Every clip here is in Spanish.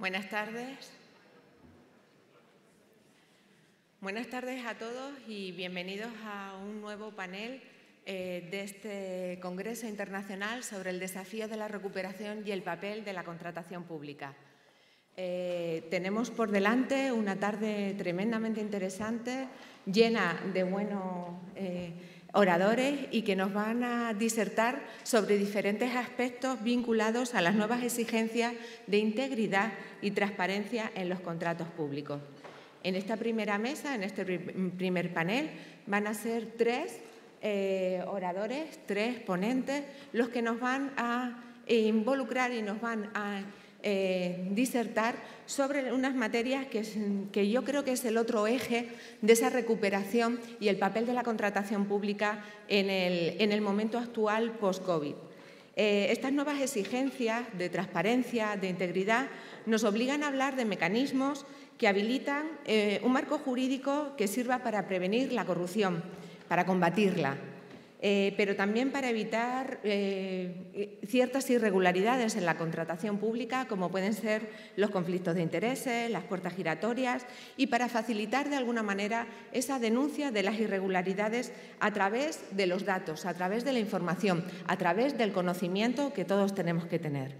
Buenas tardes. Buenas tardes a todos y bienvenidos a un nuevo panel eh, de este Congreso Internacional sobre el desafío de la recuperación y el papel de la contratación pública. Eh, tenemos por delante una tarde tremendamente interesante, llena de buenos oradores y que nos van a disertar sobre diferentes aspectos vinculados a las nuevas exigencias de integridad y transparencia en los contratos públicos. En esta primera mesa, en este primer panel, van a ser tres eh, oradores, tres ponentes, los que nos van a involucrar y nos van a eh, disertar sobre unas materias que, yo creo que es el otro eje de esa recuperación y el papel de la contratación pública en el, momento actual post-COVID. Eh, estas nuevas exigencias de transparencia, de integridad, nos obligan a hablar de mecanismos que habilitan eh, un marco jurídico que sirva para prevenir la corrupción, para combatirla, eh, pero también para evitar eh, ciertas irregularidades en la contratación pública, como pueden ser los conflictos de intereses, las puertas giratorias, y para facilitar de alguna manera esa denuncia de las irregularidades a través de los datos, a través de la información, a través del conocimiento que todos tenemos que tener.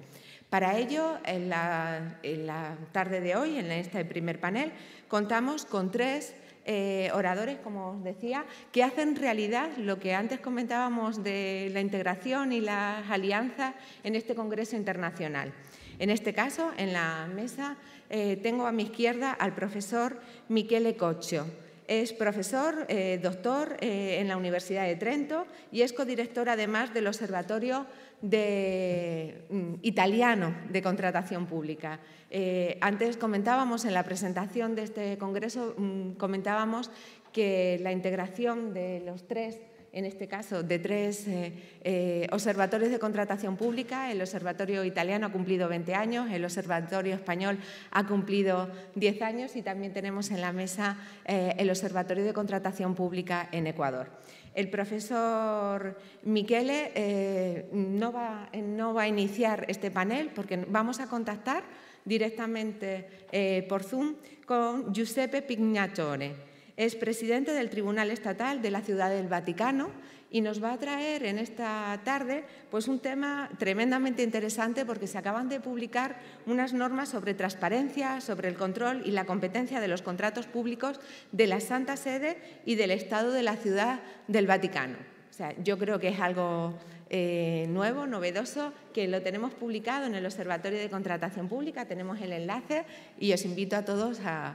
Para ello, en la tarde de hoy, en este primer panel, contamos con tres eh, oradores, como os decía, que hacen realidad lo que antes comentábamos de la integración y las alianzas en este Congreso Internacional. En este caso, en la mesa, eh, tengo a mi izquierda al profesor Michele Coccio. Es profesor, eh, doctor en la Universidad de Trento y es codirector además del Observatorio de, mm, italiano de contratación pública. Eh, antes comentábamos en la presentación de este congreso, mm, comentábamos que la integración de los tres en este caso, de tres eh, eh, observatorios de contratación pública. El Observatorio Italiano ha cumplido 20 años, el Observatorio Español ha cumplido 10 años y también tenemos en la mesa el Observatorio de Contratación Pública en Ecuador. El profesor Michele eh, no, va, a iniciar este panel porque vamos a contactar directamente eh, por Zoom con Giuseppe Pignatore. Es presidente del Tribunal Estatal de la Ciudad del Vaticano y nos va a traer en esta tarde pues un tema tremendamente interesante porque se acaban de publicar unas normas sobre transparencia, sobre el control y la competencia de los contratos públicos de la Santa Sede y del Estado de la Ciudad del Vaticano. O sea, yo creo que es algo eh, nuevo, novedoso, que lo tenemos publicado en el Observatorio de Contratación Pública, tenemos el enlace y os invito a todos a,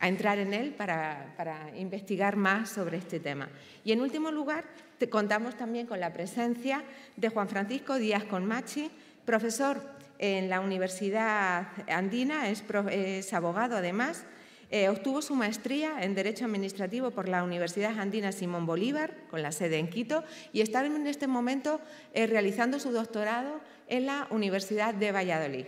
entrar en él para, para, investigar más sobre este tema. Y en último lugar, contamos también con la presencia de Juan Francisco Díaz Conmachi, profesor en la Universidad Andina, es, abogado además, eh, obtuvo su maestría en Derecho Administrativo por la Universidad Andina Simón Bolívar, con la sede en Quito, y está en este momento eh, realizando su doctorado en la Universidad de Valladolid.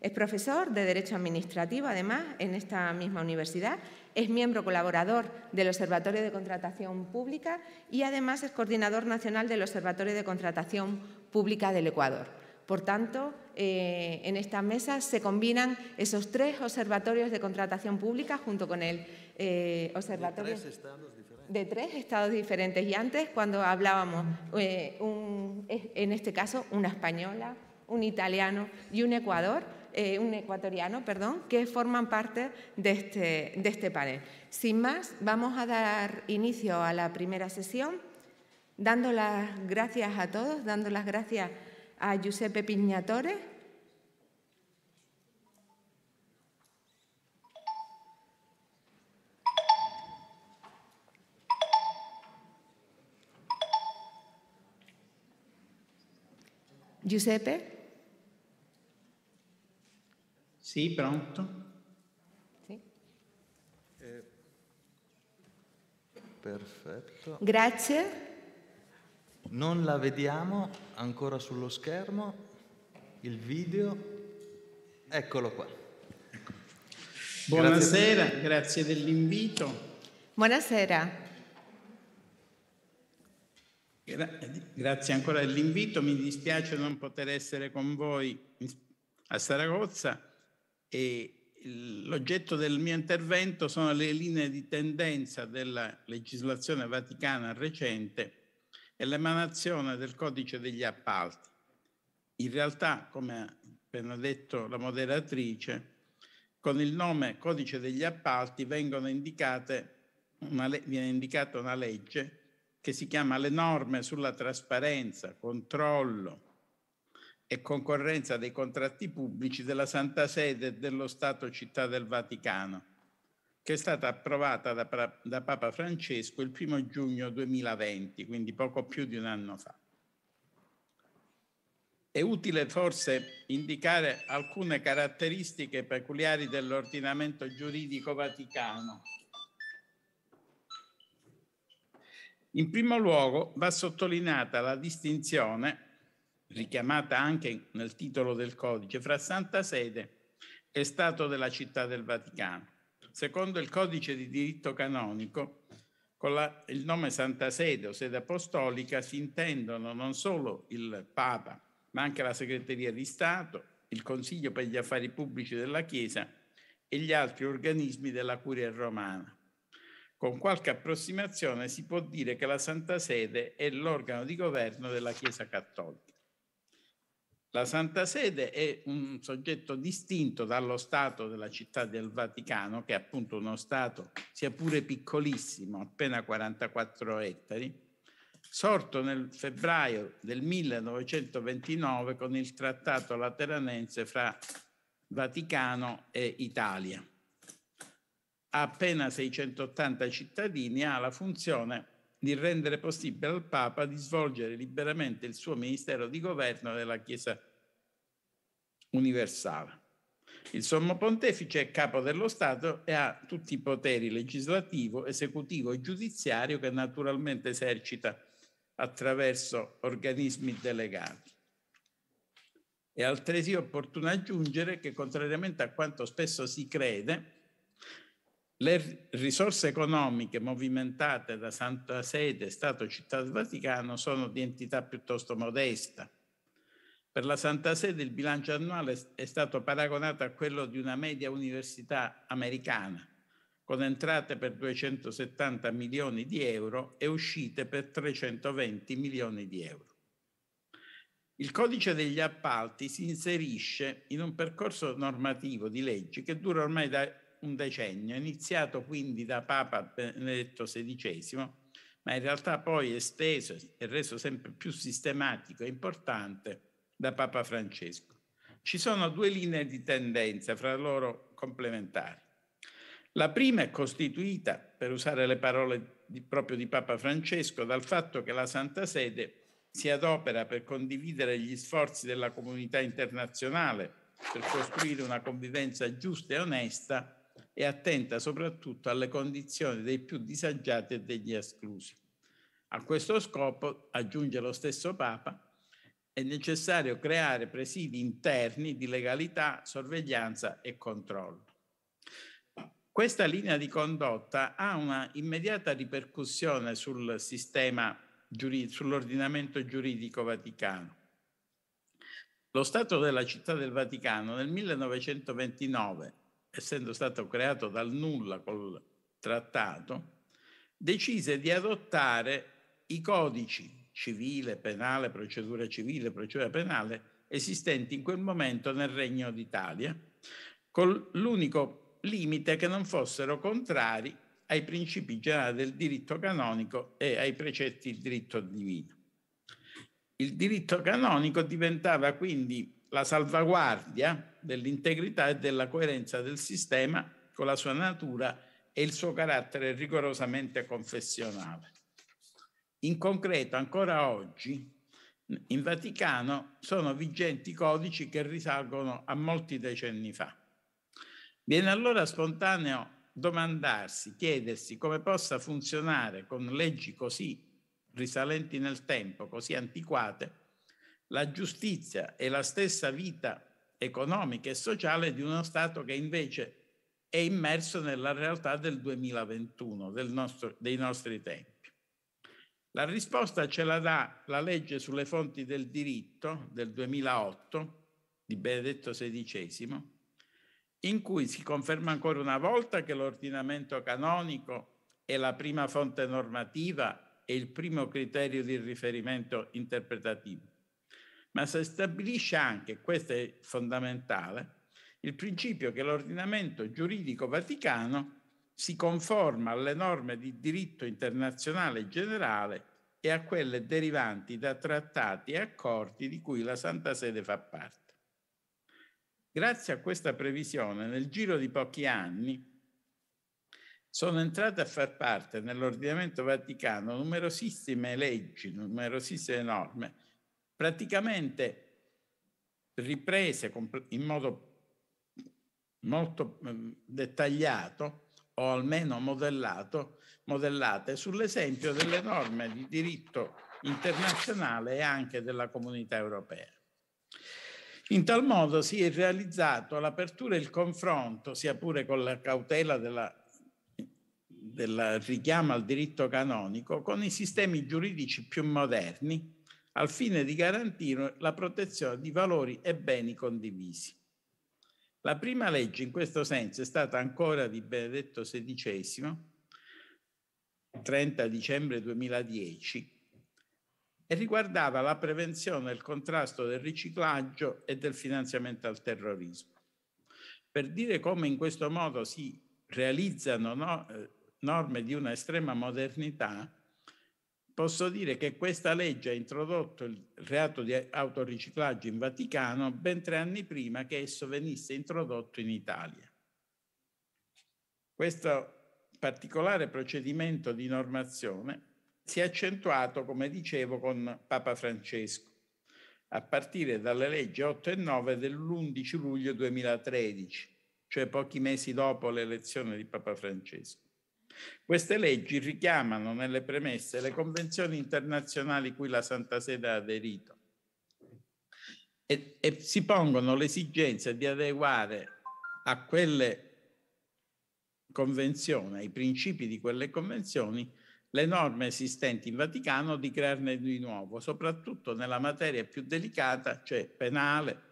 Es profesor de Derecho Administrativo, además, en esta misma universidad, es miembro colaborador del Observatorio de Contratación Pública y además es coordinador nacional del Observatorio de Contratación Pública del Ecuador. Por tanto, eh, en esta mesa se combinan esos tres observatorios de contratación pública junto con el eh, observatorio de tres, estados diferentes. Y antes, cuando hablábamos, eh, en este caso, una española, un italiano y un Ecuador, eh, un ecuatoriano, perdón, que forman parte de este, de este panel. Sin más, vamos a dar inicio a la primera sesión, dando las gracias a todos, dando las gracias a Giuseppe Piñatore. Giuseppe. Sì, pronto? Sì. Eh, perfetto. Grazie. Non la vediamo ancora sullo schermo, il video, eccolo qua. Buonasera, grazie, grazie dell'invito. Buonasera. Gra- grazie ancora dell'invito, mi dispiace non poter essere con voi a Saragozza, e l'oggetto del mio intervento sono le linee di tendenza della legislazione vaticana recente e l'emanazione del codice degli appalti. In realtà, come ha appena detto la moderatrice, con il nome codice degli appalti una, viene indicata una legge che si chiama le norme sulla trasparenza, controllo, e concorrenza dei contratti pubblici della Santa Sede dello Stato Città del Vaticano, che è stata approvata da, da Papa Francesco il 1 giugno 2020, quindi poco più di un anno fa. È utile forse indicare alcune caratteristiche peculiari dell'ordinamento giuridico vaticano. In primo luogo va sottolineata la distinzione richiamata anche nel titolo del codice, fra Santa Sede e Stato della Città del Vaticano. Secondo il codice di diritto canonico, con la, il nome Santa Sede o Sede Apostolica si intendono non solo il Papa, ma anche la Segreteria di Stato, il Consiglio per gli affari pubblici della Chiesa e gli altri organismi della Curia romana. Con qualche approssimazione si può dire che la Santa Sede è l'organo di governo della Chiesa Cattolica. La Santa Sede è un soggetto distinto dallo Stato della città del Vaticano, che è appunto uno Stato, sia pure piccolissimo, appena 44 ettari, sorto nel febbraio del 1929 con il Trattato Lateranense fra Vaticano e Italia. Ha appena 680 cittadini, e ha la funzione di rendere possibile al Papa di svolgere liberamente il suo ministero di governo della Chiesa universale. Il Sommo Pontefice è capo dello Stato e ha tutti i poteri legislativo, esecutivo e giudiziario che naturalmente esercita attraverso organismi delegati. È altresì opportuno aggiungere che, contrariamente a quanto spesso si crede, le risorse economiche movimentate da Santa Sede, Stato, Città del Vaticano sono di entità piuttosto modesta. Per la Santa Sede il bilancio annuale è stato paragonato a quello di una media università americana, con entrate per 270 milioni di euro e uscite per 320 milioni di euro. Il codice degli appalti si inserisce in un percorso normativo di leggi che dura ormai da un decennio, iniziato quindi da Papa Benedetto XVI, ma in realtà poi esteso e reso sempre più sistematico e importante da Papa Francesco. Ci sono due linee di tendenza fra loro complementari. La prima è costituita, per usare le parole di, proprio di Papa Francesco, dal fatto che la Santa Sede si adopera per condividere gli sforzi della comunità internazionale per costruire una convivenza giusta e onesta e attenta soprattutto alle condizioni dei più disagiati e degli esclusi. A questo scopo, aggiunge lo stesso Papa, è necessario creare presidi interni di legalità, sorveglianza e controllo. Questa linea di condotta ha una immediata ripercussione sul sistema giuridico, sull'ordinamento giuridico vaticano. Lo Stato della Città del Vaticano nel 1929 essendo stato creato dal nulla col trattato, decise di adottare i codici civile, penale, procedura civile, procedura penale esistenti in quel momento nel Regno d'Italia, con l'unico limite che non fossero contrari ai principi generali del diritto canonico e ai precetti del diritto divino. Il diritto canonico diventava quindi la salvaguardia dell'integrità e della coerenza del sistema con la sua natura e il suo carattere rigorosamente confessionale. In concreto, ancora oggi, in Vaticano sono vigenti codici che risalgono a molti decenni fa. Viene allora spontaneo domandarsi, chiedersi come possa funzionare con leggi così risalenti nel tempo, così antiquate, la giustizia e la stessa vita economica e sociale di uno Stato che invece è immerso nella realtà del 2021, del nostro, dei nostri tempi. La risposta ce la dà la legge sulle fonti del diritto del 2008 di Benedetto XVI, in cui si conferma ancora una volta che l'ordinamento canonico è la prima fonte normativa e il primo criterio di riferimento interpretativo ma si stabilisce anche, questo è fondamentale, il principio che l'ordinamento giuridico vaticano si conforma alle norme di diritto internazionale generale e a quelle derivanti da trattati e accordi di cui la Santa Sede fa parte. Grazie a questa previsione, nel giro di pochi anni, sono entrate a far parte nell'ordinamento vaticano numerosissime leggi, numerosissime norme praticamente riprese in modo molto mm, dettagliato o almeno modellato, modellate sull'esempio delle norme di diritto internazionale e anche della comunità europea. In tal modo si è realizzato l'apertura e il confronto, sia pure con la cautela della, del richiamo al diritto canonico, con i sistemi giuridici più moderni, al fine di garantire la protezione di valori e beni condivisi. La prima legge in questo senso è stata ancora di Benedetto XVI, 30 dicembre 2010, e riguardava la prevenzione e il contrasto del riciclaggio e del finanziamento al terrorismo. Per dire come in questo modo si realizzano no, eh, norme di una estrema modernità, posso dire che questa legge ha introdotto il reato di autoriciclaggio in Vaticano ben tre anni prima che esso venisse introdotto in Italia. Questo particolare procedimento di normazione si è accentuato, come dicevo, con Papa Francesco, a partire dalle leggi 8 e 9 dell'11 luglio 2013, cioè pochi mesi dopo l'elezione di Papa Francesco. Queste leggi richiamano nelle premesse le convenzioni internazionali cui la Santa Sede ha aderito e, e si pongono l'esigenza di adeguare a quelle convenzioni, ai principi di quelle convenzioni, le norme esistenti in Vaticano di crearne di nuovo, soprattutto nella materia più delicata, cioè penale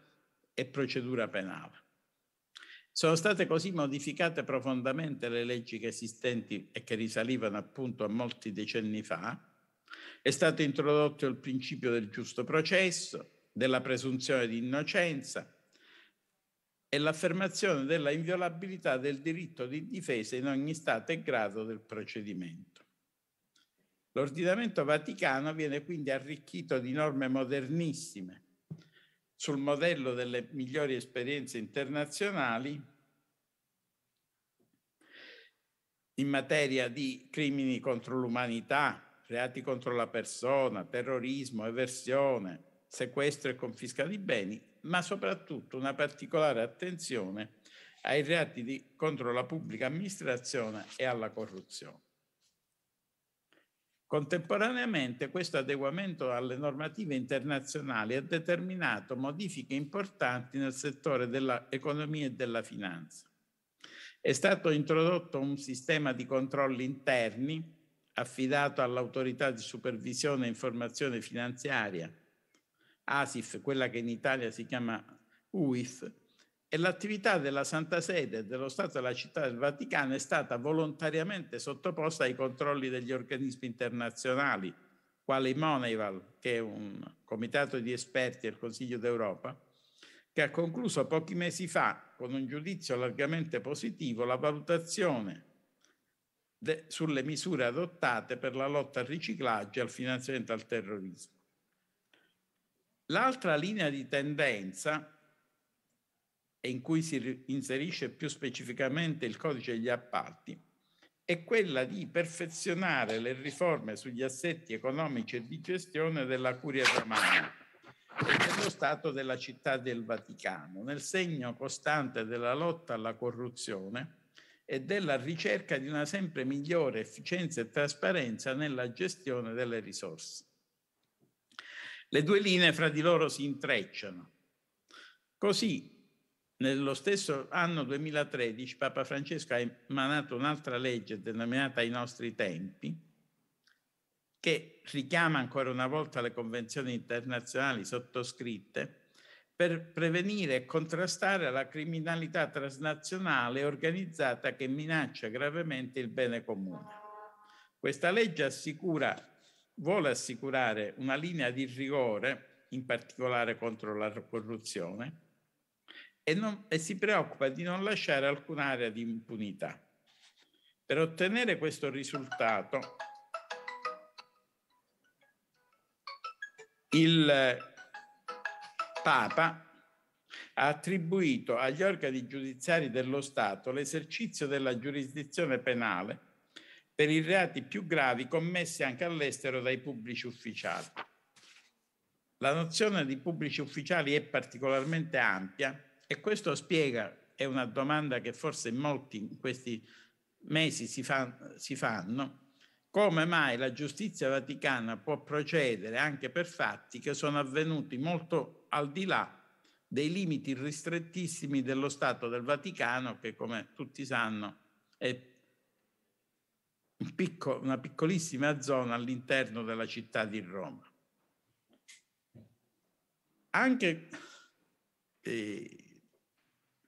e procedura penale. Sono state così modificate profondamente le leggi che esistenti e che risalivano appunto a molti decenni fa. È stato introdotto il principio del giusto processo, della presunzione di innocenza e l'affermazione della inviolabilità del diritto di difesa in ogni stato e grado del procedimento. L'ordinamento vaticano viene quindi arricchito di norme modernissime sul modello delle migliori esperienze internazionali in materia di crimini contro l'umanità, reati contro la persona, terrorismo, eversione, sequestro e confisca di beni, ma soprattutto una particolare attenzione ai reati di, contro la pubblica amministrazione e alla corruzione. Contemporaneamente questo adeguamento alle normative internazionali ha determinato modifiche importanti nel settore dell'economia e della finanza. È stato introdotto un sistema di controlli interni affidato all'autorità di supervisione e informazione finanziaria, ASIF, quella che in Italia si chiama UIF, e l'attività della Santa Sede e dello Stato della Città del Vaticano è stata volontariamente sottoposta ai controlli degli organismi internazionali, quale il Moneval, che è un comitato di esperti del Consiglio d'Europa, che ha concluso pochi mesi fa, con un giudizio largamente positivo, la valutazione de- sulle misure adottate per la lotta al riciclaggio e al finanziamento al terrorismo. L'altra linea di tendenza e in cui si inserisce più specificamente il codice degli appalti, è quella di perfezionare le riforme sugli assetti economici e di gestione della curia romana e dello Stato della città del Vaticano, nel segno costante della lotta alla corruzione e della ricerca di una sempre migliore efficienza e trasparenza nella gestione delle risorse. Le due linee fra di loro si intrecciano. Così nello stesso anno 2013 Papa Francesco ha emanato un'altra legge denominata I nostri tempi, che richiama ancora una volta le convenzioni internazionali sottoscritte per prevenire e contrastare la criminalità transnazionale organizzata che minaccia gravemente il bene comune. Questa legge assicura, vuole assicurare una linea di rigore, in particolare contro la corruzione, e, non, e si preoccupa di non lasciare alcun'area di impunità. Per ottenere questo risultato, il Papa ha attribuito agli organi giudiziari dello Stato l'esercizio della giurisdizione penale per i reati più gravi commessi anche all'estero dai pubblici ufficiali. La nozione di pubblici ufficiali è particolarmente ampia e questo spiega, è una domanda che forse molti in questi mesi si, fa, si fanno, come mai la giustizia vaticana può procedere anche per fatti che sono avvenuti molto al di là dei limiti ristrettissimi dello Stato del Vaticano, che come tutti sanno è una piccolissima zona all'interno della città di Roma. Anche eh,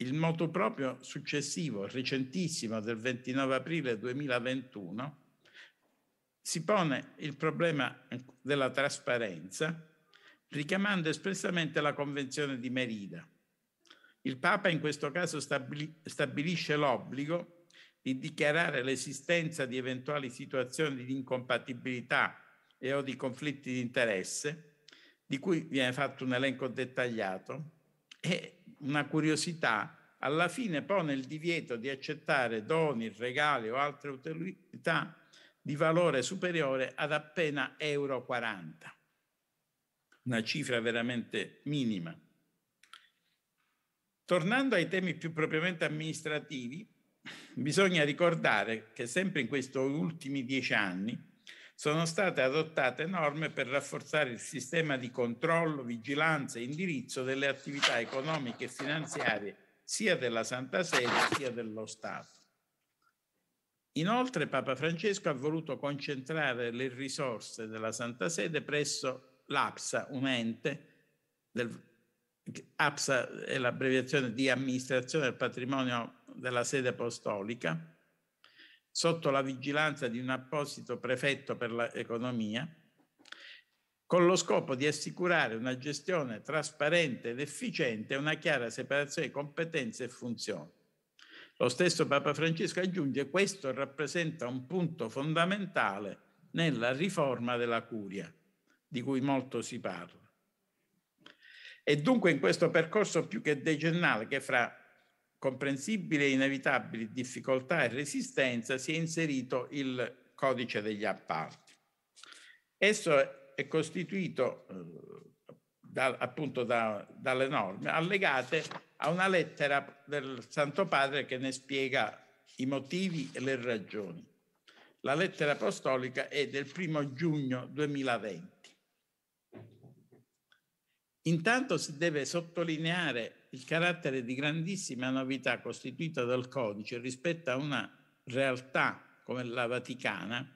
il moto proprio successivo, recentissimo, del 29 aprile 2021, si pone il problema della trasparenza, richiamando espressamente la Convenzione di Merida. Il Papa in questo caso stabilisce l'obbligo di dichiarare l'esistenza di eventuali situazioni di incompatibilità e o di conflitti di interesse, di cui viene fatto un elenco dettagliato, e una curiosità, alla fine pone il divieto di accettare doni, regali o altre utilità di valore superiore ad appena euro 40, una cifra veramente minima. Tornando ai temi più propriamente amministrativi, bisogna ricordare che sempre in questi ultimi dieci anni sono state adottate norme per rafforzare il sistema di controllo, vigilanza e indirizzo delle attività economiche e finanziarie sia della Santa Sede sia dello Stato. Inoltre Papa Francesco ha voluto concentrare le risorse della Santa Sede presso l'APSA, un ente del APSA è l'abbreviazione di amministrazione del patrimonio della sede apostolica, sotto la vigilanza di un apposito prefetto per l'economia, con lo scopo di assicurare una gestione trasparente ed efficiente e una chiara separazione di competenze e funzioni. Lo stesso Papa Francesco aggiunge che questo rappresenta un punto fondamentale nella riforma della curia, di cui molto si parla. E dunque in questo percorso più che decennale che fra comprensibili e inevitabili difficoltà e resistenza si è inserito il codice degli appalti. Esso è costituito eh, da, appunto da, dalle norme allegate a una lettera del Santo Padre che ne spiega i motivi e le ragioni. La lettera apostolica è del 1 giugno 2020. Intanto si deve sottolineare il carattere di grandissima novità costituita dal codice rispetto a una realtà come la Vaticana,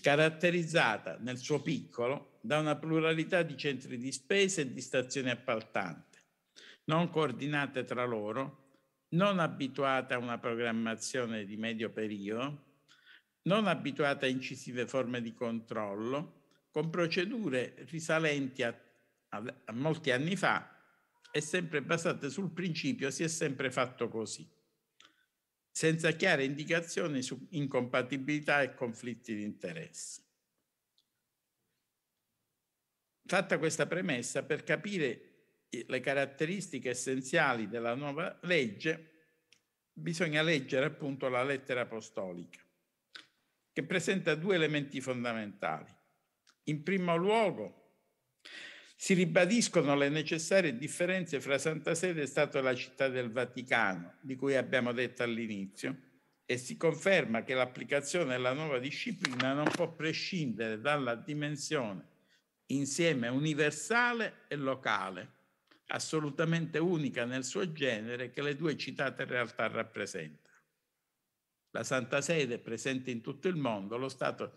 caratterizzata nel suo piccolo da una pluralità di centri di spese e di stazioni appaltanti, non coordinate tra loro, non abituate a una programmazione di medio periodo, non abituate a incisive forme di controllo, con procedure risalenti a, a, a molti anni fa è sempre basata sul principio si è sempre fatto così, senza chiare indicazioni su incompatibilità e conflitti di interessi. Fatta questa premessa, per capire le caratteristiche essenziali della nuova legge, bisogna leggere appunto la lettera apostolica, che presenta due elementi fondamentali. In primo luogo, si ribadiscono le necessarie differenze fra Santa Sede e Stato e la città del Vaticano, di cui abbiamo detto all'inizio, e si conferma che l'applicazione della nuova disciplina non può prescindere dalla dimensione insieme universale e locale, assolutamente unica nel suo genere che le due citate realtà rappresentano. La Santa Sede è presente in tutto il mondo, lo Stato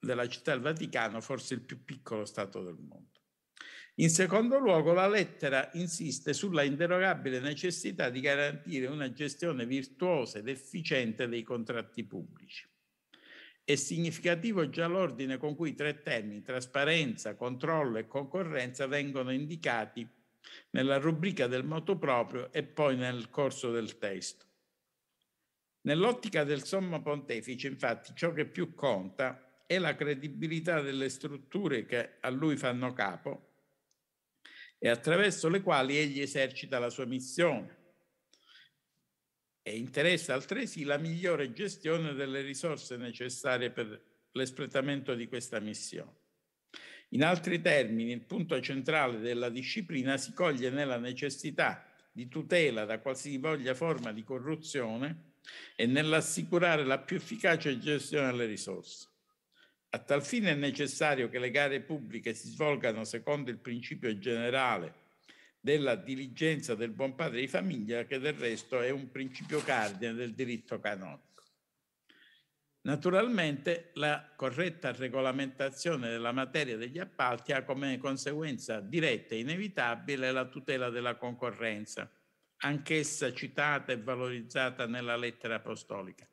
della città del Vaticano forse il più piccolo Stato del mondo. In secondo luogo, la lettera insiste sulla inderogabile necessità di garantire una gestione virtuosa ed efficiente dei contratti pubblici. È significativo già l'ordine con cui i tre termini trasparenza, controllo e concorrenza vengono indicati nella rubrica del moto proprio e poi nel corso del testo. Nell'ottica del sommo pontefice, infatti, ciò che più conta è la credibilità delle strutture che a lui fanno capo e attraverso le quali egli esercita la sua missione. E interessa altresì la migliore gestione delle risorse necessarie per l'espletamento di questa missione. In altri termini, il punto centrale della disciplina si coglie nella necessità di tutela da qualsivoglia forma di corruzione e nell'assicurare la più efficace gestione delle risorse. A tal fine è necessario che le gare pubbliche si svolgano secondo il principio generale della diligenza del buon padre di famiglia, che del resto è un principio cardine del diritto canonico. Naturalmente la corretta regolamentazione della materia degli appalti ha come conseguenza diretta e inevitabile la tutela della concorrenza, anch'essa citata e valorizzata nella lettera apostolica,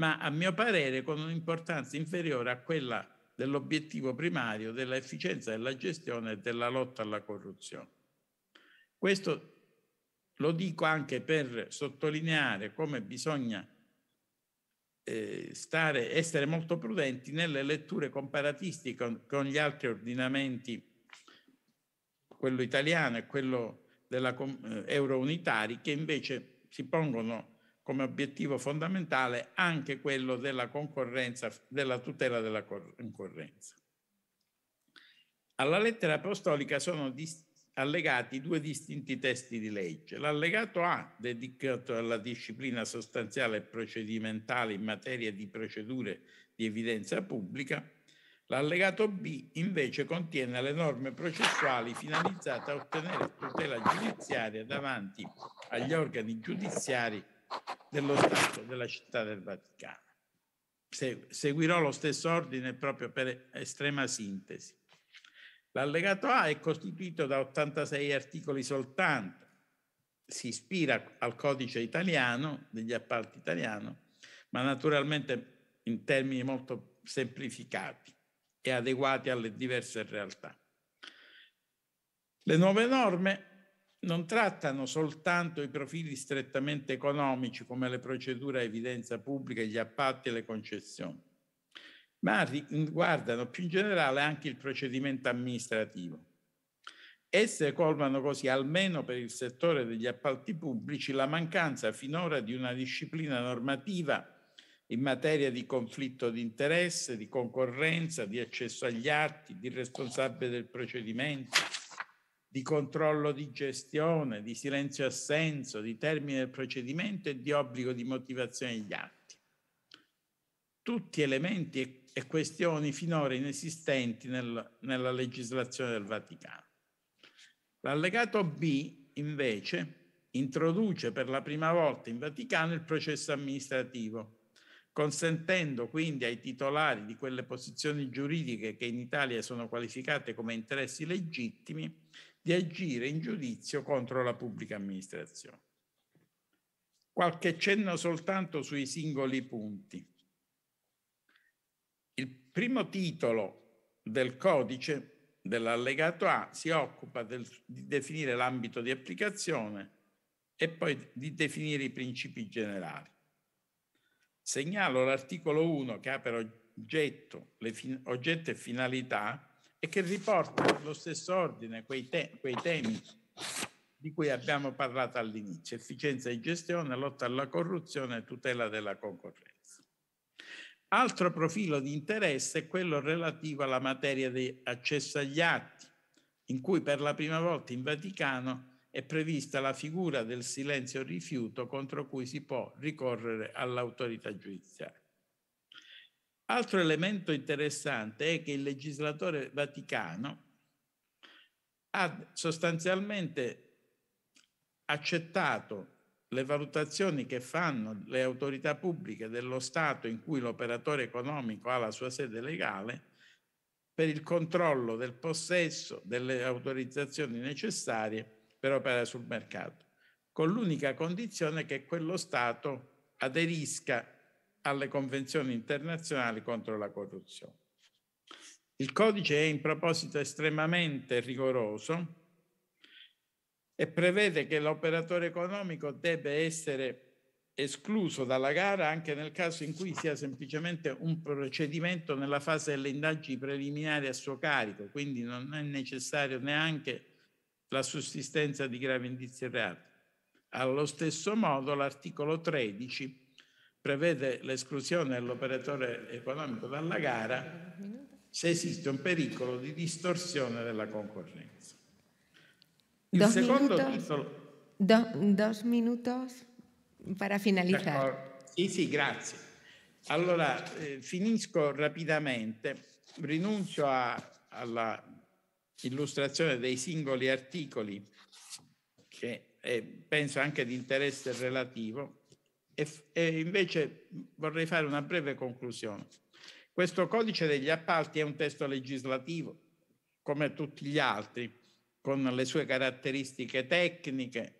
ma a mio parere con un'importanza inferiore a quella dell'obiettivo primario dell'efficienza della gestione e della lotta alla corruzione. Questo lo dico anche per sottolineare come bisogna eh, stare, essere molto prudenti nelle letture comparatistiche con, con gli altri ordinamenti, quello italiano e quello della eh, eurounitari, che invece si pongono come obiettivo fondamentale anche quello della concorrenza, della tutela della concorrenza. Alla lettera apostolica sono allegati due distinti testi di legge. L'allegato A, dedicato alla disciplina sostanziale e procedimentale in materia di procedure di evidenza pubblica, l'allegato B invece contiene le norme processuali finalizzate a ottenere tutela giudiziaria davanti agli organi giudiziari dello Stato della città del Vaticano. Seguirò lo stesso ordine proprio per estrema sintesi. L'allegato A è costituito da 86 articoli soltanto, si ispira al codice italiano, degli appalti italiano, ma naturalmente in termini molto semplificati e adeguati alle diverse realtà. Le nuove norme non trattano soltanto i profili strettamente economici come le procedure a evidenza pubblica, gli appalti e le concessioni, ma riguardano più in generale anche il procedimento amministrativo. Esse colmano così, almeno per il settore degli appalti pubblici, la mancanza finora di una disciplina normativa in materia di conflitto di interesse, di concorrenza, di accesso agli atti, di responsabile del procedimento, di controllo di gestione, di silenzio assenso, di termine del procedimento e di obbligo di motivazione degli atti. Tutti elementi e, e questioni finora inesistenti nel, nella legislazione del Vaticano. L'allegato B, invece, introduce per la prima volta in Vaticano il processo amministrativo, consentendo quindi ai titolari di quelle posizioni giuridiche che in Italia sono qualificate come interessi legittimi di agire in giudizio contro la pubblica amministrazione. Qualche cenno soltanto sui singoli punti. Il primo titolo del codice dell'allegato A si occupa del, di definire l'ambito di applicazione e poi di definire i principi generali. Segnalo l'articolo 1 che ha per oggetto, le fin- oggetto e finalità e che riporta lo stesso ordine quei, te quei temi di cui abbiamo parlato all'inizio, efficienza di gestione, lotta alla corruzione e tutela della concorrenza. Altro profilo di interesse è quello relativo alla materia di accesso agli atti, in cui per la prima volta in Vaticano è prevista la figura del silenzio rifiuto contro cui si può ricorrere all'autorità giudiziaria. Altro elemento interessante è che il legislatore vaticano ha sostanzialmente accettato le valutazioni che fanno le autorità pubbliche dello Stato in cui l'operatore economico ha la sua sede legale per il controllo del possesso delle autorizzazioni necessarie per operare sul mercato, con l'unica condizione che quello Stato aderisca alle convenzioni internazionali contro la corruzione. Il codice è in proposito estremamente rigoroso e prevede che l'operatore economico debba essere escluso dalla gara anche nel caso in cui sia semplicemente un procedimento nella fase delle indagini preliminari a suo carico, quindi non è necessario neanche la sussistenza di gravi indizi reato. Allo stesso modo l'articolo 13 prevede l'esclusione dell'operatore economico dalla gara se esiste un pericolo di distorsione della concorrenza. El dos minutos, título, do, dos minutos para finalizar. Sì, sì, grazie. Allora, eh, finisco rapidamente. Rinuncio a, alla illustrazione dei singoli articoli, che è, penso anche di interesse relativo, e, e invece vorrei fare una breve conclusione. Questo codice degli appalti è un testo legislativo, come tutti gli altri, con le sue caratteristiche tecniche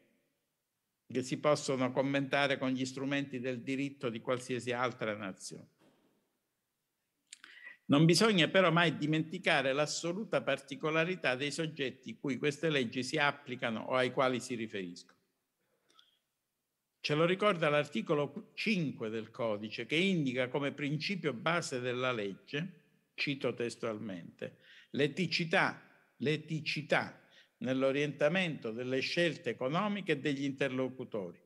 che si possono commentare con gli strumenti del diritto di qualsiasi altra nazione. Non bisogna però mai dimenticare l'assoluta particolarità dei soggetti cui queste leggi si applicano o ai quali si riferiscono. Ce lo ricorda l'articolo 5 del codice che indica come principio base della legge, cito testualmente, l'eticità, l'eticità nell'orientamento delle scelte economiche degli interlocutori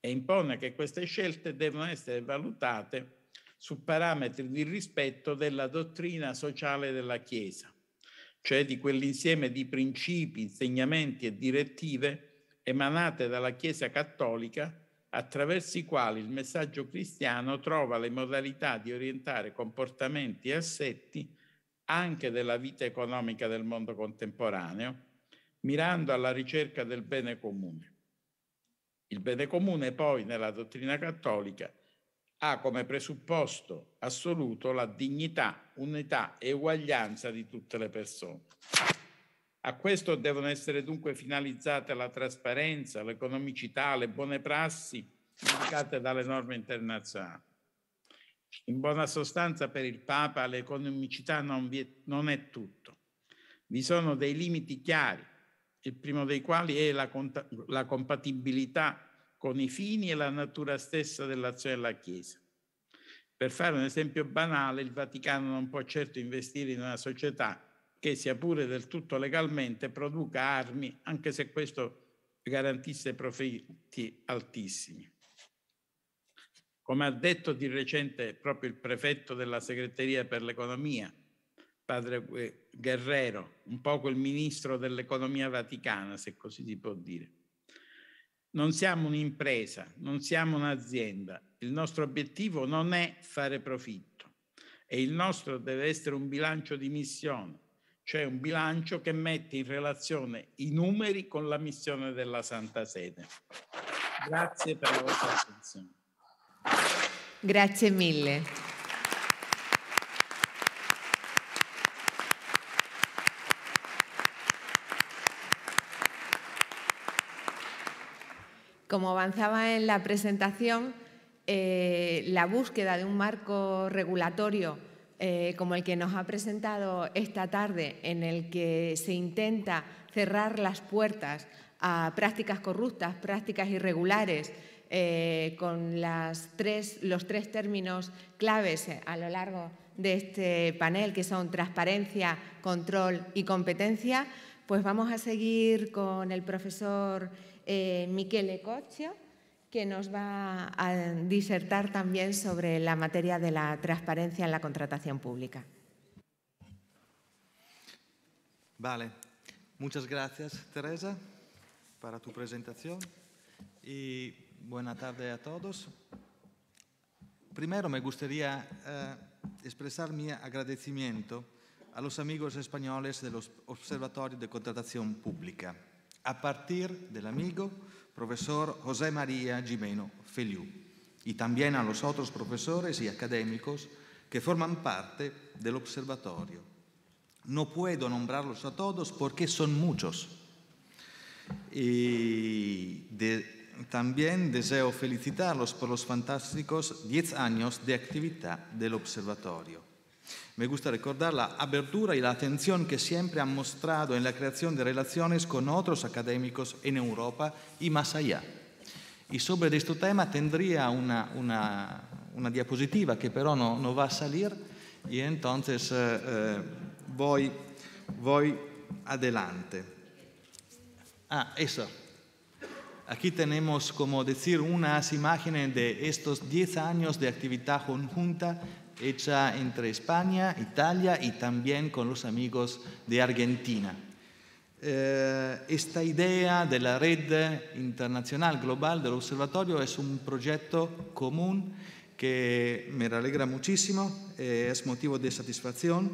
e impone che queste scelte devono essere valutate su parametri di rispetto della dottrina sociale della Chiesa, cioè di quell'insieme di principi, insegnamenti e direttive emanate dalla Chiesa Cattolica attraverso i quali il messaggio cristiano trova le modalità di orientare comportamenti e assetti anche della vita economica del mondo contemporaneo, mirando alla ricerca del bene comune. Il bene comune poi nella dottrina cattolica ha come presupposto assoluto la dignità, unità e uguaglianza di tutte le persone. A questo devono essere dunque finalizzate la trasparenza, l'economicità, le buone prassi indicate dalle norme internazionali. In buona sostanza per il Papa l'economicità non, è, non è tutto. Vi sono dei limiti chiari, il primo dei quali è la, la compatibilità con i fini e la natura stessa dell'azione della Chiesa. Per fare un esempio banale, il Vaticano non può certo investire in una società che sia pure del tutto legalmente produca armi, anche se questo garantisse profitti altissimi. Come ha detto di recente proprio il prefetto della segreteria per l'economia, padre Guerrero, un poco il ministro dell'economia vaticana, se così si può dire. Non siamo un'impresa, non siamo un'azienda. Il nostro obiettivo non è fare profitto e il nostro deve essere un bilancio di missione, cioè un bilancio che mette in relazione i numeri con la missione della Santa Sede. Grazie per la vostra attenzione. Grazie mille. Como avanzaba en la presentación, eh, la búsqueda de un marco regulatorio Eh, como el que nos ha presentado esta tarde, en el que se intenta cerrar las puertas a prácticas corruptas, prácticas irregulares, eh, con los tres términos claves a lo largo de este panel, que son transparencia, control y competencia, pues vamos a seguir con el profesor eh, Miquel que nos va a disertar también sobre la materia de la transparencia en la contratación pública. Vale, muchas gracias Teresa para tu presentación y buena tarde a todos. Primero me gustaría eh, expresar mi agradecimiento a los amigos españoles del Observatorio de Contratación Pública, a partir del amigo profesor José María Jimeno Feliu, y también a los otros profesores y académicos que forman parte del observatorio. No puedo nombrarlos a todos porque son muchos. Y también deseo felicitarlos por los fantásticos 10 años de actividad del observatorio. Me gusta recordar la abertura y la atención que siempre han mostrado en la creación de relaciones con otros académicos en Europa y más allá. Y sobre este tema tendría una, diapositiva que pero no, va a salir y entonces eh, eh, voy, voy adelante. Ah, eso. Aquí tenemos, como decir, unas imágenes de estos 10 años de actividad conjunta hecha entre España, Italia y también con los amigos de Argentina. Eh, esta idea de la red internacional global del observatorio es un proyecto común que me alegra muchísimo, eh, es motivo de satisfacción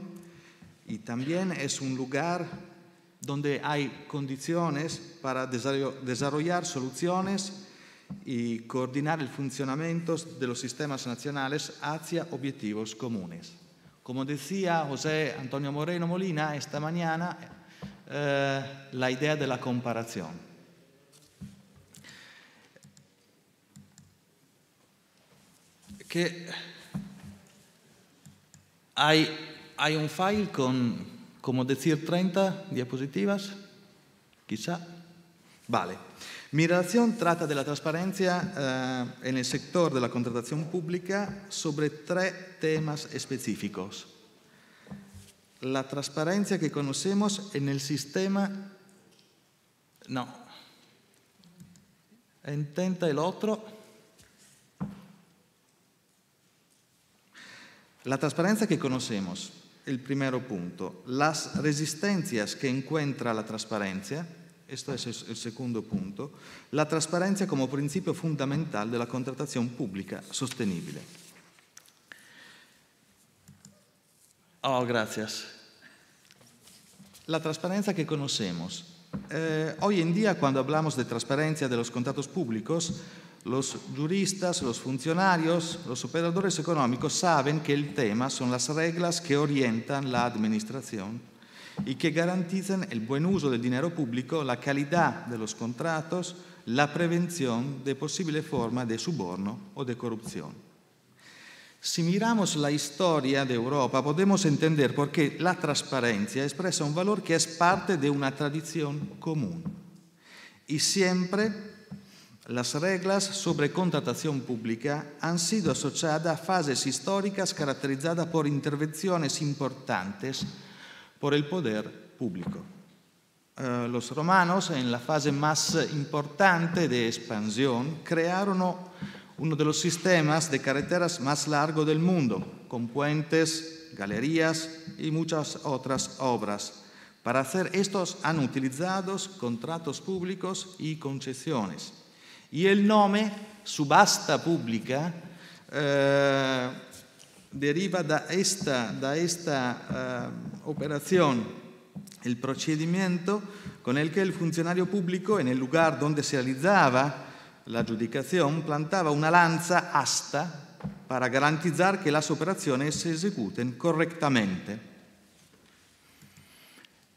y también es un lugar donde hay condiciones para desarrollar soluciones e coordinare il funzionamento de los sistemas nacionales hacia objetivos comunes. Como decía José Antonio Moreno Molina esta mañana, eh, la idea de la comparación. Que hay, hay un file con, como decir, 30 diapositivas, quizá. Vale. Mi relación trata de la transparencia eh, en el sector de la contratación pública sobre tres temas específicos. La transparencia que conocemos en el sistema... No. Intenta el otro. La transparencia que conocemos, el primero punto. Las resistencias que encuentra la transparencia questo è il secondo punto, la trasparenza come principio fondamentale della contrattazione pubblica sostenibile. Oh, grazie. La trasparenza che conocemos. Eh, hoy in día, quando parliamo di trasparenza dei contratti pubblici, i giuristi, i funzionari, funcionarios, operatori economici económicos che il tema sono le regole che orientano la administración y que garantizan el buen uso del dinero público, la calidad de los contratos, la prevención de posibles formas de suborno o de corrupción. Si miramos la historia de Europa, podemos entender por qué la transparencia expresa un valor que es parte de una tradición común. Y siempre las reglas sobre contratación pública han sido asociadas a fases históricas caracterizadas por intervenciones importantes por el poder público. Eh, los romanos, en la fase más importante de expansión, crearon uno de los sistemas de carreteras más largo del mundo, con puentes, galerías y muchas otras obras. Para hacer estos han utilizado contratos públicos y concesiones. Y el nombre subasta pública eh, deriva da questa da esta uh, operación el procedimiento con il quale il funzionario pubblico, en el lugar donde se realizaba la adjudicación, plantaba una lanza asta per garantire che que las operaciones se ejecuten correttamente.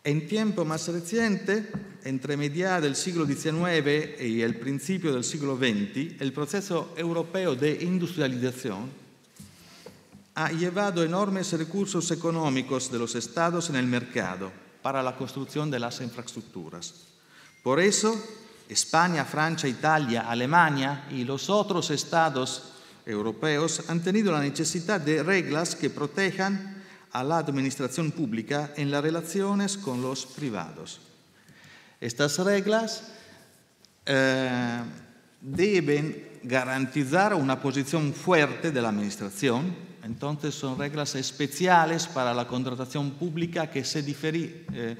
En tempo più reciente, entre mediados del siglo XIX e el principio del siglo XX, il processo europeo di industrializzazione ha llevado enormes recursos económicos de los estados en el mercado para la construcción de las infraestructuras. Por eso, España, Francia, Italia, Alemania y los otros estados europeos han tenido la necesidad de reglas que protejan a la administración pública en las relaciones con los privados. Estas reglas eh, deben garantizar una posición fuerte de la administración entonces son reglas especiales para la contratación pública que eh,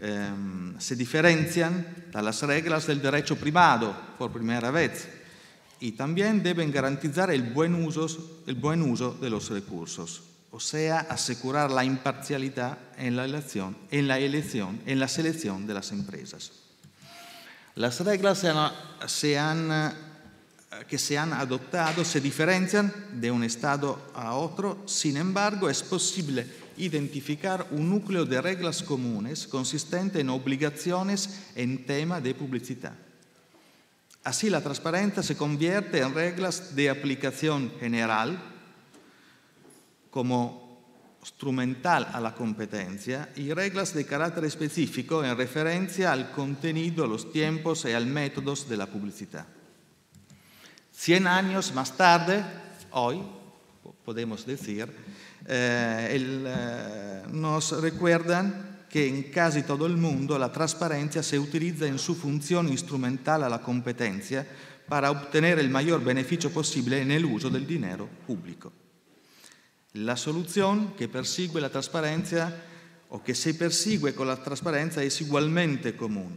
em, se, diferencian de las reglas del derecho privado por primera vez y también deben garantizar el buen uso, el buen de los recursos, o sea, asegurar la imparcialidad en la, elección, en la, selección de las empresas. Las reglas se han que se han adoptado se diferencian de un Estado a otro, sin embargo es posible identificar un núcleo de reglas comunes consistente en obligaciones en tema de publicidad. Así la transparencia se convierte en reglas de aplicación general como instrumental a la competencia y reglas de carácter específico en referencia al contenido, a los tiempos y al métodos de la publicidad. 100 años más tarde, hoy, podemos decir, eh, el, eh, nos recuerdan que en casi todo el mundo la transparencia se utiliza en su función instrumental a la competencia para obtener el mayor beneficio posible en el uso del dinero público. La soluzione che persigue la trasparenza o che si persigue con la trasparenza è igualmente comune.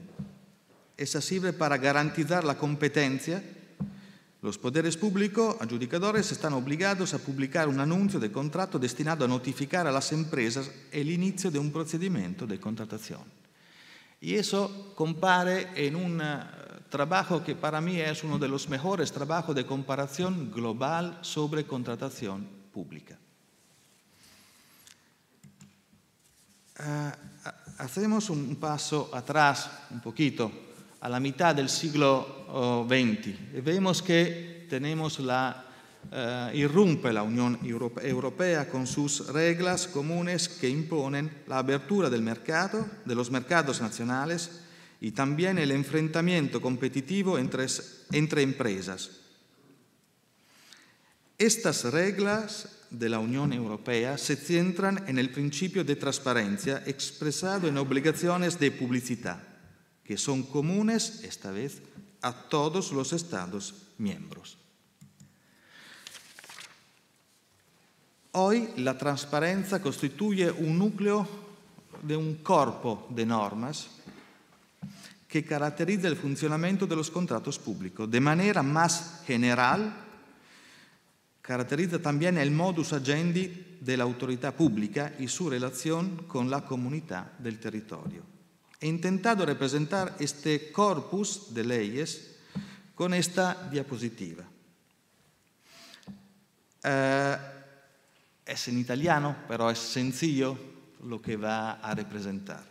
Essa serve per garantizar la competenza Los poderes públicos adjudicadores están obligados a publicar un anuncio de contrato destinado a notificar a las empresas el inicio de un procedimiento de contratación. Y eso compare en un eh, trabajo que para mí es uno de los mejores trabajos de comparación global sobre contratación pública. Uh, hacemos un paso atrás un poquito, a la mitad del siglo XX. 20. Vemos que tenemos la, eh, irrumpe la Unión Europea con sus reglas comunes que imponen la abertura del mercado, de los mercados nacionales y también el enfrentamiento competitivo entre, entre empresas. Estas reglas de la Unión Europea se centran en el principio de transparencia expresado en obligaciones de publicidad, que son comunes, esta vez, a todos los estados miembros. Hoy la transparencia constituye un núcleo de un corpo de normas que caracteriza el funcionamiento de los contratos públicos. De manera más general, caracteriza también el modus agendi de la autoridad pública y su relación con la comunidad del territorio. He intentado representar este corpus de leyes con esta diapositiva. Eh, es en italiano, pero es sencillo lo que va a representar.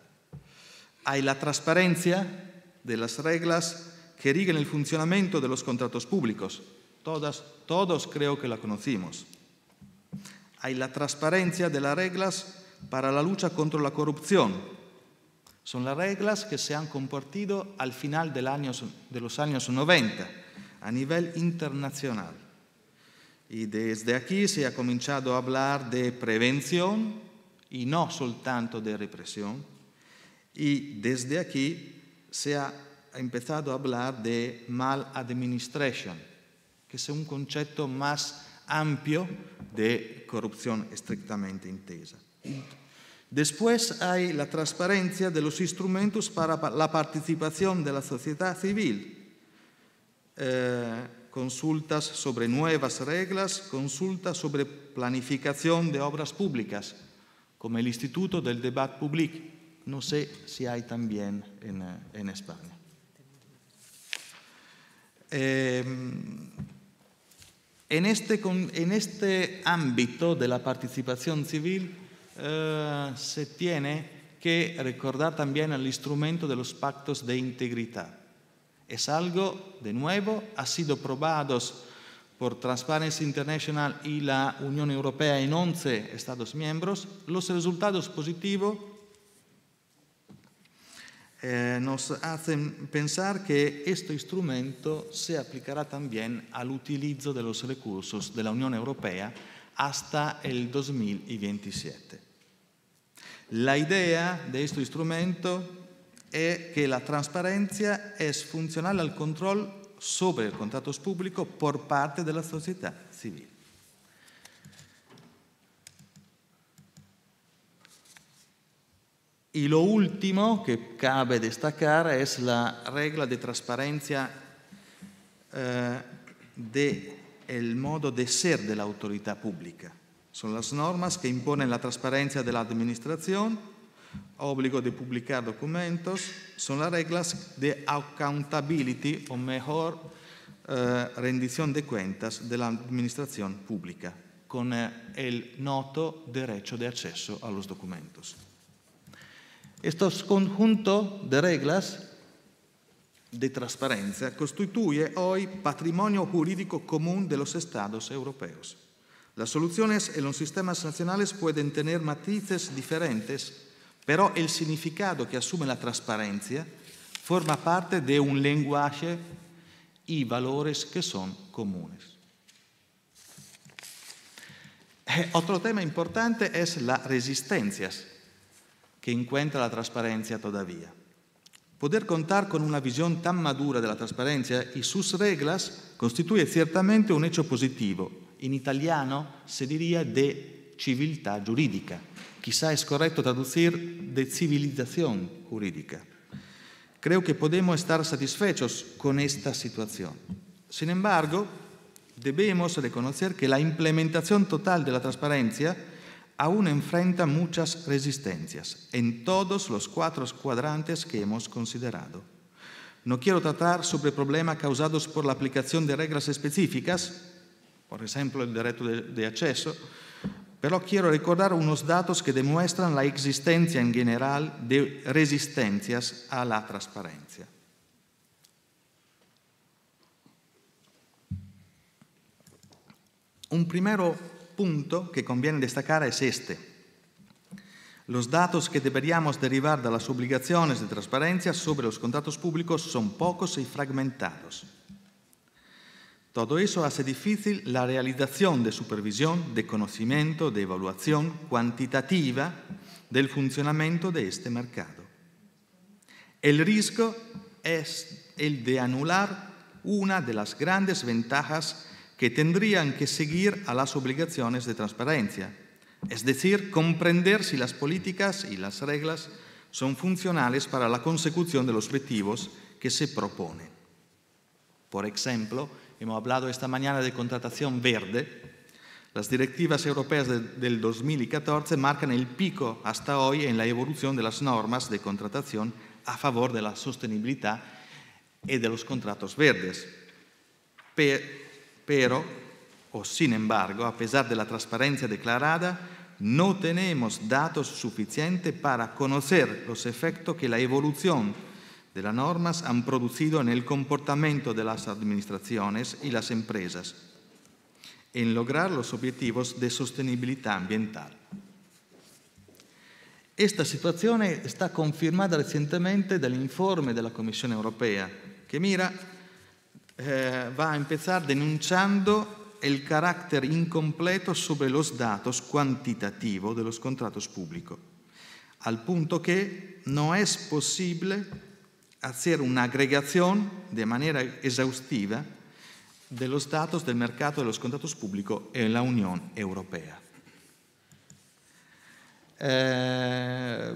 Hay la transparencia de las reglas que rigen el funcionamiento de los contratos públicos. todos creo que la conocimos. Hay la transparencia de las reglas para la lucha contra la corrupción, son las reglas que se han compartido al final de los años 90 a nivel internacional. Y desde aquí se ha comenzado a hablar de prevención y no soltanto de represión. Y desde aquí se ha empezado a hablar de mal administration, que es un concepto más amplio de corrupción estrictamente intesa. Después hay la transparencia de los instrumentos para la participación de la sociedad civil, eh, consultas sobre nuevas reglas, consultas sobre planificación de obras públicas, como el Instituto del Debate Public. No sé si hay también en, eh, España. Em, en, este en este ámbito de la participación civil, Eh, se tiene che ricordare también el instrumento pactos de integrità. Es algo de nuovo, ha sido probados por Transparency International e la Unione Europea in 11 Estados miembros. Los resultados positivos eh, nos hacen pensar che questo strumento si aplicará también al utilizzo de los recursos de la Unión Europea hasta el 2027. L'idea di questo strumento è che la trasparenza è funzionale al controllo sopra il contratto pubblico per parte della società civile. E lo ultimo che cabe destacare è la regola di trasparenza eh, del modo di essere dell'autorità pubblica. Sono le normas che imponen la trasparenza de la administración, obligo de publicar documentos, son las reglas de accountability, o mejor, eh, rendición de cuentas de la administración con il eh, noto derecho di accesso a los documentos. Estos conjunto di reglas di trasparenza constituye oggi patrimonio giuridico comune de los estados europeos. Las soluciones en los sistemas nacionales pueden tener matices diferentes, pero el significado que asume la transparencia forma parte de un lenguaje y valores que son comunes. Eh, otro tema importante es la resistencias que encuentra la transparencia todavía. Poder contar con una visión tan madura de la transparencia y sus reglas constituye ciertamente un hecho positivo, in italiano se diría de civiltà jurídica. Quizá es correcto traducir de civilización jurídica. Creo que podemos estar satisfechos con esta situación. Sin embargo, debemos reconocer que la implementación total de la transparencia aún enfrenta muchas resistencias en todos los cuatro cuadrantes que hemos considerado. No quiero tratar sobre problemas causados por la aplicación de reglas específicas, per esempio il diritto di accesso, però quiero ricordare unos datos che demuestran la existencia in generale di resistenze a la transparencia. Un primo punto che conviene destacare è questo. Los datos che deberíamos derivare de las di trasparenza transparencia sobre los contratos públicos son pocos y fragmentados. Todo eso hace difícil la realización de supervisión, de conocimiento, de evaluación cuantitativa del funcionamiento de este mercado. El riesgo es el de anular una de las grandes ventajas que tendrían que seguir a las obligaciones de transparencia, es decir, comprender si las políticas y las reglas son funcionales para la consecución de los objetivos que se propone. Por ejemplo, Hemos hablado esta mañana de contratación verde. Las directivas europeas del 2014 marcan el pico hasta hoy en la evolución de las normas de contratación a favor de la sostenibilidad y de los contratos verdes. pero, o sin embargo, a pesar de la transparencia declarada, no tenemos datos suficientes para conocer los efectos que la evolución de las normas han producido en el comportamiento de las administraciones y las empresas en lograr los objetivos de sostenibilidad ambiental. Esta situación está confirmada recientemente del informe de la Comisión europea que mira, eh, va a empezar denunciando el carácter incompleto sobre los datos quantitativos de los contratos públicos, al punto que no es posible hacer una agregación de manera exhaustiva de los datos del mercado de los contratos públicos en la Unión Europea. Eh,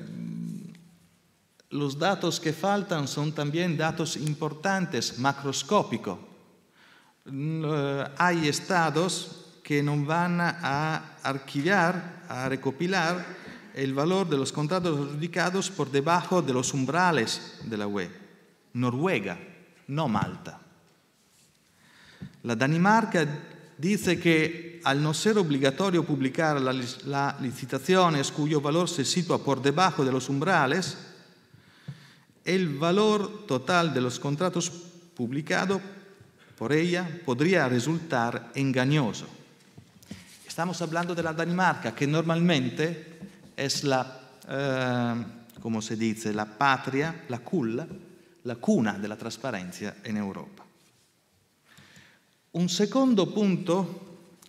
los datos que faltan son también datos importantes, macroscópicos. hay estados que no van a archivar, a recopilar el valor de los contratos adjudicados por debajo de los umbrales de la UE. Noruega, no Malta. La Danimarca dice que al no ser obligatorio publicar la, licitaciones cuyo valor se sitúa por debajo de los umbrales, el valor total de los contratos publicados por ella podría resultar engañoso. Estamos hablando de la Danimarca, que normalmente es la, eh, como se dice, la patria, la culla, la cuna della trasparenza in Europa. Un secondo punto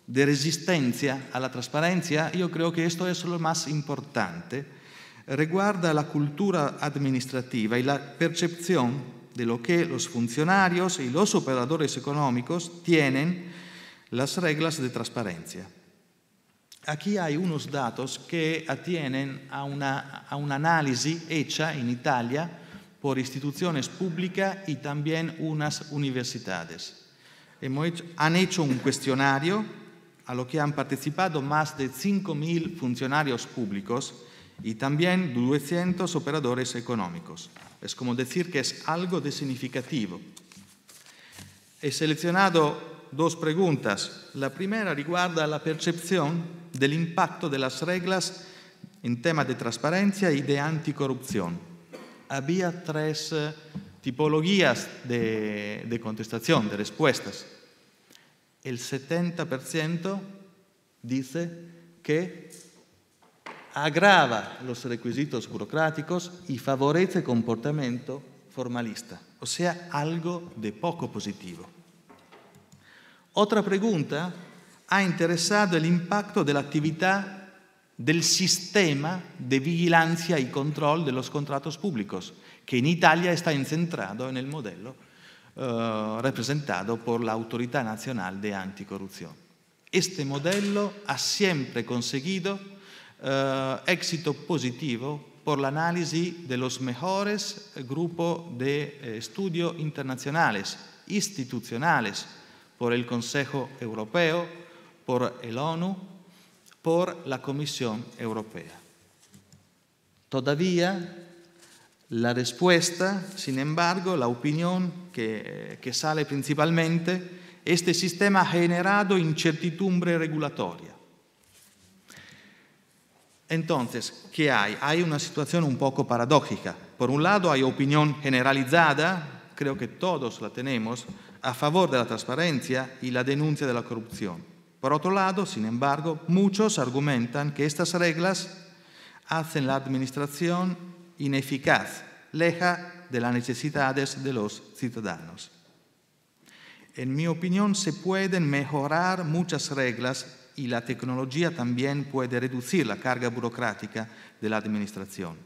di resistenza alla trasparenza, io credo che questo esto es lo più importante, riguarda la cultura amministrativa e la percepción di lo che i funzionari e i operatori economici tienen las reglas di trasparenza. aquí hay unos datos que atienen a, una, a un análisis hecha en Italia por instituciones públicas y también unas universidades. han hecho un cuestionario a lo que han participado más de 5.000 funcionarios públicos y también 200 operadores económicos. Es como decir que es algo de significativo. He seleccionado dos preguntas. La primera riguarda la percepción dell'impatto de las reglas en tema di trasparenza e di anticorrupción. Había tre eh, tipologie de, de contestación, de respuestas. El 70% dice che agrava i requisiti burocráticos e favorece comportamento formalista, o sea, algo di poco positivo. Otra pregunta ha interessato l'impatto dell'attività del sistema di vigilanza e controllo dello contratti pubblici, che in Italia è incentrato nel modello eh, rappresentato per l'Autorità Nazionale di Anticorruzione. Questo modello ha sempre conseguito eh, éxito positivo per l'analisi análisis de los mejores grupos studio eh, estudio internacionales, institucionales, por el Consejo Europeo, por el ONU, por la Commissione Europea. Tuttavia, la risposta, sin embargo, la opinión che sale principalmente, questo sistema ha generato incertidumbre regulatoria. Entonces, ¿qué hay? Hay una situazione un poco paradójica. Por un lado, hay opinión generalizzata, creo che todos la tenemos, a favor della trasparenza e la denuncia della corruzione. Por otro lado, sin embargo, muchos argumentan que estas reglas hacen la administración ineficaz, leja de las necesidades de los ciudadanos. En mi opinión, se pueden mejorar muchas reglas y la tecnología también puede reducir la carga burocrática de la administración.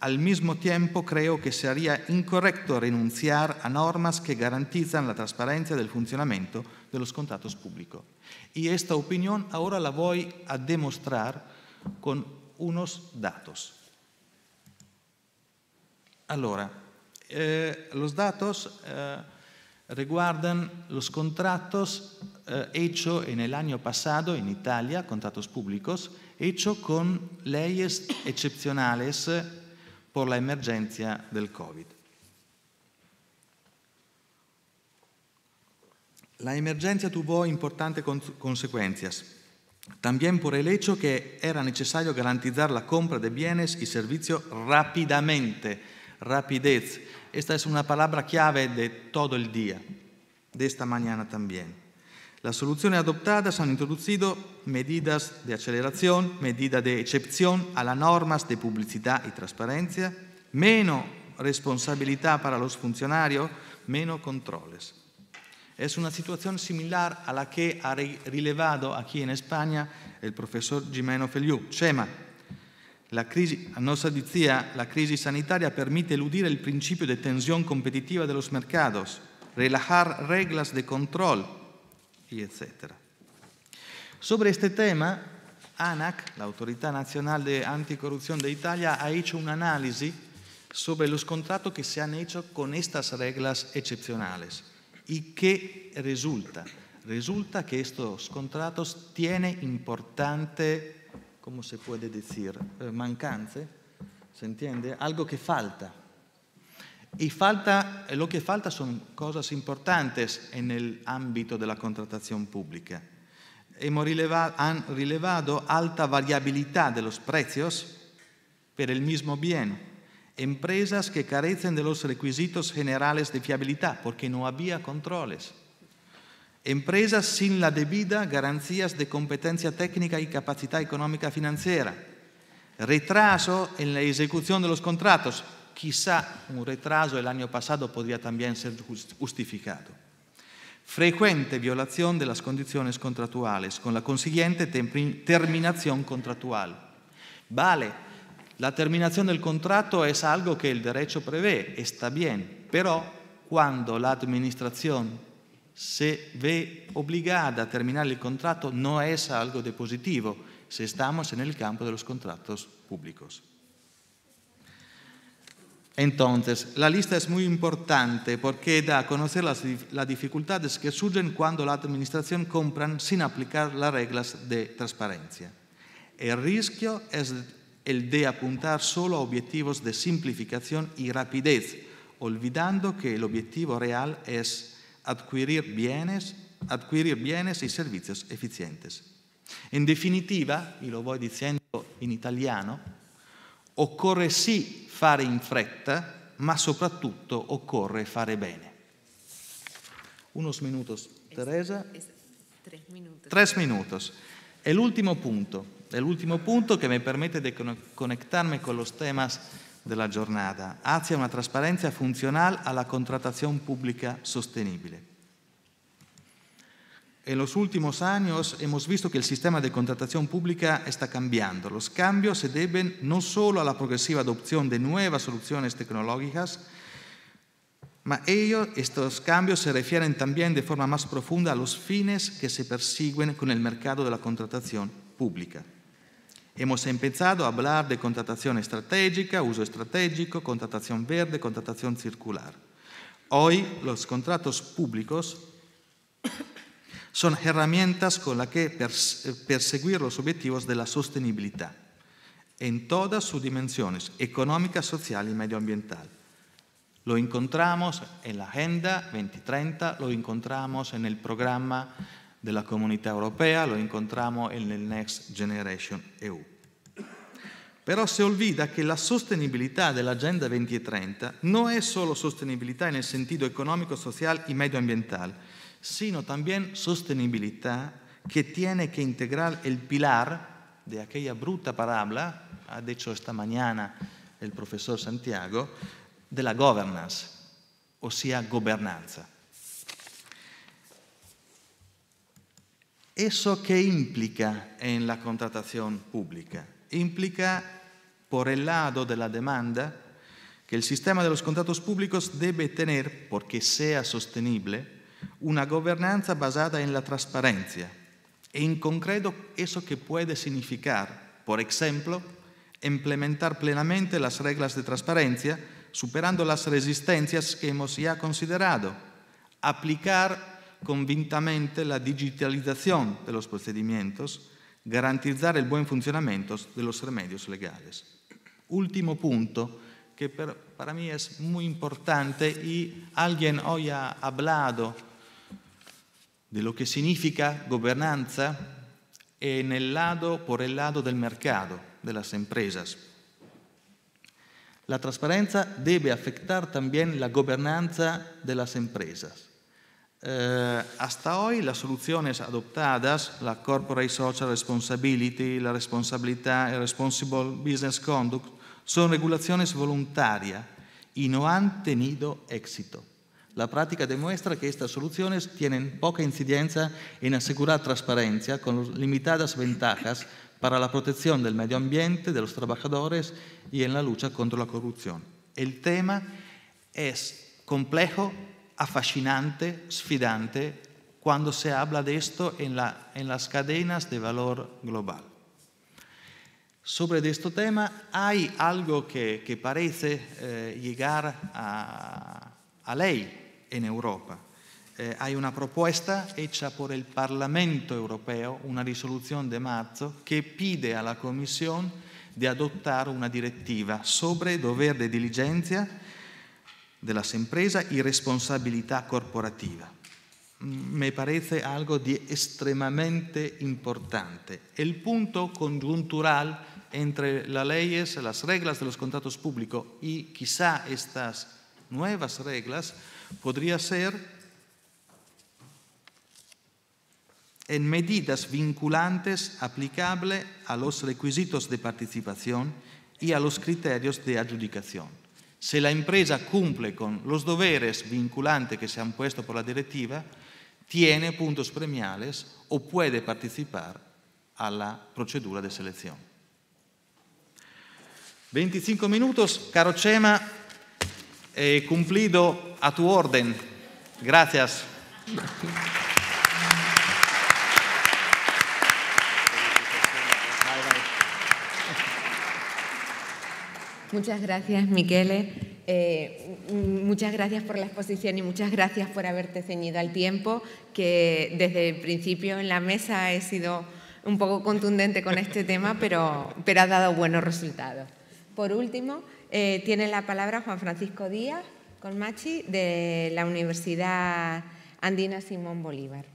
Al mismo tiempo, creo que sería incorrecto renunciar a normas que garantizan la transparencia del funcionamiento dello scontato pubblico. E questa opinione ora la voy a demostrar con unos datos. Allora, eh, los datos eh, riguardan los contratos eh, hecho en el año pasado en Italia, contratos públicos, hecho con leyes excepcionales eh, por la emergencia del COVID. La emergencia tuvo importantes consecuencias. También por el hecho que era necesario garantizar la compra de bienes y servicios rápidamente. Rapidez. Esta es una palabra clave de todo el día, de esta mañana también. Las soluciones adoptadas han introducido medidas de aceleración, medidas de excepción a las normas de publicidad y transparencia, menos responsabilidad para los funcionarios, menos controles. Es una situación similar a la que ha rilevado aquí en España el profesor Jimeno Feliu. CEMA. La crisi, a nostra dizia, la crisi sanitaria permite eludir el principio de tensión competitiva de los mercados, relajar reglas de control, y etc. Sobre este tema, ANAC, la Autoridad Nacional de Anticorrupción de Italia, ha hecho un análisis sobre los contratos que se han hecho con estas reglas excepcionales. E che risulta? Risulta che questo contratto tiene importante, come si può dire, eh, mancanze, si intende? Algo che falta. E falta, lo che falta sono cose importanti en el ámbito de la contratación pública. alta variabilità dei prezzi per il mismo bien. empresas que carecen de los requisitos generales de fiabilidad porque no había controles. Empresas sin la debida garantías de competencia técnica y capacidad económica financiera. Retraso en la ejecución de los contratos. Quizá un retraso el año pasado podría también ser justificado. Frecuente violación de las condiciones contratuales, con la consiguiente terminación contractual. Vale La terminazione del contrato è algo che il derecho prevé, está bien, pero cuando la administración se ve obligada a terminare il contrato non è algo de positivo se stiamo nel campo de los contratos públicos. Entonces, la lista è molto importante perché da a conocer las, las, dificultades que surgen cuando la administración compran sin aplicar las reglas de transparencia. El riesgo es el de apuntar solo a objetivos de simplificación y rapidez, olvidando que el objetivo real es adquirir bienes, adquirir bienes y servicios eficientes. In definitiva, y lo voy diciendo in italiano, occorre sì fare in fretta, ma soprattutto occorre fare bene. Unos minutos, Teresa. tres minutos. Tres minutos. El último punto. el último punto que me permite conectarme con los temas de la jornada, hacia una transparencia funcional a la contratación pública sostenible. En los últimos años hemos visto que el sistema de contratación pública está cambiando. Los cambios se deben no solo a la progresiva adopción de nuevas soluciones tecnológicas, Ma estos cambios se refieren también de forma más profunda a los fines que se persiguen con el mercado de la contratación pública. Hemos empezado a hablar de contratación estratégica, uso estratégico, contratación verde, contratación circular. Hoy los contratos públicos son herramientas con las que perseguir los objetivos de la sostenibilidad en todas sus dimensiones, económica, social y medioambiental. Lo encontramos en la Agenda 2030, lo encontramos en el programa della comunità europea, lo incontriamo nel Next Generation EU. Però si olvida che la sostenibilità dell'Agenda 2030 non è solo sostenibilità nel sentido economico, sociale e medioambientale, sino anche sostenibilità che tiene che integrare il pilar de aquella bruta parábola, ha detto stamattina il professor Santiago, della governance, ossia gobernanza. ¿Eso qué implica en la contratación pública? Implica, por el lado de la demanda, que el sistema de los contratos públicos debe tener, porque sea sostenible, una gobernanza basada en la transparencia. en concreto, eso que puede significar, por ejemplo, implementar plenamente las reglas de transparencia, superando las resistencias que hemos ya considerado, aplicar convintamente la digitalizzazione de los procedimientos, garantizar il buon funzionamento de los remedios legales. Ultimo punto que per me è molto importante e alguien hoy ha hablado de lo che significa governanza en nel lado, por el lado del mercato, delle imprese. La trasparenza deve afectar también la governanza de las empresas. Eh, hasta hoy las soluciones adoptadas, la Corporate Social Responsibility, la responsabilidad, el Responsible Business Conduct, son regulaciones voluntarias y no han tenido éxito. La práctica demuestra que estas soluciones tienen poca incidencia en asegurar transparencia con limitadas ventajas para la protección del medio ambiente, de los trabajadores y en la lucha contra la corrupción. El tema es complejo affascinante, sfidante, quando se habla de esto en, la, en las cadenas de valor global. Sobre este tema hay algo que, que parece eh, llegar a, a, ley en Europa. Eh, hay una propuesta hecha por el Parlamento Europeo, una resolución de marzo, que pide a la Comisión de adoptar una directiva sobre deber de diligencia las empresas y responsabilidad corporativa. Mm, me parece algo de extremadamente importante. El punto conjuntural entre las leyes, las reglas de los contratos públicos y quizá estas nuevas reglas podría ser en medidas vinculantes aplicables a los requisitos de participación y a los criterios de adjudicación. Se la impresa cumple con los doveres vinculantes che si han puesto por la direttiva, tiene puntos premiales o puede partecipare alla procedura di selezione. 25 minuti, caro Cema, e cumplido a tu orden. Gracias. Muchas gracias, Miquele. Eh, muchas gracias por la exposición y muchas gracias por haberte ceñido al tiempo, que desde el principio en la mesa he sido un poco contundente con este tema, pero, pero ha dado buenos resultados. Por último, eh, tiene la palabra Juan Francisco Díaz Machi de la Universidad Andina Simón Bolívar.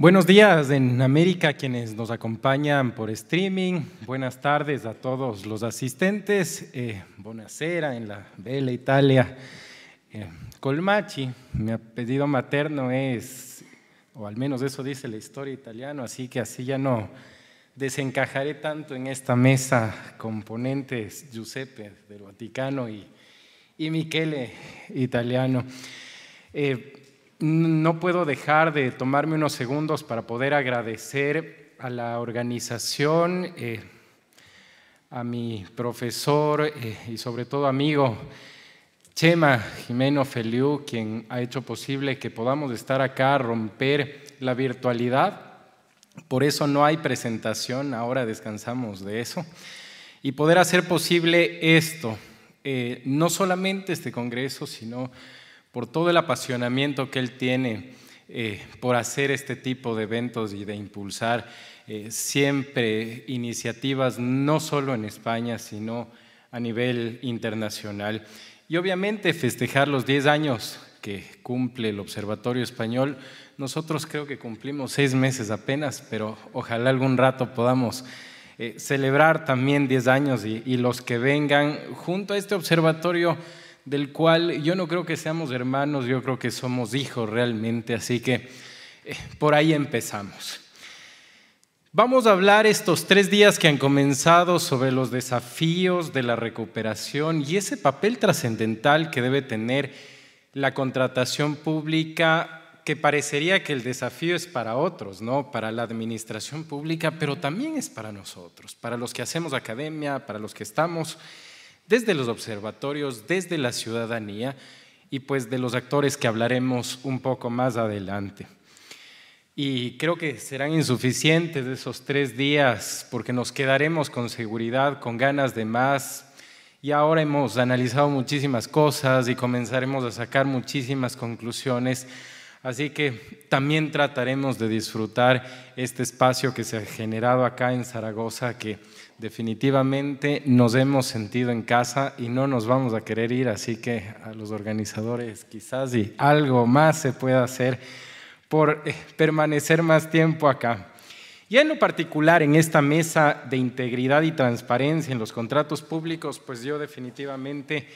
Buenos días en América quienes nos acompañan por streaming. Buenas tardes a todos los asistentes. Eh, Buonasera en la Bella Italia. Eh, Colmachi, mi apellido materno es, o al menos eso dice la historia italiana, así que así ya no desencajaré tanto en esta mesa componentes Giuseppe del Vaticano y, Michele italiano. Eh, no puedo dejar de tomarme unos segundos para poder agradecer a la organización, eh, a mi profesor eh, y sobre todo amigo Chema Jimeno Feliu, quien ha hecho posible que podamos estar acá, romper la virtualidad. Por eso no hay presentación, ahora descansamos de eso. Y poder hacer posible esto, eh, no solamente este Congreso, sino por todo el apasionamiento que él tiene eh, por hacer este tipo de eventos y de impulsar eh, siempre iniciativas no solo en España, sino a nivel internacional. Y obviamente festejar los 10 años que cumple el Observatorio Español. Nosotros creo que cumplimos seis meses apenas, pero ojalá algún rato podamos eh, celebrar también 10 años y, y los que vengan junto a este observatorio del cual yo no creo que seamos hermanos, yo creo que somos hijos realmente, así que eh, por ahí empezamos. Vamos a hablar estos tres días que han comenzado sobre los desafíos de la recuperación y ese papel trascendental que debe tener la contratación pública, que parecería que el desafío es para otros, ¿no? Para la administración pública, pero también es para nosotros, para los que hacemos academia, para los que estamos desde los observatorios, desde la ciudadanía y pues de los actores que hablaremos un poco más adelante. Y creo que serán insuficientes esos tres días porque nos quedaremos con seguridad, con ganas de más. Y ahora hemos analizado muchísimas cosas y comenzaremos a sacar muchísimas conclusiones. Así que también trataremos de disfrutar este espacio que se ha generado acá en Zaragoza, que Definitivamente nos hemos sentido en casa y no nos vamos a querer ir, así que a los organizadores quizás y algo más se pueda hacer por eh, permanecer más tiempo acá. Y en lo particular, en esta mesa de integridad y transparencia en los contratos públicos, pues yo definitivamente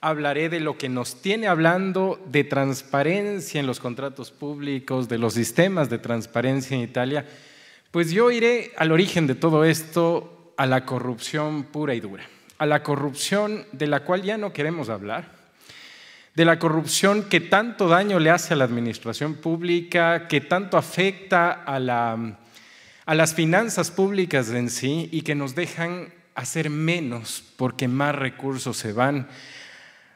hablaré de lo que nos tiene hablando de transparencia en los contratos públicos, de los sistemas de transparencia en Italia. Pues yo iré al origen de todo esto, a la corrupción pura y dura, a la corrupción de la cual ya no queremos hablar, de la corrupción que tanto daño le hace a la administración pública, que tanto afecta a, la, a las finanzas públicas en sí y que nos dejan hacer menos porque más recursos se van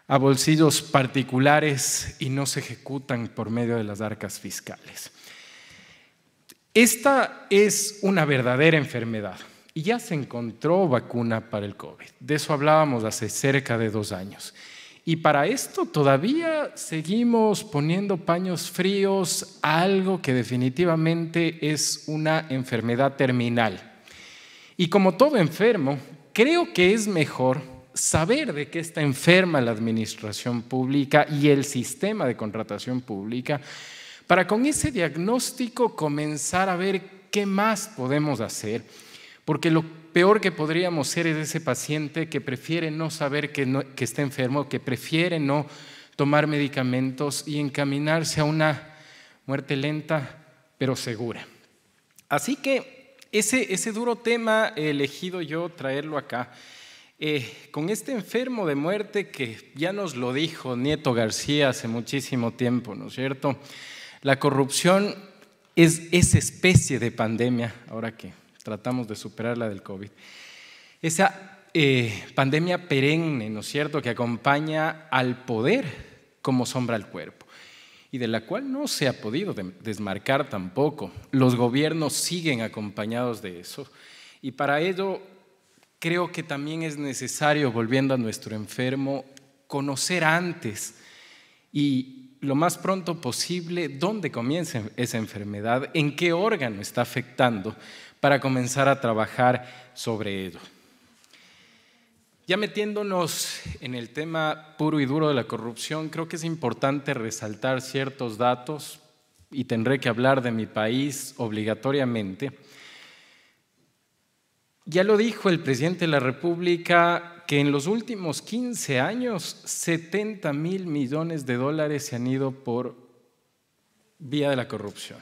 a bolsillos particulares y no se ejecutan por medio de las arcas fiscales. Esta es una verdadera enfermedad y ya se encontró vacuna para el COVID. De eso hablábamos hace cerca de dos años. Y para esto todavía seguimos poniendo paños fríos a algo que definitivamente es una enfermedad terminal. Y como todo enfermo, creo que es mejor saber de qué está enferma la administración pública y el sistema de contratación pública para con ese diagnóstico comenzar a ver qué más podemos hacer porque lo peor que podríamos ser es ese paciente que prefiere no saber que, está enfermo, que prefiere no tomar medicamentos y encaminarse a una muerte lenta pero segura. Así que ese, duro tema he elegido yo traerlo acá. Eh, con este enfermo de muerte que ya nos lo dijo Nieto García hace muchísimo tiempo, ¿no es cierto? La corrupción es esa especie de pandemia, ahora que tratamos de superar la del COVID. Esa eh, pandemia perenne, ¿no es cierto?, que acompaña al poder como sombra al cuerpo y de la cual no se ha podido desmarcar tampoco. Los gobiernos siguen acompañados de eso y para ello creo que también es necesario, volviendo a nuestro enfermo, conocer antes y, lo más pronto posible dónde comienza esa enfermedad, en qué órgano está afectando, para comenzar a trabajar sobre ello. Ya metiéndonos en el tema puro y duro de la corrupción, creo que es importante resaltar ciertos datos y tendré que hablar de mi país obligatoriamente. Ya lo dijo el presidente de la República, que en los últimos 15 años 70 mil millones de dólares se han ido por vía de la corrupción.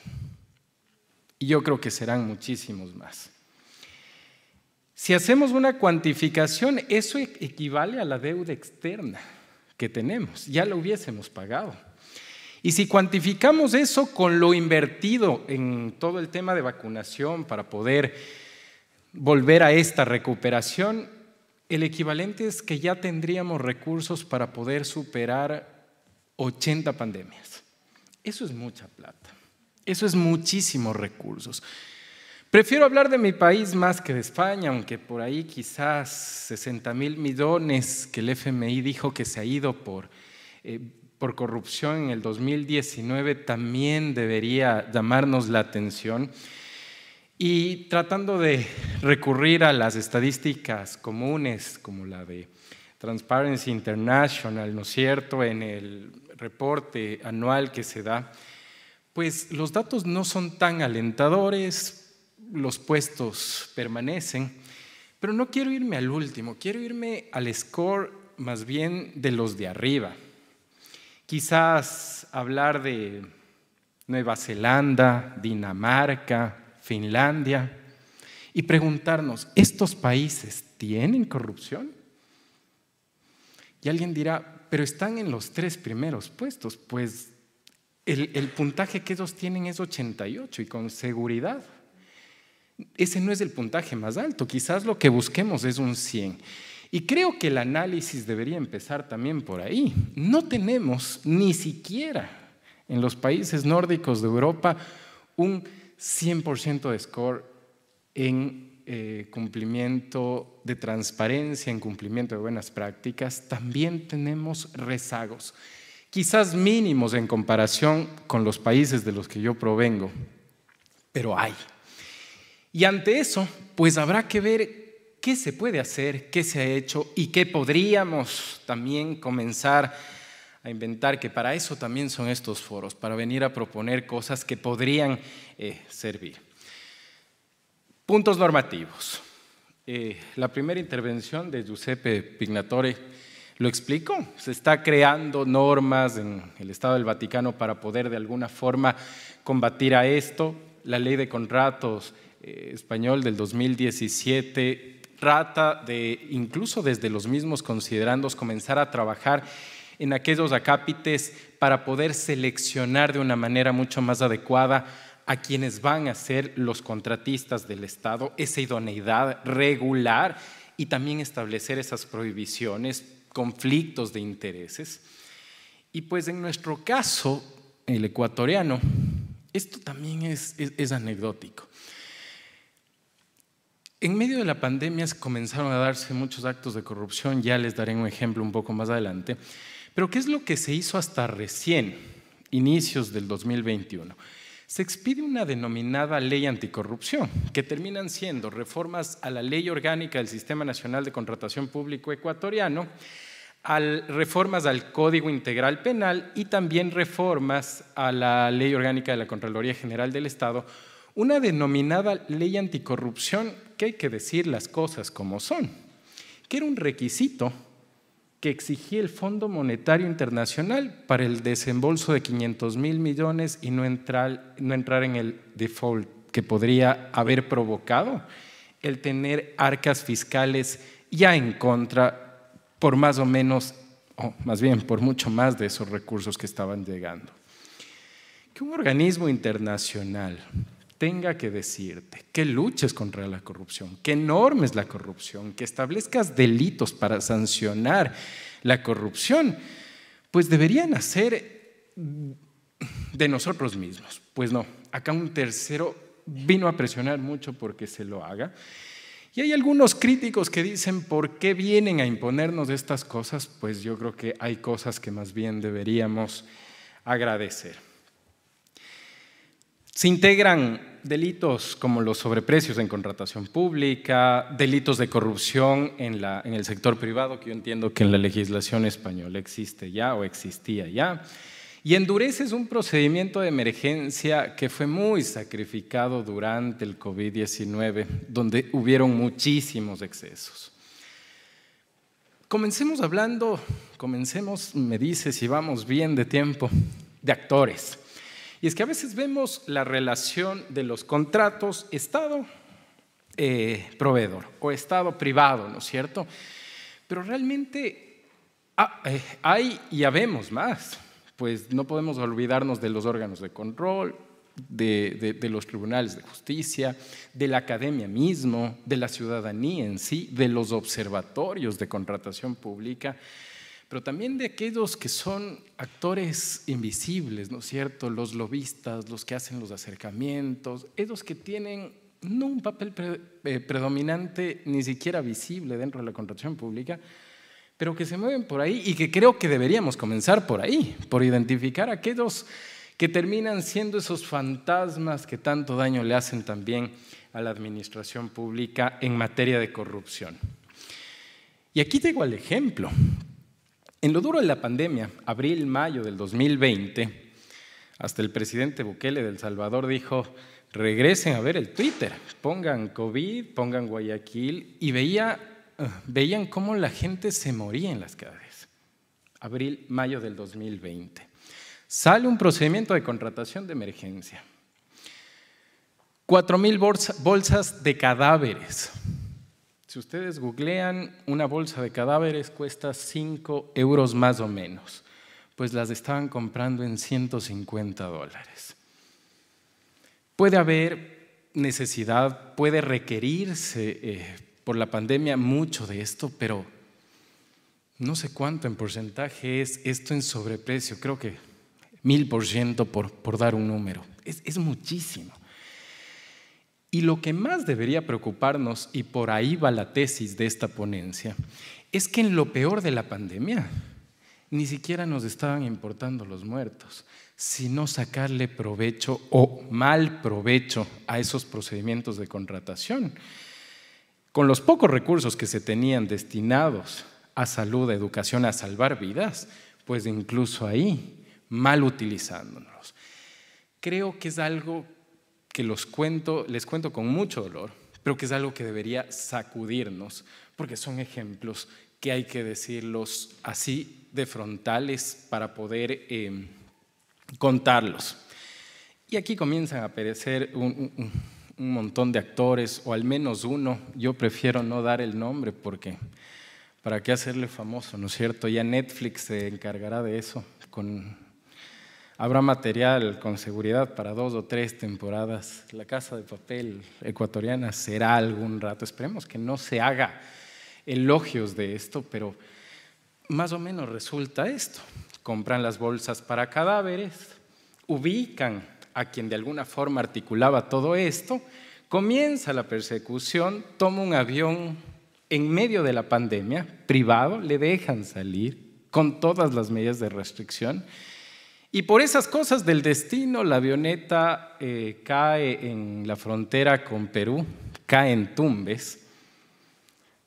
Y yo creo que serán muchísimos más. Si hacemos una cuantificación, eso e-, equivale a la deuda externa que tenemos. Ya la hubiésemos pagado. Y si cuantificamos eso con lo invertido en todo el tema de vacunación para poder volver a esta recuperación, el equivalente es que ya tendríamos recursos para poder superar 80 pandemias. Eso es mucha plata. Eso es muchísimos recursos. Prefiero hablar de mi país más que de España, aunque por ahí quizás 60 mil millones que el FMI dijo que se ha ido por, eh, por corrupción en el 2019 también debería llamarnos la atención. Y tratando de recurrir a las estadísticas comunes, como la de Transparency International, ¿no es cierto?, en el reporte anual que se da, pues los datos no son tan alentadores, los puestos permanecen, pero no quiero irme al último, quiero irme al score más bien de los de arriba. Quizás hablar de Nueva Zelanda, Dinamarca, Finlandia, y preguntarnos, ¿estos países tienen corrupción? Y alguien dirá, pero están en los tres primeros puestos, pues el, puntaje que ellos tienen es 88 y con seguridad. Ese no es el puntaje más alto, quizás lo que busquemos es un 100. Y creo que el análisis debería empezar también por ahí. No tenemos ni siquiera en los países nórdicos de Europa un 100% de score en eh, cumplimiento de transparencia, en cumplimiento de buenas prácticas, también tenemos rezagos, quizás mínimos en comparación con los países de los que yo provengo, pero hay. Y ante eso, pues habrá que ver qué se puede hacer, qué se ha hecho y qué podríamos también comenzar a inventar, que para eso también son estos foros, para venir a proponer cosas que podrían eh, servir. Puntos normativos. Eh, la primera intervención de Giuseppe Pignatore lo explicó. Se está creando normas en el Estado del Vaticano para poder de alguna forma combatir a esto. La ley de contratos eh, español del 2017 trata de, incluso desde los mismos considerandos, comenzar a trabajar en aquellos acápites para poder seleccionar de una manera mucho más adecuada a quienes van a ser los contratistas del Estado, esa idoneidad regular y también establecer esas prohibiciones, conflictos de intereses. Y pues en nuestro caso, el ecuatoriano, esto también es, anecdótico. En medio de la pandemia comenzaron a darse muchos actos de corrupción, ya les daré un ejemplo un poco más adelante, pero ¿qué es lo que se hizo hasta recién, inicios del 2021? Se expide una denominada ley anticorrupción, que terminan siendo reformas a la ley orgánica del Sistema Nacional de Contratación Público Ecuatoriano, reformas al Código Integral Penal y también reformas a la Ley Orgánica de la Contraloría General del Estado, una denominada ley anticorrupción, que hay que decir las cosas como son, que era un requisito que exigía el Fondo Monetario Internacional para el desembolso de 500 mil millones y no entrar, no entrar en el default que podría haber provocado el tener arcas fiscales ya en contra por más o menos, o más bien por mucho más de esos recursos que estaban llegando. Que un organismo internacional tenga que decirte que luches contra la corrupción, que normes la corrupción, que establezcas delitos para sancionar la corrupción, pues deberían hacer de nosotros mismos. Pues no, acá un tercero vino a presionar mucho porque se lo haga. Y hay algunos críticos que dicen, ¿por qué vienen a imponernos estas cosas? Pues yo creo que hay cosas que más bien deberíamos agradecer. Se integran delitos como los sobreprecios en contratación pública, delitos de corrupción en, el sector privado, que yo entiendo que en la legislación española existe ya o existía ya. Y endureces un procedimiento de emergencia que fue muy sacrificado durante el COVID-19, donde hubieron muchísimos excesos. Comencemos hablando, comencemos, me dice si vamos bien de tiempo, de actores. Y es que a veces vemos la relación de los contratos Estado-proveedor eh, o Estado-privado, ¿no es cierto? Pero realmente ah, eh, hay y habemos más, pues no podemos olvidarnos de los órganos de control, de, de, los tribunales de justicia, de la academia mismo, de la ciudadanía en sí, de los observatorios de contratación pública pero también de aquellos que son actores invisibles, ¿no es cierto? Los lobistas, los que hacen los acercamientos, esos que tienen no un papel eh, predominante ni siquiera visible dentro de la contratación pública, pero que se mueven por ahí y que creo que deberíamos comenzar por ahí, por identificar a aquellos que terminan siendo esos fantasmas que tanto daño le hacen también a la administración pública en materia de corrupción. Y aquí tengo el ejemplo, en lo duro de la pandemia, abril-mayo del 2020, hasta el presidente Bukele del Salvador dijo, regresen a ver el Twitter, pongan COVID, pongan Guayaquil, y veía, eh, veían cómo la gente se moría en las cadáveres, Abril, mayo del 2020. Sale un procedimiento de contratación de emergencia. cuatro mil bolsas de cadáveres si ustedes googlean, una bolsa de cadáveres cuesta 5 euros más o menos, pues las estaban comprando en 150 dólares. Puede haber necesidad, puede requerirse eh, por la pandemia mucho de esto, pero no sé cuánto en porcentaje es esto en sobreprecio, creo que mil por ciento por dar un número. es muchísimo. Y lo que más debería preocuparnos, y por ahí va la tesis de esta ponencia, es que en lo peor de la pandemia ni siquiera nos estaban importando los muertos, sino sacarle provecho o mal provecho a esos procedimientos de contratación. Con los pocos recursos que se tenían destinados a salud, a educación, a salvar vidas, pues incluso ahí, mal utilizándonos. Creo que es algo que los cuento, les cuento con mucho dolor, pero que es algo que debería sacudirnos, porque son ejemplos que hay que decirlos así de frontales para poder em, contarlos. Y aquí comienzan a aparecer un, un, un montón de actores, o al menos uno. Yo prefiero no dar el nombre porque ¿para qué hacerle famoso? ¿No es cierto? Ya Netflix se encargará de eso con Habrá material con seguridad para dos o tres temporadas. La casa de papel ecuatoriana será algún rato. Esperemos que no se haga elogios de esto, pero más o menos resulta esto. Compran las bolsas para cadáveres, ubican a quien de alguna forma articulaba todo esto, comienza la persecución, toma un avión en medio de la pandemia, privado, le dejan salir con todas las medidas de restricción y por esas cosas del destino, la avioneta eh, cae en la frontera con Perú, cae en Tumbes,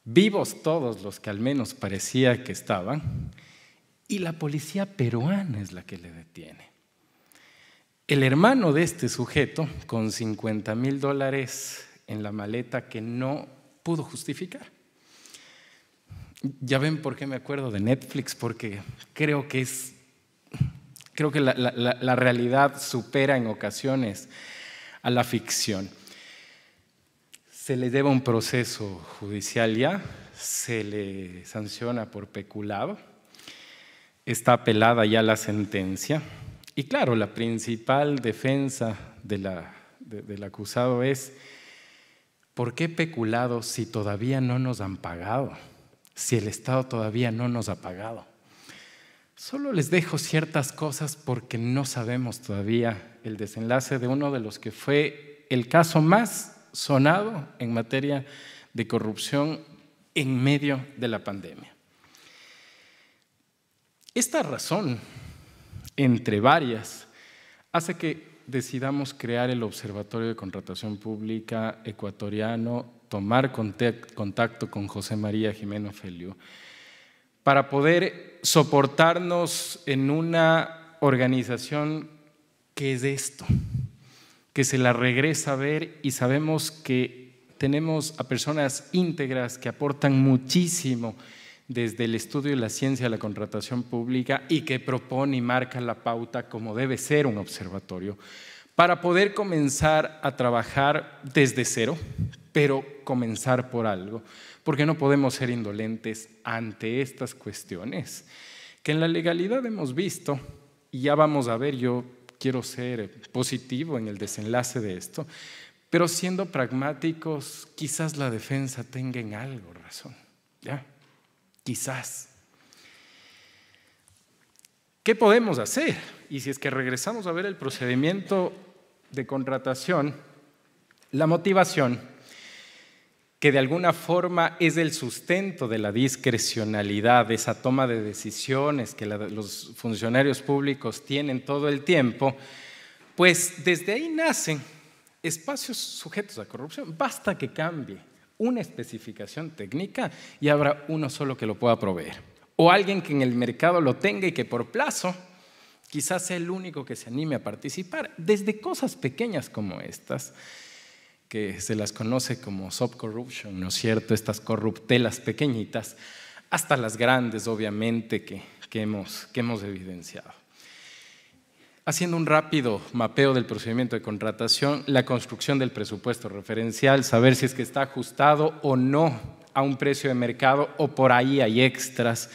vivos todos los que al menos parecía que estaban, y la policía peruana es la que le detiene. El hermano de este sujeto, con 50 mil dólares en la maleta que no pudo justificar. Ya ven por qué me acuerdo de Netflix, porque creo que es Creo que la, realidad supera en ocasiones a la ficción. Se le lleva un proceso judicial ya, se le sanciona por peculado, está apelada ya la sentencia. Y claro, la principal defensa del acusado es, ¿por qué peculado si todavía no nos han pagado? Si el Estado todavía no nos ha pagado. Solo les dejo ciertas cosas porque no sabemos todavía el desenlace de uno de los que fue el caso más sonado en materia de corrupción en medio de la pandemia. Esta razón, entre varias, hace que decidamos crear el Observatorio de Contratación Pública Ecuatoriano, tomar contacto con José María Jiménez Felio para poder soportarnos en una organización que es esto, que se la regresa a ver y sabemos que tenemos a personas íntegras que aportan muchísimo desde el estudio de la ciencia de la contratación pública y que propone y marca la pauta como debe ser un observatorio, para poder comenzar a trabajar desde cero, pero comenzar por algo, porque no podemos ser indolentes ante estas cuestiones que en la legalidad hemos visto, y ya vamos a ver, yo quiero ser positivo en el desenlace de esto, pero siendo pragmáticos, quizás la defensa tenga en algo razón, ¿ya? Quizás. ¿Qué podemos hacer? Y si es que regresamos a ver el procedimiento de contratación, la motivación que de alguna forma es el sustento de la discrecionalidad, de esa toma de decisiones que los funcionarios públicos tienen todo el tiempo, pues desde ahí nacen espacios sujetos a corrupción. Basta que cambie una especificación técnica y habrá uno solo que lo pueda proveer. O alguien que en el mercado lo tenga y que por plazo quizás sea el único que se anime a participar. Desde cosas pequeñas como estas, que se las conoce como subcorruption, ¿no es cierto? Estas corruptelas pequeñitas, hasta las grandes, obviamente, que, hemos, que hemos evidenciado. Haciendo un rápido mapeo del procedimiento de contratación, la construcción del presupuesto referencial, saber si es que está ajustado o no a un precio de mercado o por ahí hay extras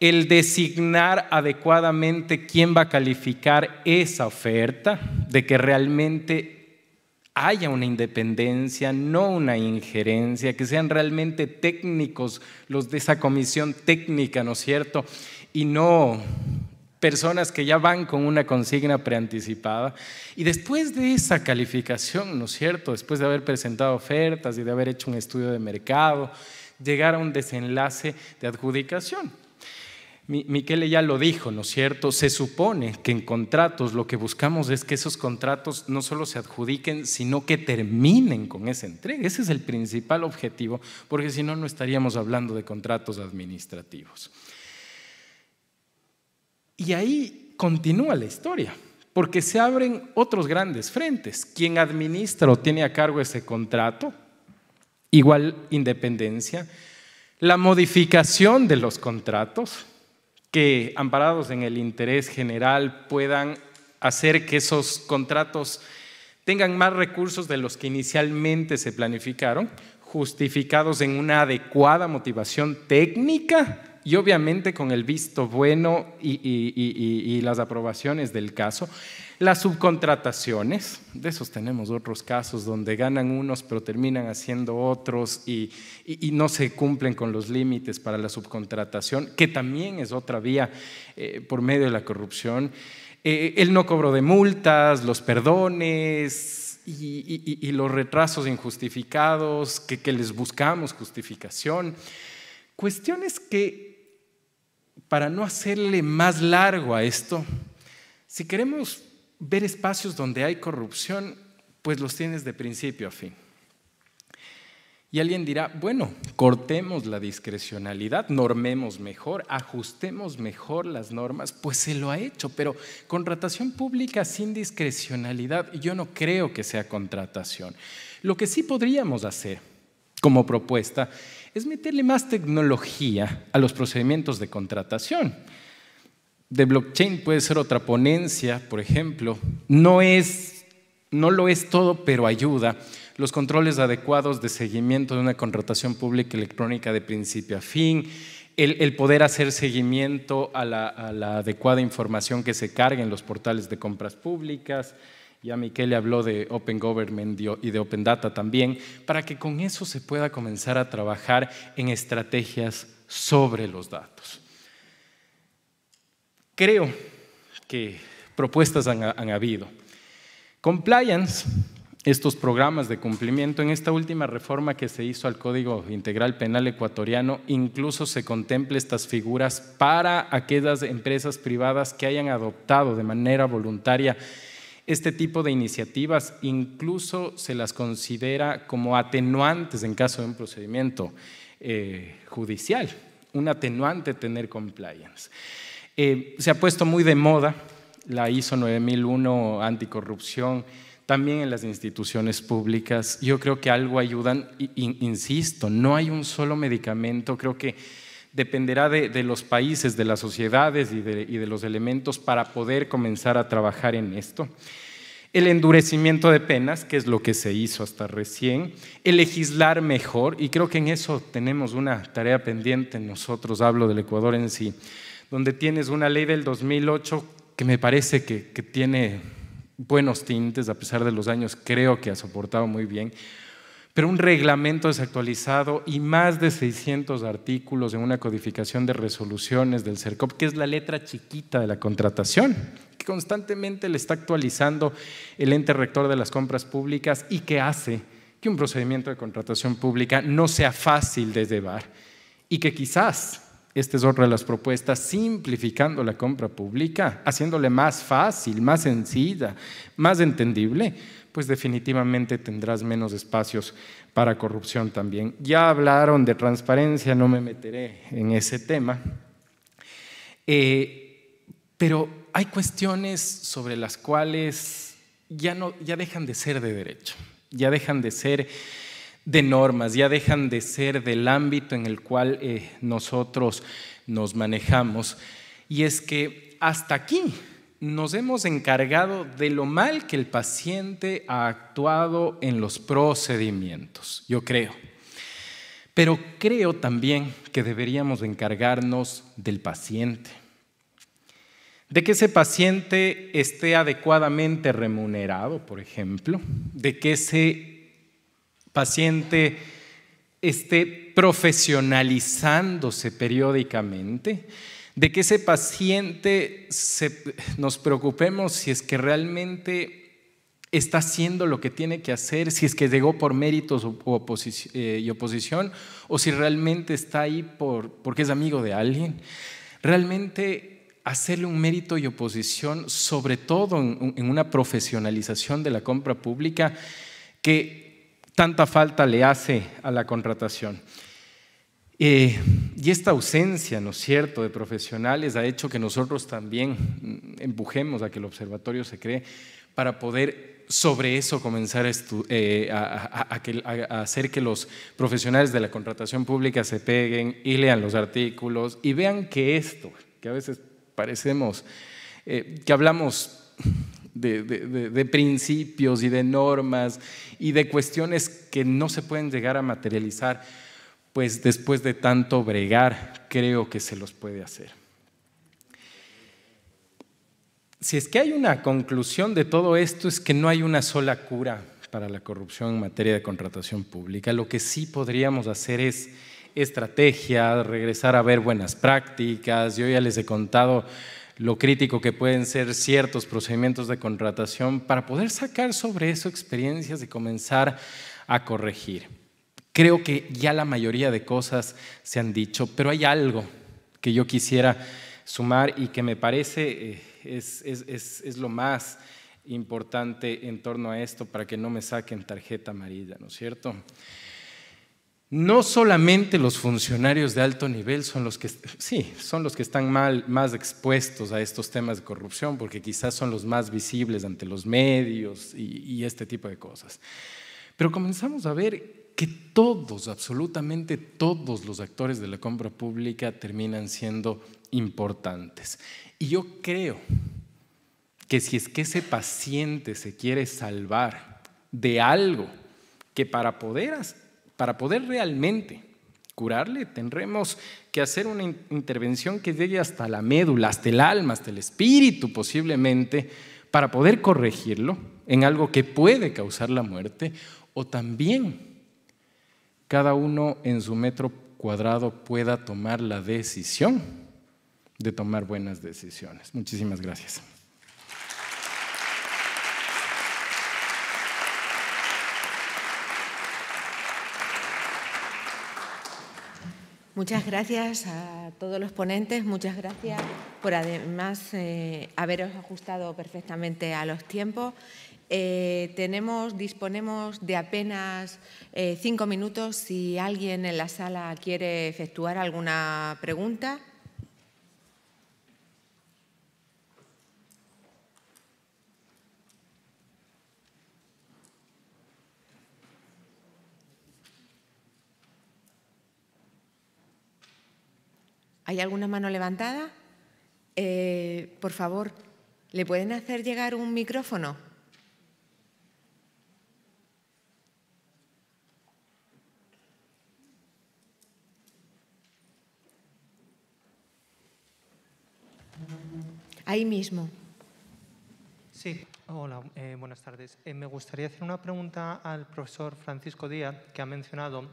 el designar adecuadamente quién va a calificar esa oferta, de que realmente haya una independencia, no una injerencia, que sean realmente técnicos los de esa comisión técnica, ¿no es cierto? Y no personas que ya van con una consigna preanticipada. Y después de esa calificación, ¿no es cierto? Después de haber presentado ofertas y de haber hecho un estudio de mercado, llegar a un desenlace de adjudicación. Miquel ya lo dijo, ¿no es cierto? Se supone que en contratos lo que buscamos es que esos contratos no solo se adjudiquen, sino que terminen con esa entrega. Ese es el principal objetivo, porque si no, no estaríamos hablando de contratos administrativos. Y ahí continúa la historia, porque se abren otros grandes frentes. Quien administra o tiene a cargo ese contrato, igual independencia, la modificación de los contratos, que, amparados en el interés general, puedan hacer que esos contratos tengan más recursos de los que inicialmente se planificaron, justificados en una adecuada motivación técnica y obviamente con el visto bueno y, las aprobaciones del caso. Las subcontrataciones, de esos tenemos otros casos donde ganan unos pero terminan haciendo otros y, no se cumplen con los límites para la subcontratación, que también es otra vía eh, por medio de la corrupción. Eh, el no cobro de multas, los perdones, y, los retrasos injustificados, que, que les buscamos justificación. Cuestiones que para no hacerle más largo a esto, si queremos ver espacios donde hay corrupción, pues los tienes de principio a fin. Y alguien dirá, bueno, cortemos la discrecionalidad, normemos mejor, ajustemos mejor las normas, pues se lo ha hecho, pero contratación pública sin discrecionalidad, yo no creo que sea contratación. Lo que sí podríamos hacer como propuesta es meterle más tecnología a los procedimientos de contratación. De blockchain puede ser otra ponencia, por ejemplo. No, es, lo es todo, pero ayuda. Los controles adecuados de seguimiento de una contratación pública electrónica de principio a fin, el, poder hacer seguimiento a la, a la, adecuada información que se cargue en los portales de compras públicas, ya Miquel le habló de Open Government y de Open Data también, para que con eso se pueda comenzar a trabajar en estrategias sobre los datos. Creo que propuestas han, habido. Compliance, estos programas de cumplimiento, en esta última reforma que se hizo al Código Integral Penal Ecuatoriano, incluso se contempla estas figuras para aquellas empresas privadas que hayan adoptado de manera voluntaria este tipo de iniciativas incluso se las considera como atenuantes en caso de un procedimiento eh, judicial, un atenuante tener compliance. Eh, se ha puesto muy de moda la ISO 9001 anticorrupción también en las instituciones públicas. Yo creo que algo ayudan, insisto, no hay un solo medicamento, creo que dependerá de, los países, de las sociedades y de, los elementos para poder comenzar a trabajar en esto el endurecimiento de penas, que es lo que se hizo hasta recién, el legislar mejor, y creo que en eso tenemos una tarea pendiente nosotros, hablo del Ecuador en sí, donde tienes una ley del 2008 que me parece que tiene buenos tintes, a pesar de los años, creo que ha soportado muy bien, pero un reglamento desactualizado y más de 600 artículos en una codificación de resoluciones del CERCOP, que es la letra chiquita de la contratación, que constantemente le está actualizando el ente rector de las compras públicas y que hace que un procedimiento de contratación pública no sea fácil de llevar y que quizás este es otra de las propuestas, simplificando la compra pública, haciéndole más fácil, más sencilla, más entendible pues definitivamente tendrás menos espacios para corrupción también. Ya hablaron de transparencia, no me meteré en ese tema, eh, pero hay cuestiones sobre las cuales ya, no, ya dejan de ser de derecho, ya dejan de ser de normas, ya dejan de ser del ámbito en el cual eh, nosotros nos manejamos. Y es que hasta aquí nos hemos encargado de lo mal que el paciente ha actuado en los procedimientos, yo creo. Pero creo también que deberíamos encargarnos del paciente, de que ese paciente esté adecuadamente remunerado, por ejemplo, de que ese paciente esté profesionalizándose periódicamente, de que ese paciente nos preocupemos si es que realmente está haciendo lo que tiene que hacer, si es que llegó por méritos eh, y oposición, o si realmente está ahí porque es amigo de alguien. Realmente hacerle un mérito y oposición, sobre todo en una profesionalización de la compra pública, que tanta falta le hace a la contratación. Eh, y esta ausencia, ¿no es cierto?, de profesionales ha hecho que nosotros también mm, empujemos a que el observatorio se cree para poder sobre eso comenzar eh, a, hacer que los profesionales de la contratación pública se peguen y lean los artículos y vean que esto, que a veces parecemos, eh, que hablamos de, principios y de normas y de cuestiones que no se pueden llegar a materializar, pues después de tanto bregar, creo que se los puede hacer. Si es que hay una conclusión de todo esto es que no hay una sola cura para la corrupción en materia de contratación pública. Lo que sí podríamos hacer es estrategia, regresar a ver buenas prácticas. Yo ya les he contado lo crítico que pueden ser ciertos procedimientos de contratación para poder sacar sobre eso experiencias y comenzar a corregir. Creo que ya la mayoría de cosas se han dicho, pero hay algo que yo quisiera sumar y que me parece eh, es, lo más importante en torno a esto para que no me saquen tarjeta amarilla, ¿no es cierto? No solamente los funcionarios de alto nivel son los que, sí, son los que están más expuestos a estos temas de corrupción, porque quizás son los más visibles ante los medios y, y este tipo de cosas. Pero comenzamos a ver que todos, absolutamente todos los actores de la compra pública terminan siendo importantes. Y yo creo que si es que ese paciente se quiere salvar de algo que para poder, para poder realmente curarle, tendremos que hacer una intervención que llegue hasta la médula, hasta el alma, hasta el espíritu posiblemente, para poder corregirlo en algo que puede causar la muerte o también cada uno en su metro cuadrado pueda tomar la decisión de tomar buenas decisiones. Muchísimas gracias. Muchas gracias a todos los ponentes, muchas gracias por además eh, haberos ajustado perfectamente a los tiempos. Eh, tenemos, disponemos de apenas eh, cinco minutos si alguien en la sala quiere efectuar alguna pregunta. ¿Hay alguna mano levantada? Eh, por favor, ¿le pueden hacer llegar un micrófono? ahí mismo. Sí, hola, eh, buenas tardes. Eh, me gustaría hacer una pregunta al profesor Francisco Díaz, que ha mencionado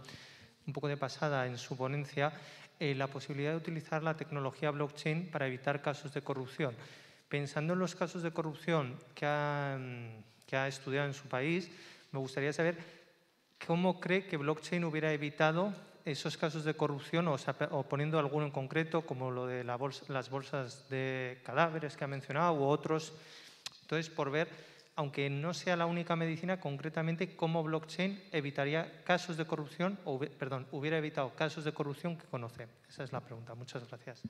un poco de pasada en su ponencia eh, la posibilidad de utilizar la tecnología blockchain para evitar casos de corrupción. Pensando en los casos de corrupción que que ha estudiado en su país, me gustaría saber cómo cree que blockchain hubiera evitado esos casos de corrupción o, poniendo alguno en concreto, como lo de las bolsas de cadáveres que ha mencionado u otros. Entonces, por ver, aunque no sea la única medicina, concretamente cómo blockchain evitaría casos de corrupción, o, perdón, hubiera evitado casos de corrupción que conocen Esa es la pregunta. Muchas gracias.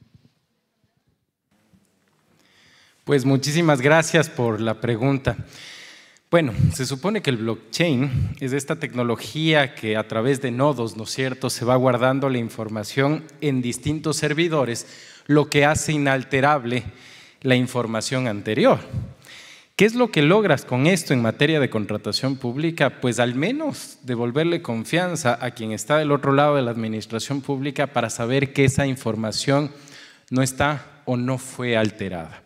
Pues muchísimas gracias por la pregunta. Bueno, se supone que el blockchain es esta tecnología que a través de nodos, ¿no es cierto?, se va guardando la información en distintos servidores, lo que hace inalterable la información anterior. ¿Qué es lo que logras con esto en materia de contratación pública? Pues al menos devolverle confianza a quien está del otro lado de la administración pública para saber que esa información no está o no fue alterada.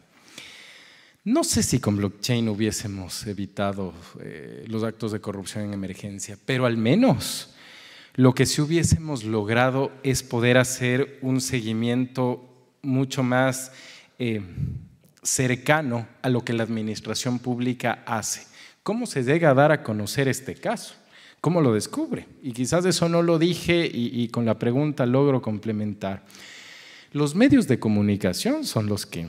No sé si con blockchain hubiésemos evitado eh, los actos de corrupción en emergencia, pero al menos lo que sí hubiésemos logrado es poder hacer un seguimiento mucho más eh, cercano a lo que la administración pública hace. ¿Cómo se llega a dar a conocer este caso? ¿Cómo lo descubre? Y quizás eso no lo dije y con la pregunta logro complementar. Los medios de comunicación son los que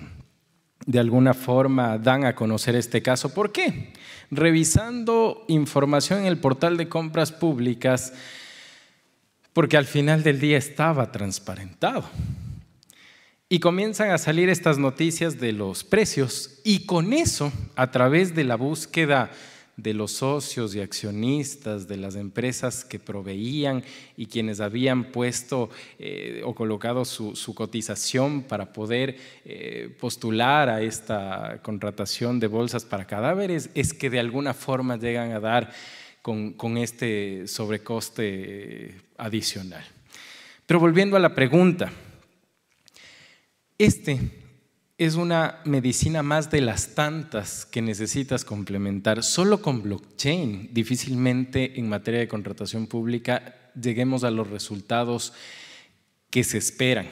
de alguna forma dan a conocer este caso. ¿Por qué? Revisando información en el portal de compras públicas, porque al final del día estaba transparentado. Y comienzan a salir estas noticias de los precios y con eso, a través de la búsqueda de los socios y accionistas de las empresas que proveían y quienes habían puesto eh, o colocado su, cotización para poder eh, postular a esta contratación de bolsas para cadáveres, es que de alguna forma llegan a dar con, con este sobrecoste adicional. Pero volviendo a la pregunta, este es una medicina más de las tantas que necesitas complementar. Solo con blockchain difícilmente en materia de contratación pública lleguemos a los resultados que se esperan.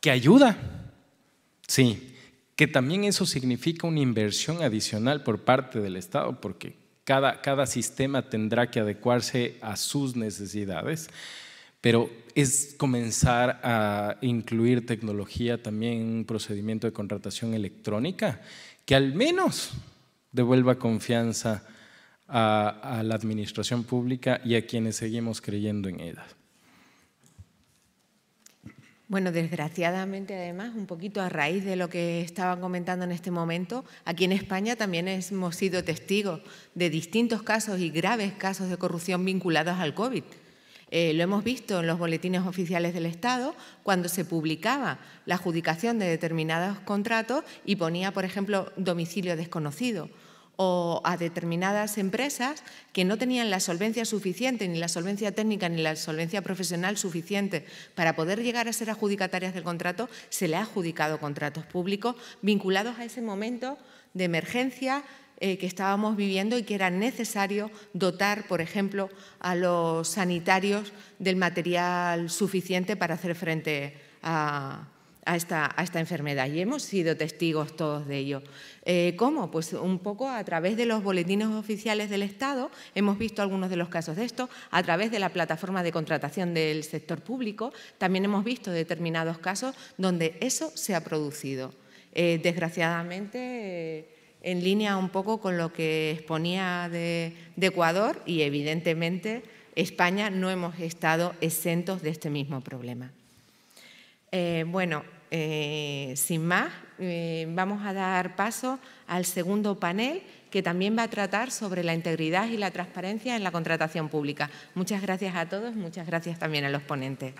¿Que ayuda? Sí, que también eso significa una inversión adicional por parte del Estado, porque cada, cada sistema tendrá que adecuarse a sus necesidades, pero es comenzar a incluir tecnología también en un procedimiento de contratación electrónica que al menos devuelva confianza a, la administración pública y a quienes seguimos creyendo en ella. Bueno, desgraciadamente además, un poquito a raíz de lo que estaban comentando en este momento, aquí en España también hemos sido testigos de distintos casos y graves casos de corrupción vinculados al COVID. Eh, lo hemos visto en los boletines oficiales del Estado, cuando se publicaba la adjudicación de determinados contratos y ponía, por ejemplo, domicilio desconocido o a determinadas empresas que no tenían la solvencia suficiente, ni la solvencia técnica, ni la solvencia profesional suficiente para poder llegar a ser adjudicatarias del contrato, se le ha adjudicado contratos públicos vinculados a ese momento de emergencia, eh, que estábamos viviendo y que era necesario dotar, por ejemplo, a los sanitarios del material suficiente para hacer frente a, esta, a esta, enfermedad y hemos sido testigos todos de ello. Eh, ¿Cómo? Pues un poco a través de los boletines oficiales del Estado, hemos visto algunos de los casos de esto, a través de la plataforma de contratación del sector público, también hemos visto determinados casos donde eso se ha producido. Eh, desgraciadamente, en línea un poco con lo que exponía de, Ecuador y evidentemente España no hemos estado exentos de este mismo problema. Eh, bueno, eh, sin más, eh, vamos a dar paso al segundo panel que también va a tratar sobre la integridad y la transparencia en la contratación pública. Muchas gracias a todos, muchas gracias también a los ponentes.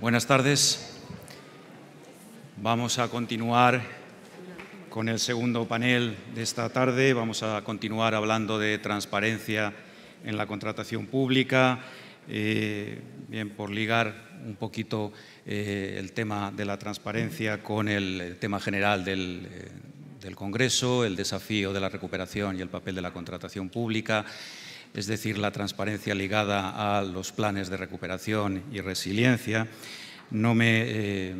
Buenas tardes. Vamos a continuar con el segundo panel de esta tarde. Vamos a continuar hablando de transparencia en la contratación pública. Eh, bien, por ligar un poquito eh, el tema de la transparencia con el tema general eh, del, Congreso, el desafío de la recuperación y el papel de la contratación pública, es decir, la transparencia ligada a los planes de recuperación y resiliencia. No me... Eh,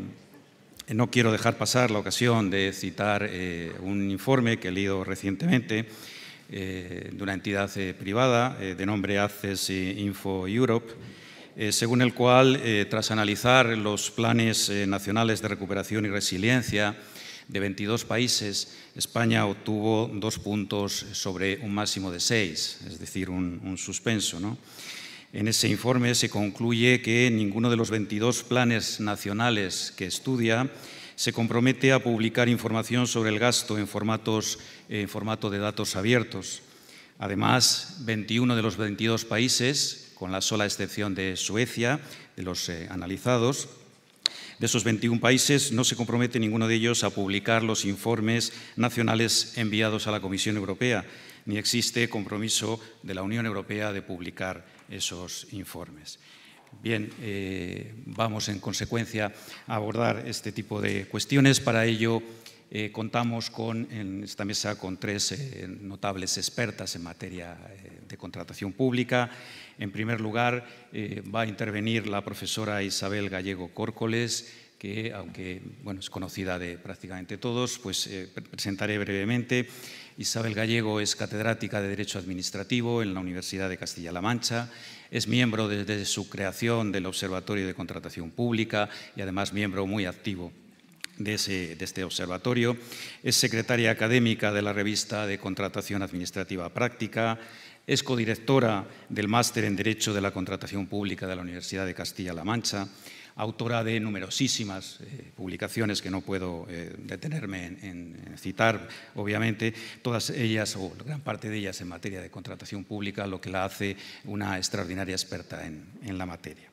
no quiero dejar pasar la ocasión de citar un informe que he leído recientemente de una entidad privada de nombre ACES Info Europe eh, según el cual, eh, tras analizar los planes eh, nacionales de recuperación y resiliencia de 22 países, España obtuvo dos puntos sobre un máximo de seis, es decir, un, suspenso. En ese informe se concluye que ninguno de los 22 planes nacionales que estudia se compromete a publicar información sobre el gasto en, formatos, en formato de datos abiertos. Además, 21 de los 22 países con la sola excepción de Suecia, de los eh, analizados. De esos 21 países no se compromete ninguno de ellos a publicar los informes nacionales enviados a la Comisión Europea, ni existe compromiso de la Unión Europea de publicar esos informes. Bien, eh, vamos en consecuencia a abordar este tipo de cuestiones. Para ello, eh, contamos con, en esta mesa con tres eh, notables expertas en materia eh, de contratación pública. En primer lugar, va a intervenir la profesora Isabel Gallego Córcoles, que, aunque es conocida de prácticamente todos, pues presentaré brevemente. Isabel Gallego es catedrática de Derecho Administrativo en la Universidad de Castilla-La Mancha, es miembro desde su creación del Observatorio de Contratación Pública y además miembro muy activo de, este observatorio. Es secretaria académica de la revista de contratación administrativa práctica. Es codirectora del máster en Derecho de la Contratación Pública de la Universidad de Castilla-La Mancha. Autora de numerosísimas eh, publicaciones que no puedo eh, detenerme en, citar, obviamente, todas ellas o gran parte de ellas en materia de contratación pública, lo que la hace una extraordinaria experta en la materia.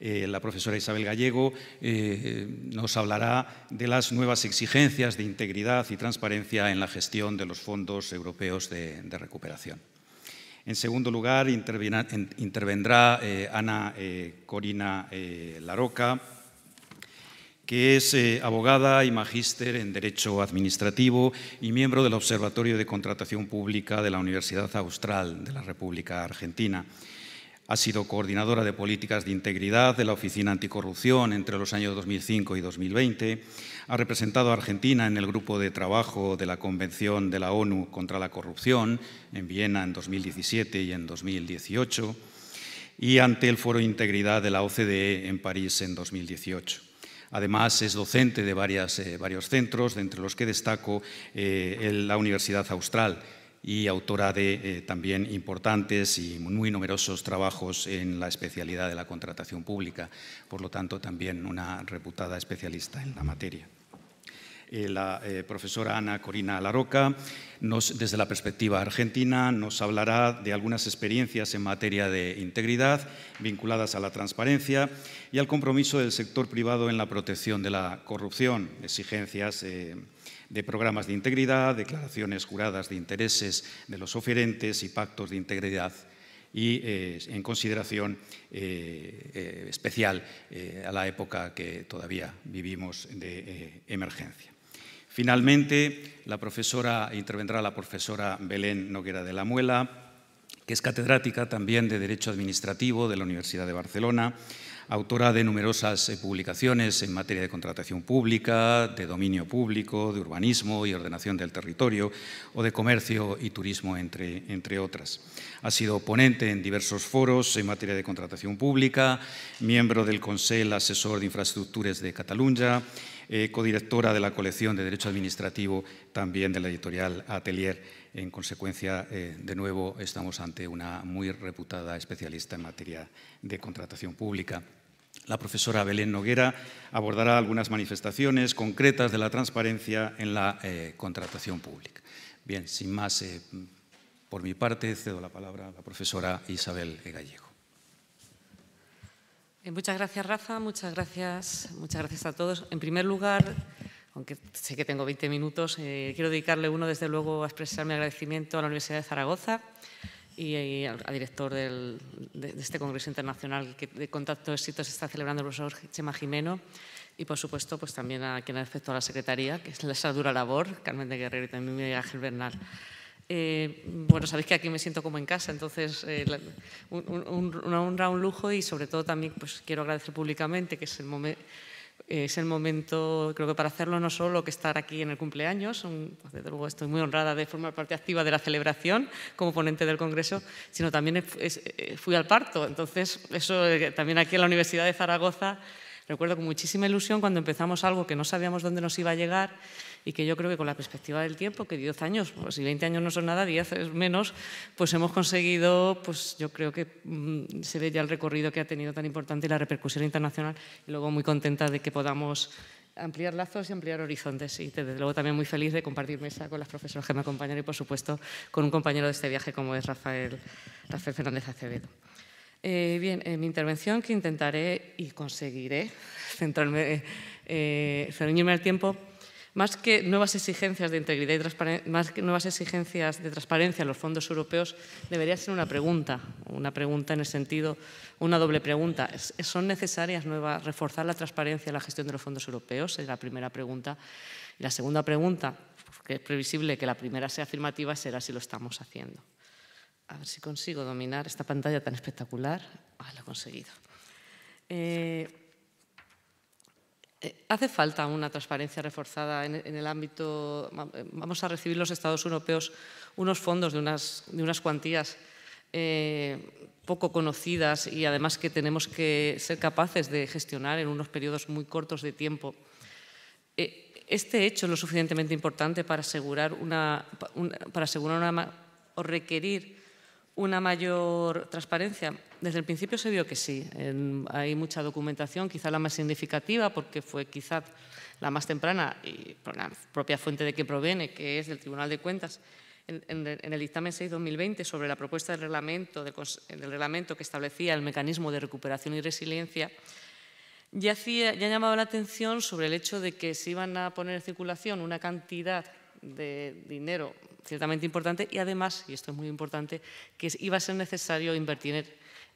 Eh, la profesora Isabel Gallego eh, eh, nos hablará de las nuevas exigencias de integridad y transparencia en la gestión de los fondos europeos de, recuperación. En segundo lugar, intervendrá Ana Corina Laroca, que es abogada y magíster en Derecho Administrativo y miembro del Observatorio de Contratación Pública de la Universidad Austral de la República Argentina. Ha sido coordinadora de políticas de integridad de la Oficina Anticorrupción entre los años 2005 y 2020. Ha representado a Argentina en el grupo de trabajo de la Convención de la ONU contra la Corrupción en Viena en 2017 y en 2018 y ante el Foro Integridad de la OCDE en París en 2018. Además, es docente de eh, varios centros, de entre los que destaco eh, la Universidad Austral, y autora de eh, también importantes y muy numerosos trabajos en la especialidad de la contratación pública, por lo tanto también una reputada especialista en la materia. Eh, la eh, profesora Ana Corina Laroca, desde la perspectiva argentina, nos hablará de algunas experiencias en materia de integridad vinculadas a la transparencia y al compromiso del sector privado en la protección de la corrupción, exigencias de programas de integridad, declaraciones juradas de intereses de los oferentes y pactos de integridad y eh, en consideración eh, eh, especial a la época que todavía vivimos de emergencia. Finalmente, la profesora, intervendrá la profesora Belén Noguera de la Muela, que es catedrática también de Derecho Administrativo de la Universidad de Barcelona autora de numerosas eh, publicaciones en materia de contratación pública, de dominio público, de urbanismo y ordenación del territorio o de comercio y turismo, entre, entre otras. Ha sido ponente en diversos foros en materia de contratación pública, miembro del Consejo Asesor de Infraestructuras de Cataluña, eh, codirectora de la colección de Derecho Administrativo también de la editorial Atelier en consecuencia, eh, de nuevo, estamos ante una muy reputada especialista en materia de contratación pública. La profesora Belén Noguera abordará algunas manifestaciones concretas de la transparencia en la eh, contratación pública. Bien, sin más, eh, por mi parte, cedo la palabra a la profesora Isabel Gallego. muchas gracias, Rafa. Muchas gracias, muchas gracias a todos. En primer lugar, aunque sé que tengo 20 minutos, eh, quiero dedicarle uno, desde luego, a expresar mi agradecimiento a la Universidad de Zaragoza y, eh, al, director de, este Congreso Internacional que de Contacto Éxito se está celebrando, el profesor Chema Jimeno, y, por supuesto, pues también a quien ha a la Secretaría, que es esa dura labor, Carmen de Guerrero y también Miguel Ángel Bernal. Eh, bueno, sabéis que aquí me siento como en casa, entonces un, una honra, un lujo y sobre todo también pues, quiero agradecer públicamente que es el momento es el momento, creo que para hacerlo no solo que estar aquí en el cumpleaños, desde luego estoy muy honrada de formar parte activa de la celebración como ponente del Congreso, sino también eh, fui al parto. Entonces, eso eh, también aquí en la Universidad de Zaragoza, recuerdo con muchísima ilusión cuando empezamos algo que no sabíamos dónde nos iba a llegar y que yo creo que con la perspectiva del tiempo, que 10 años, pues si 20 años no son nada, 10 es menos, pues hemos conseguido, pues yo creo que mm, se ve ya el recorrido que ha tenido tan importante y la repercusión internacional y luego muy contenta de que podamos ampliar lazos y ampliar horizontes. Y desde luego también muy feliz de compartir mesa con las profesoras que me acompañan y, por supuesto, con un compañero de este viaje como es Rafael, Rafael Fernández Acevedo. Eh, bien, en mi intervención que intentaré y conseguiré centrarme, eh, al tiempo, más que nuevas exigencias de integridad y transparencia, más que nuevas exigencias de transparencia en los fondos europeos, debería ser una pregunta, una pregunta en el sentido, una doble pregunta. ¿Son necesarias nuevas, reforzar la transparencia en la gestión de los fondos europeos? Es la primera pregunta. Y la segunda pregunta, que es previsible que la primera sea afirmativa, será si lo estamos haciendo. A ver si consigo dominar esta pantalla tan espectacular. Ah, lo he conseguido. Eh, eh, hace falta una transparencia reforzada en, el ámbito... Eh, vamos a recibir los Estados europeos unos fondos de unas, cuantías eh, poco conocidas y además que tenemos que ser capaces de gestionar en unos periodos muy cortos de tiempo. este hecho es lo suficientemente importante para asegurar para asegurar o requerir una mayor transparencia? Desde el principio se vio que sí. hay mucha documentación, quizá la más significativa, porque fue quizá la más temprana y la propia fuente de que proviene, que es del Tribunal de Cuentas, en, el dictamen 6-2020 sobre la propuesta del reglamento, del, reglamento que establecía el mecanismo de recuperación y resiliencia, ya, hacía, ya llamaba la atención sobre el hecho de que se iban a poner en circulación una cantidad de dinero ciertamente importante y además, y esto es muy importante, que iba a ser necesario invertir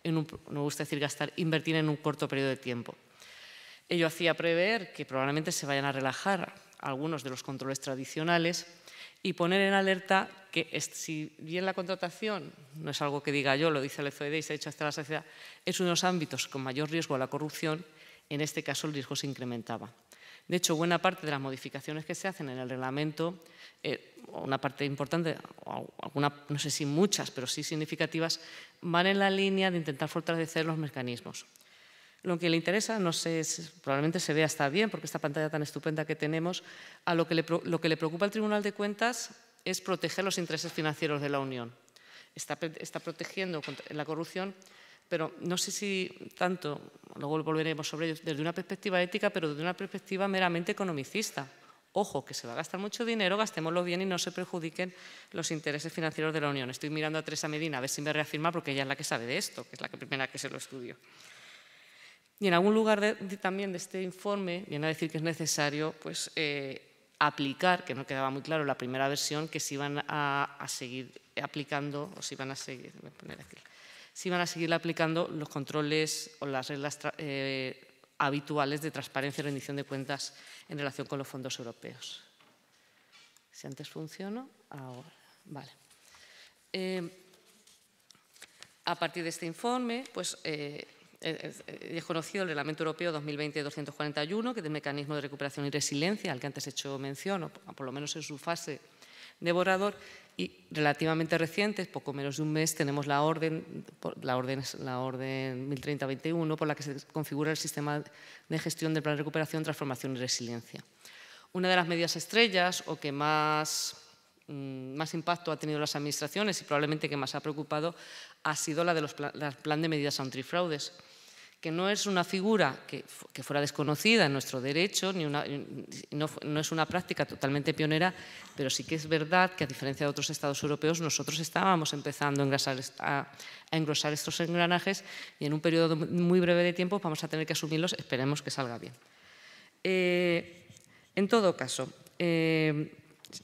en un, no gusta decir invertir en un corto periodo de tiempo. Ello hacía prever que probablemente se vayan a relajar algunos de los controles tradicionales y poner en alerta que si bien la contratación no es algo que diga yo, lo dice el FED y se ha dicho hasta la sociedad, es uno de los ámbitos con mayor riesgo a la corrupción, en este caso el riesgo se incrementaba. De hecho, buena parte de las modificaciones que se hacen en el reglamento, eh, una parte importante, alguna, no sé si muchas, pero sí significativas, van en la línea de intentar fortalecer los mecanismos. Lo que le interesa, no sé, probablemente se vea hasta bien, porque esta pantalla tan estupenda que tenemos, a lo que le, lo que le preocupa al Tribunal de Cuentas es proteger los intereses financieros de la Unión. Está, está protegiendo la corrupción pero no sé si tanto, luego volveremos sobre ello, desde una perspectiva ética, pero desde una perspectiva meramente economicista. Ojo, que se va a gastar mucho dinero, gastémoslo bien y no se perjudiquen los intereses financieros de la Unión. Estoy mirando a Teresa Medina a ver si me reafirma, porque ella es la que sabe de esto, que es la primera que se lo estudió. Y en algún lugar también de este informe viene a decir que es necesario pues, eh, aplicar, que no quedaba muy claro la primera versión, que se iban a, seguir aplicando o si iban a seguir si van a seguir aplicando los controles o las reglas eh, habituales de transparencia y rendición de cuentas en relación con los fondos europeos. Si antes funcionó, ahora. Vale. Eh, a partir de este informe, pues eh, eh es conocido el Reglamento Europeo 2020-241, que es el mecanismo de recuperación y resiliencia, al que antes he hecho mención, o por lo menos en su fase de borrador, y relativamente recientes, poco menos de un mes, tenemos la orden, la orden, la orden 1030-21 por la que se configura el sistema de gestión del plan de recuperación, transformación y resiliencia. Una de las medidas estrellas o que más, mm, más impacto ha tenido las administraciones y probablemente que más ha preocupado ha sido la de los plan, de medidas antifraudes. fraudes que no es una figura que, fuera desconocida en nuestro derecho, ni no, es una práctica totalmente pionera, pero sí que es verdad que a diferencia de otros estados europeos, nosotros estábamos empezando a engrosar, engrosar estos engranajes y en un periodo muy breve de tiempo vamos a tener que asumirlos, esperemos que salga bien. Eh, en todo caso, eh,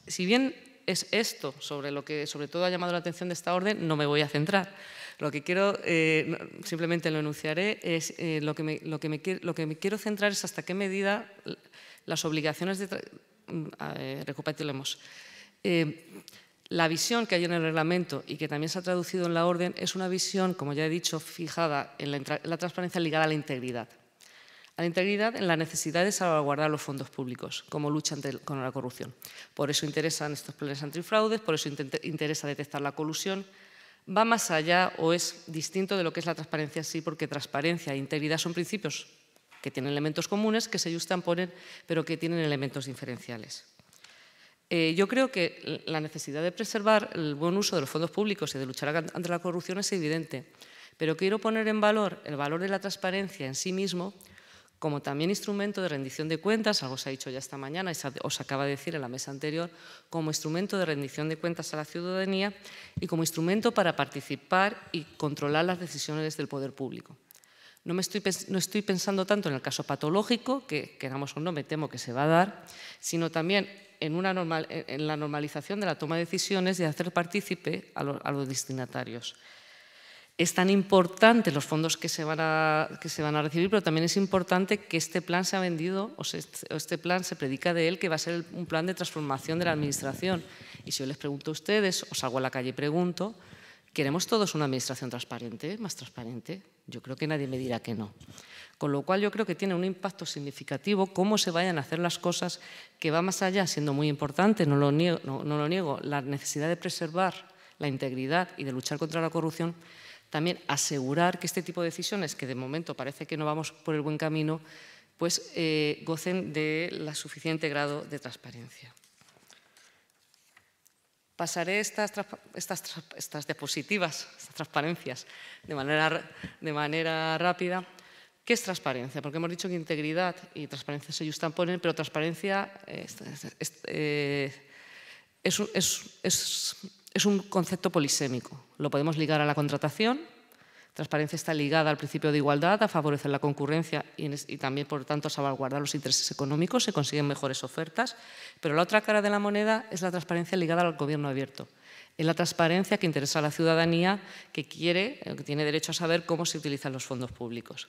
si bien es esto sobre lo que sobre todo ha llamado la atención de esta orden, no me voy a centrar lo que quiero, eh, simplemente lo enunciaré, es eh, lo, que me, quiero centrar es hasta qué medida las obligaciones de... Ver, mm, eh, la visión que hay en el reglamento y que también se ha traducido en la orden es una visión, como ya he dicho, fijada en la, transparencia ligada a la integridad. A la integridad en la necesidad de salvaguardar los fondos públicos como lucha contra la corrupción. Por eso interesan estos planes antifraudes, por eso interesa detectar la colusión, va más allá o es distinto de lo que es la transparencia sí, porque transparencia e integridad son principios que tienen elementos comunes, que se ajustan, ponen, pero que tienen elementos diferenciales. Eh, yo creo que la necesidad de preservar el buen uso de los fondos públicos y de luchar contra la corrupción es evidente, pero quiero poner en valor el valor de la transparencia en sí mismo como también instrumento de rendición de cuentas, algo se ha dicho ya esta mañana y os acaba de decir en la mesa anterior, como instrumento de rendición de cuentas a la ciudadanía y como instrumento para participar y controlar las decisiones del poder público. No, estoy, pensando tanto en el caso patológico, que queramos o no, me temo que se va a dar, sino también en, la normalización de la toma de decisiones y hacer partícipe a los destinatarios es tan importante los fondos que se, van a, recibir, pero también es importante que este plan se ha vendido o, este plan se predica de él que va a ser un plan de transformación de la Administración. Y si yo les pregunto a ustedes, os salgo a la calle y pregunto, ¿queremos todos una Administración transparente, más transparente? Yo creo que nadie me dirá que no. Con lo cual yo creo que tiene un impacto significativo cómo se vayan a hacer las cosas, que va más allá, siendo muy importante, no lo niego la necesidad de preservar la integridad y de luchar contra la corrupción, también asegurar que este tipo de decisiones, que de momento parece que no vamos por el buen camino, pues eh, gocen de la suficiente grado de transparencia. Pasaré estas, estas, diapositivas, estas transparencias, de manera, rápida. ¿Qué es transparencia? Porque hemos dicho que integridad y transparencia se ponen pero transparencia eh, es, es, es eh, es un concepto polisémico. Lo podemos ligar a la contratación. Transparencia está ligada al principio de igualdad, a favorecer la concurrencia y, también, por tanto, a salvaguardar los intereses económicos. Se consiguen mejores ofertas. Pero la otra cara de la moneda es la transparencia ligada al gobierno abierto es la transparencia que interesa a la ciudadanía que quiere, eh, que tiene derecho a saber cómo se utilizan los fondos públicos.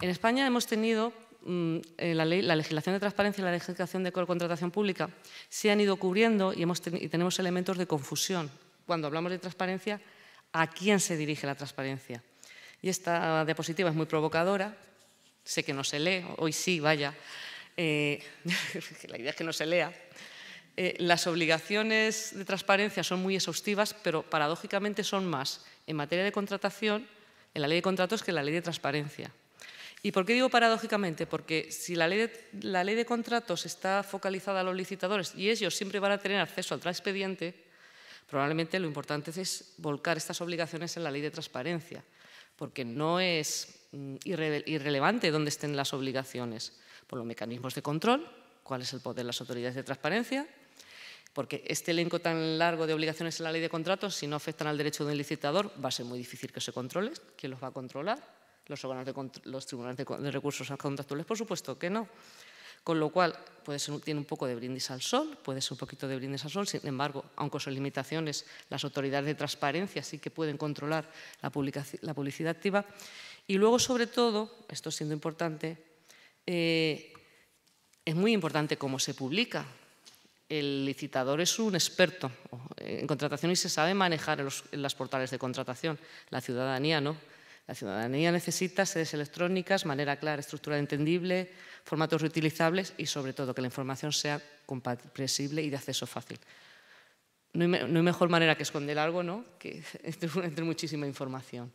En España hemos tenido Mm, eh, la, la legislación de transparencia y la legislación de contratación pública se han ido cubriendo y, tenemos elementos de confusión. Cuando hablamos de transparencia, ¿a quién se dirige la transparencia? Y esta diapositiva es muy provocadora, sé que no se lee, hoy sí, vaya, eh, la idea es que no se lea. Eh, las obligaciones de transparencia son muy exhaustivas, pero paradójicamente son más en materia de contratación, en la ley de contratos, que en la ley de transparencia. ¿Y por qué digo paradójicamente? Porque si la ley, de, contratos está focalizada a los licitadores y ellos siempre van a tener acceso al expediente, probablemente lo importante es volcar estas obligaciones en la ley de transparencia, porque no es mm, irrelevante dónde estén las obligaciones por los mecanismos de control, cuál es el poder de las autoridades de transparencia, porque este elenco tan largo de obligaciones en la ley de contratos, si no afectan al derecho de un licitador, va a ser muy difícil que se controle, quién los va a controlar los los tribunales de, recursos contractuales, por supuesto que no. Con lo cual, puede ser, tiene un poco de brindis al sol, puede ser un poquito de brindis al sol, sin embargo, aunque son limitaciones, las autoridades de transparencia sí que pueden controlar la, publicidad activa. Y luego, sobre todo, esto siendo importante, eh, es muy importante cómo se publica. El licitador es un experto en contratación y se sabe manejar los, las portales de contratación. La ciudadanía no la ciudadanía necesita sedes electrónicas, manera clara, estructura entendible, formatos reutilizables y, sobre todo, que la información sea comprensible y de acceso fácil. No hay, mejor manera que esconder algo, ¿no? Que entre, muchísima información.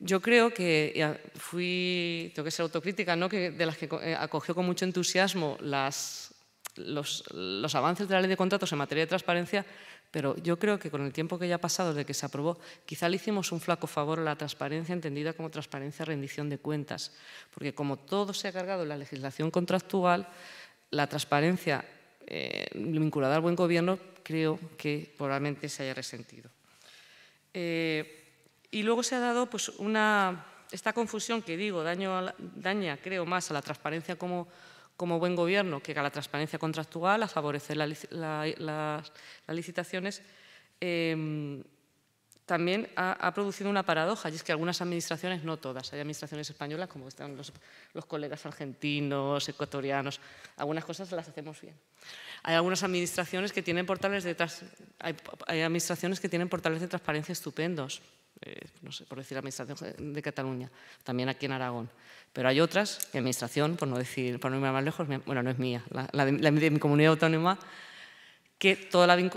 Yo creo que fui, tengo que ser autocrítica, ¿no? que de las que eh, acogió con mucho entusiasmo los, los, avances de la ley de contratos en materia de transparencia, pero yo creo que con el tiempo que ya ha pasado desde que se aprobó, quizá le hicimos un flaco favor a la transparencia entendida como transparencia rendición de cuentas, porque como todo se ha cargado en la legislación contractual, la transparencia eh, vinculada al buen gobierno creo que probablemente se haya resentido. Eh, y luego se ha dado pues, una, esta confusión que digo daña, creo, más a la transparencia como como buen gobierno que a la transparencia contractual, a favorecer las, licitaciones, em, también ha, producido una paradoja, y es que algunas administraciones, no todas, hay administraciones españolas, como están los, colegas argentinos, ecuatorianos, algunas cosas las hacemos bien. Hay algunas administraciones que tienen portales de, hay administraciones que tienen portales de transparencia estupendos, eh, no sé, por decir la Administración de Cataluña, también aquí en Aragón. Pero hay otras, Administración, por no decir, por no irme más lejos, bueno, no es mía, la, de, mi comunidad autónoma, que toda eh,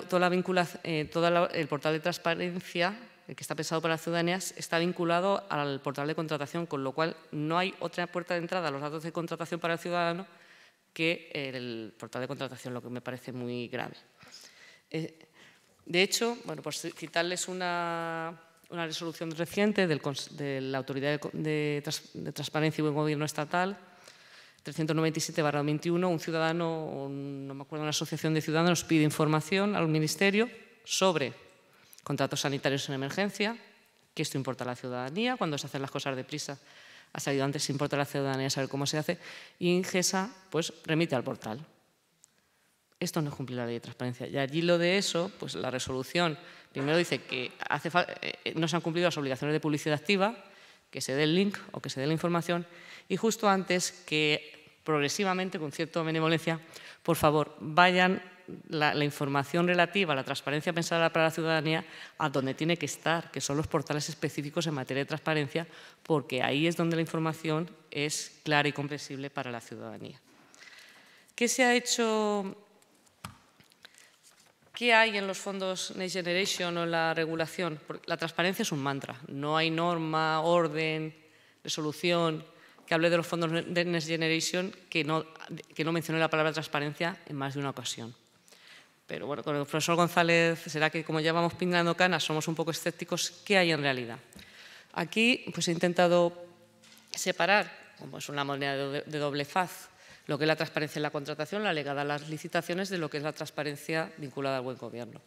toda la el portal de transparencia el que está pensado para las ciudadanías, está vinculado al portal de contratación, con lo cual no hay otra puerta de entrada a los datos de contratación para el ciudadano que el portal de contratación, lo que me parece muy grave. Eh, de hecho, bueno, por citarles una, una resolución reciente de la Autoridad de, Transparencia y Buen Gobierno Estatal, 397-21, un ciudadano, no me acuerdo, una asociación de ciudadanos pide información al Ministerio sobre contratos sanitarios en emergencia, que esto importa a la ciudadanía, cuando se hacen las cosas deprisa ha salido antes, importa a la ciudadanía saber cómo se hace, y Ingesa pues, remite al portal esto no cumple la ley de transparencia. Y allí lo de eso, pues la resolución primero dice que eh, eh, no se han cumplido las obligaciones de publicidad activa, que se dé el link o que se dé la información, y justo antes que progresivamente, con cierta benevolencia, por favor, vayan la, la, información relativa a la transparencia pensada para la ciudadanía a donde tiene que estar, que son los portales específicos en materia de transparencia, porque ahí es donde la información es clara y comprensible para la ciudadanía. ¿Qué se ha hecho ¿Qué hay en los fondos Next Generation o en la regulación? la transparencia es un mantra. No hay norma, orden, resolución que hable de los fondos Next Generation que no, que mencione la palabra transparencia en más de una ocasión. Pero bueno, con el profesor González, será que como ya vamos pingando canas, somos un poco escépticos, ¿qué hay en realidad? Aquí pues he intentado separar, como es una moneda de doble faz, lo que es la transparencia en la contratación, la legada a las licitaciones, de lo que es la transparencia vinculada al buen gobierno.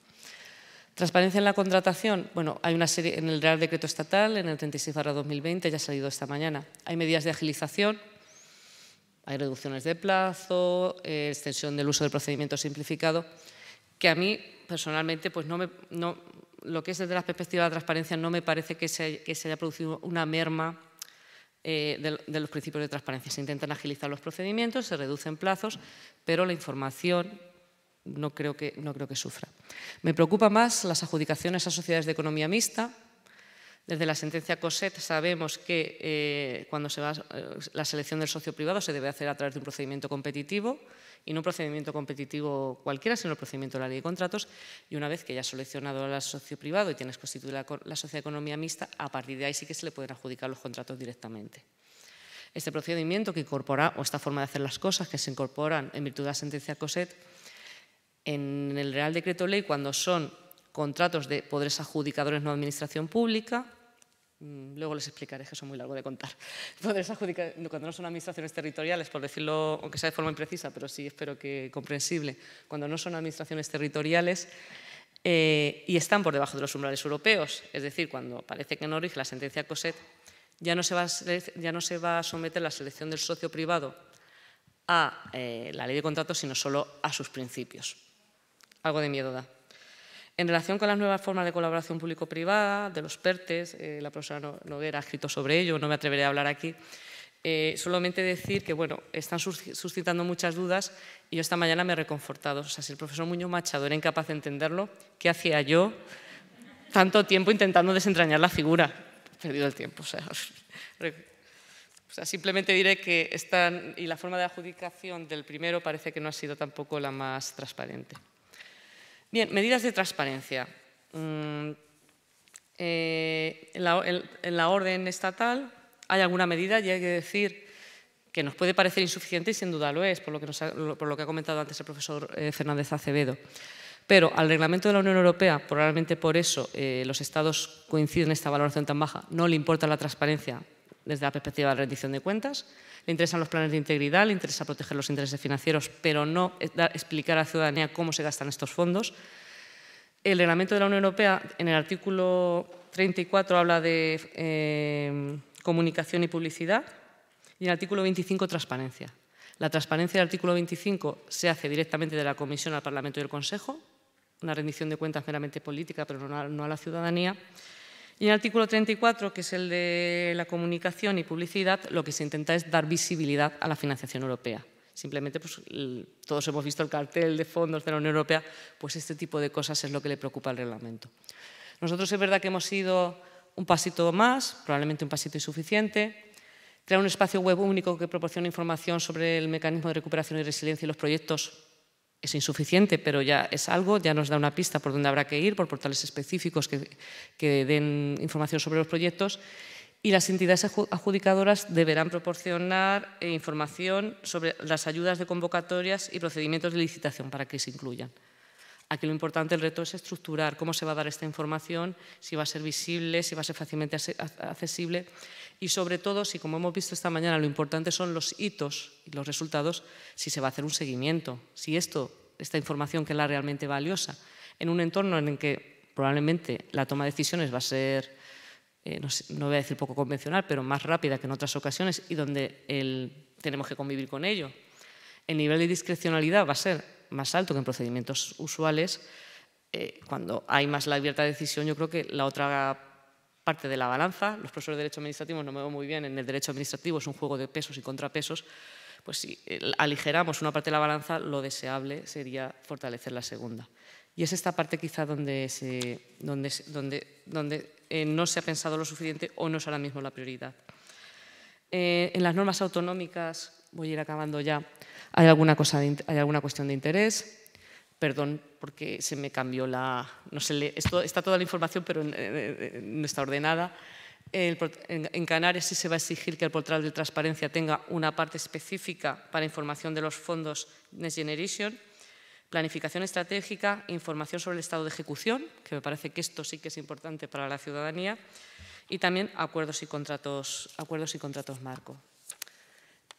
Transparencia en la contratación. Bueno, hay una serie en el Real Decreto Estatal, en el 36-2020, ya ha salido esta mañana. Hay medidas de agilización, hay reducciones de plazo, extensión del uso del procedimiento simplificado, que a mí personalmente, pues no me, no, lo que es desde la perspectiva de la transparencia, no me parece que se haya producido una merma eh, de, los principios de transparencia. Se intentan agilizar los procedimientos, se reducen plazos, pero la información no creo que, no creo que sufra. Me preocupa más las adjudicaciones a sociedades de economía mixta, desde la sentencia COSET sabemos que eh, cuando se va eh, la selección del socio privado se debe hacer a través de un procedimiento competitivo y no un procedimiento competitivo cualquiera, sino el procedimiento de la ley de contratos. Y una vez que ya has seleccionado al socio privado y tienes constituida la sociedad de economía mixta, a partir de ahí sí que se le pueden adjudicar los contratos directamente. Este procedimiento que incorpora, o esta forma de hacer las cosas que se incorporan en virtud de la sentencia COSET, en el Real Decreto Ley, cuando son contratos de poderes adjudicadores no administración pública, Mm, luego les explicaré que es muy largo de contar. cuando no son administraciones territoriales, por decirlo, aunque sea de forma imprecisa, pero sí espero que comprensible, cuando no son administraciones territoriales eh, y están por debajo de los umbrales europeos, es decir, cuando parece que en origen la sentencia COSET, ya no se va a, someter la selección del socio privado a eh, la ley de contratos, sino solo a sus principios. Algo de miedo da. En relación con las nuevas formas de colaboración público-privada, de los PERTES, eh, la profesora Noguera ha escrito sobre ello, no me atreveré a hablar aquí, eh, solamente decir que, bueno, están suscitando muchas dudas y yo esta mañana me he reconfortado. O sea, si el profesor Muñoz Machado era incapaz de entenderlo, ¿qué hacía yo tanto tiempo intentando desentrañar la figura? He perdido el tiempo, sea... sea, simplemente diré que están, y la forma de adjudicación del primero parece que no ha sido tampoco la más transparente. Bien, medidas de transparencia. Mm, eh, en, la, orden estatal hay alguna medida y hay que decir que nos puede parecer insuficiente y sin duda lo es, por lo que, ha, comentado antes el profesor eh, Fernández Acevedo. Pero al reglamento de la Unión Europea, probablemente por eso eh, los Estados coinciden en esta valoración tan baja, no le importa la transparencia desde la perspectiva de la rendición de cuentas, le interesan los planes de integridad, le interesa proteger los intereses financieros, pero no explicar a la ciudadanía cómo se gastan estos fondos. El reglamento de la Unión Europea, en el artículo 34, habla de eh, comunicación y publicidad y en el artículo 25, transparencia. La transparencia del artículo 25 se hace directamente de la Comisión al Parlamento y al Consejo, una rendición de cuentas meramente política, pero no a la ciudadanía. Y en el artículo 34, que es el de la comunicación y publicidad, lo que se intenta es dar visibilidad a la financiación europea. Simplemente, pues, todos hemos visto el cartel de fondos de la Unión Europea, pues este tipo de cosas es lo que le preocupa al reglamento. Nosotros es verdad que hemos ido un pasito más, probablemente un pasito insuficiente, crear un espacio web único que proporcione información sobre el mecanismo de recuperación y resiliencia y los proyectos es insuficiente, pero ya es algo, ya nos da una pista por dónde habrá que ir, por portales específicos que, den información sobre los proyectos y las entidades adjudicadoras deberán proporcionar eh, información sobre las ayudas de convocatorias y procedimientos de licitación para que se incluyan. Aquí lo importante, el reto es estructurar cómo se va a dar esta información, si va a ser visible, si va a ser fácilmente accesible y sobre todo si, como hemos visto esta mañana, lo importante son los hitos y los resultados, si se va a hacer un seguimiento, si esto, esta información que es la realmente valiosa, en un entorno en el que probablemente la toma de decisiones va a ser, eh, no, voy a decir poco convencional, pero más rápida que en otras ocasiones y donde tenemos que convivir con ello. El nivel de discrecionalidad va a ser más alto que en procedimientos usuales. Eh, cuando hay más la abierta decisión, yo creo que la otra parte de la balanza. Los profesores de Derecho Administrativo me veo muy bien en el Derecho Administrativo, es un juego de pesos y contrapesos. Pues si eh, aligeramos una parte de la balanza, lo deseable sería fortalecer la segunda. Y es esta parte quizá donde, eh, no se ha pensado lo suficiente o no es ahora mismo la prioridad. Eh, en las normas autonómicas, voy a ir acabando ya, hay alguna, cosa hay alguna cuestión de interés. Perdón porque se me cambió la... está toda la información, pero eh, eh, no está ordenada. en, Canarias sí se va a exigir que el portal de transparencia tenga una parte específica para información de los fondos Next Generation, planificación estratégica, información sobre el estado de ejecución, que me parece que esto sí que es importante para la ciudadanía, y también acuerdos y contratos, acuerdos y contratos marco.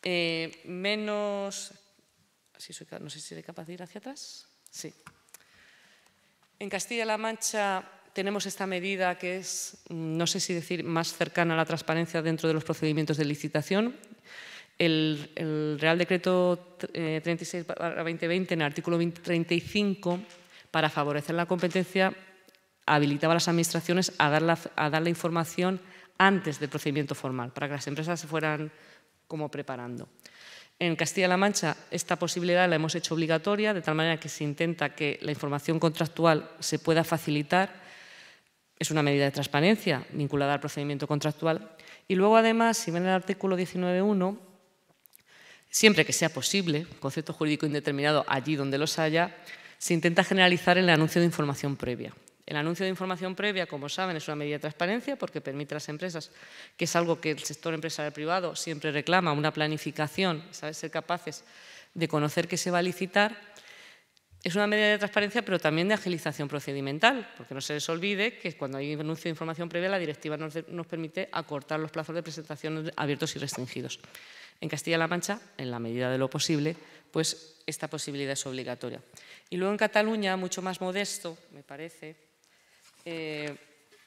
Eh, menos... no sé si soy capaz de ir hacia atrás. Sí. En Castilla-La Mancha tenemos esta medida que es, mm, no sé si decir, más cercana a la transparencia dentro de los procedimientos de licitación. El, Real Decreto 36-2020, eh, en el artículo 35, para favorecer la competencia, habilitaba a las administraciones a dar la, a dar la información antes del procedimiento formal, para que las empresas se fueran como preparando. En Castilla-La Mancha esta posibilidad la hemos hecho obligatoria, de tal manera que se intenta que la información contractual se pueda facilitar. Es una medida de transparencia vinculada al procedimiento contractual. Y luego, además, si ven el artículo 19.1, siempre que sea posible, concepto jurídico indeterminado allí donde los haya, se intenta generalizar el anuncio de información previa. El anuncio de información previa, como saben, es una medida de transparencia porque permite a las empresas, que es algo que el sector empresarial privado siempre reclama, una planificación, ¿sabes? ser capaces de conocer que se va a licitar. Es una medida de transparencia, pero también de agilización procedimental, porque no se les olvide que cuando hay anuncio de información previa, la directiva nos permite acortar los plazos de presentación abiertos y restringidos. En Castilla-La Mancha, en la medida de lo posible, pues esta posibilidad es obligatoria. Y luego en Cataluña, mucho más modesto, me parece, eh,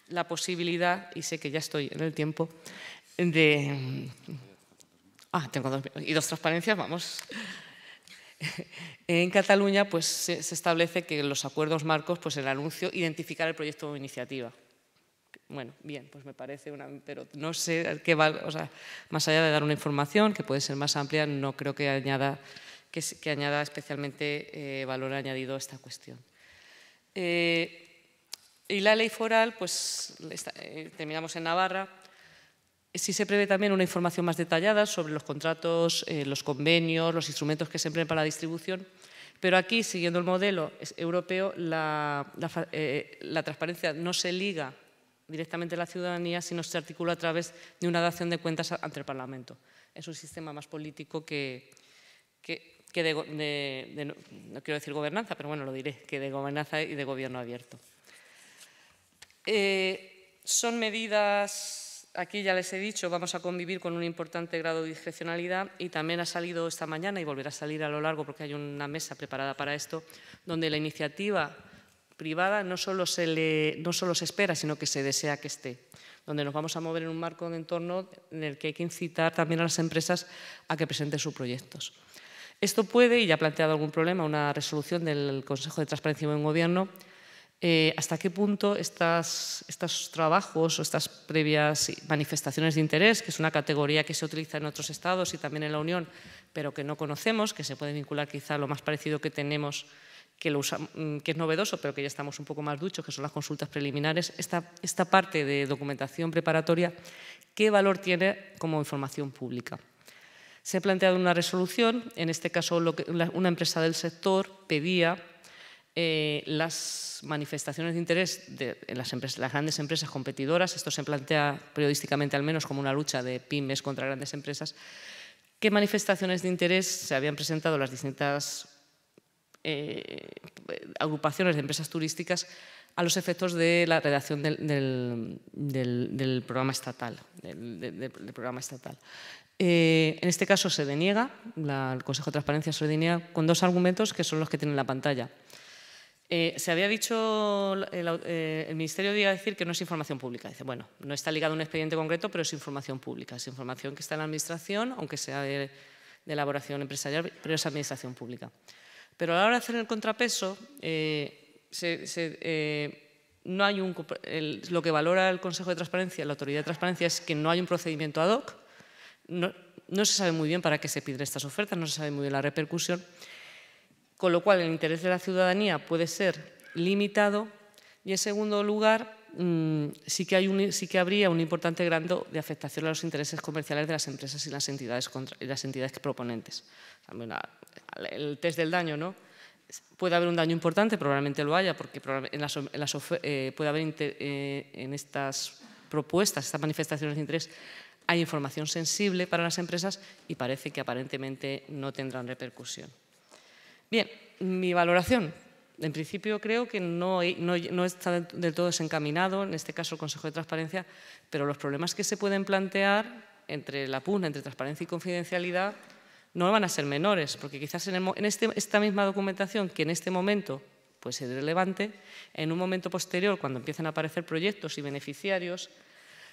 la posibilidad, y sé que ya estoy en el tiempo, de... Ah, tengo dos, y dos transparencias, vamos. En Cataluña pues, se, establece que los acuerdos marcos, pues el anuncio, identificar el proyecto o iniciativa. Bueno, bien, pues me parece una... Pero no sé qué va... más allá de dar una información que puede ser más amplia, no creo que añada, que, añada especialmente eh, valor añadido a esta cuestión. Eh, y la ley foral, pues eh, terminamos en Navarra. Sí se prevé también una información más detallada sobre los contratos, eh, los convenios, los instrumentos que se emplean para la distribución. Pero aquí, siguiendo el modelo europeo, eh, la, transparencia no se liga directamente a la ciudadanía, sino se articula a través de una dación de cuentas ante el Parlamento. Es un sistema más político que, no quiero decir gobernanza, pero bueno, lo diré, que de gobernanza y de gobierno abierto. Eh, son medidas, aquí ya les he dicho, vamos a convivir con un importante grado de discrecionalidad y también ha salido esta mañana y volverá a salir a lo largo porque hay una mesa preparada para esto, donde la iniciativa privada no solo se, no solo se espera, sino que se desea que esté donde nos vamos a mover en un marco de entorno en el que hay que incitar también a las empresas a que presenten sus proyectos. Esto puede, y ya ha planteado algún problema, una resolución del Consejo de Transparencia y Buen Gobierno, eh, hasta qué punto estos trabajos o estas previas manifestaciones de interés, que es una categoría que se utiliza en otros estados y también en la Unión, pero que no conocemos, que se puede vincular quizá a lo más parecido que tenemos, que, mm, es novedoso, pero que ya estamos un poco más duchos, que son las consultas preliminares, esta, esta parte de documentación preparatoria, ¿qué valor tiene como información pública? Se ha planteado una resolución, en este caso una empresa del sector pedía eh, las manifestaciones de interés de las, grandes empresas competidoras, esto se plantea periodísticamente al menos como una lucha de pymes contra grandes empresas, qué manifestaciones de interés se habían presentado las distintas eh, agrupaciones de empresas turísticas a los efectos de la redacción del, del programa estatal. Eh, en este caso se deniega, el Consejo de Transparencia se deniega con dos argumentos que son los que tienen la pantalla. Eh, se había dicho, eh, eh, el, Ministerio iba a decir que no es información pública. Dice, bueno, no está ligado a un expediente concreto, pero es información pública. Es información que está en la Administración, aunque sea de, elaboración empresarial, pero es Administración pública. Pero a la hora de hacer el contrapeso, no hay un, lo que valora el Consejo de Transparencia, la Autoridad de Transparencia, es que no hay un procedimiento ad hoc. No, no se sabe muy bien para qué se piden estas ofertas, no se sabe muy bien la repercusión con lo cual el interés de la ciudadanía puede ser limitado y, en segundo lugar, mm, sí, que sí que habría un importante grado de afectación a los intereses comerciales de las empresas y las entidades, proponentes. el test del daño, ¿no? Puede haber un daño importante, probablemente lo haya, porque eh, puede haber eh, en estas propuestas, estas manifestaciones de interés, hay información sensible para las empresas y parece que aparentemente no tendrán repercusión. Bien, mi valoración. En principio creo que no, está del todo desencaminado, en este caso el Consejo de Transparencia, pero los problemas que se pueden plantear entre la pugna, entre transparencia y confidencialidad, no van a ser menores, porque quizás en, este, esta misma documentación, que en este momento puede ser relevante, en un momento posterior, cuando empiecen a aparecer proyectos y beneficiarios,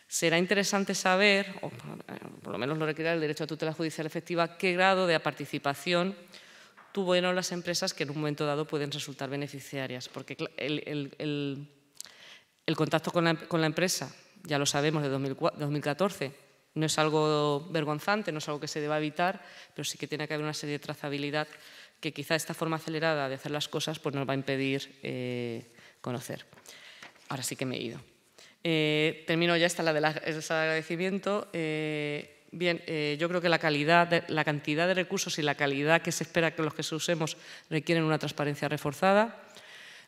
será interesante saber, o eh, por lo menos lo requerirá el derecho a tutela judicial efectiva, qué grado de participación tuvieron las empresas que en un momento dado pueden resultar beneficiarias, porque el, contacto con la, empresa, ya lo sabemos, de 2014, no es algo vergonzante, no es algo que se deba evitar, pero sí que tiene que haber una serie de trazabilidad que quizá esta forma acelerada de hacer las cosas pues nos va a impedir eh, conocer. Ahora sí que me he ido. Eh, termino ya esta la del agradecimiento. Eh, Bien, eh, yo creo que la, cantidad de recursos y la calidad que se espera que los que usemos requieren una transparencia reforzada.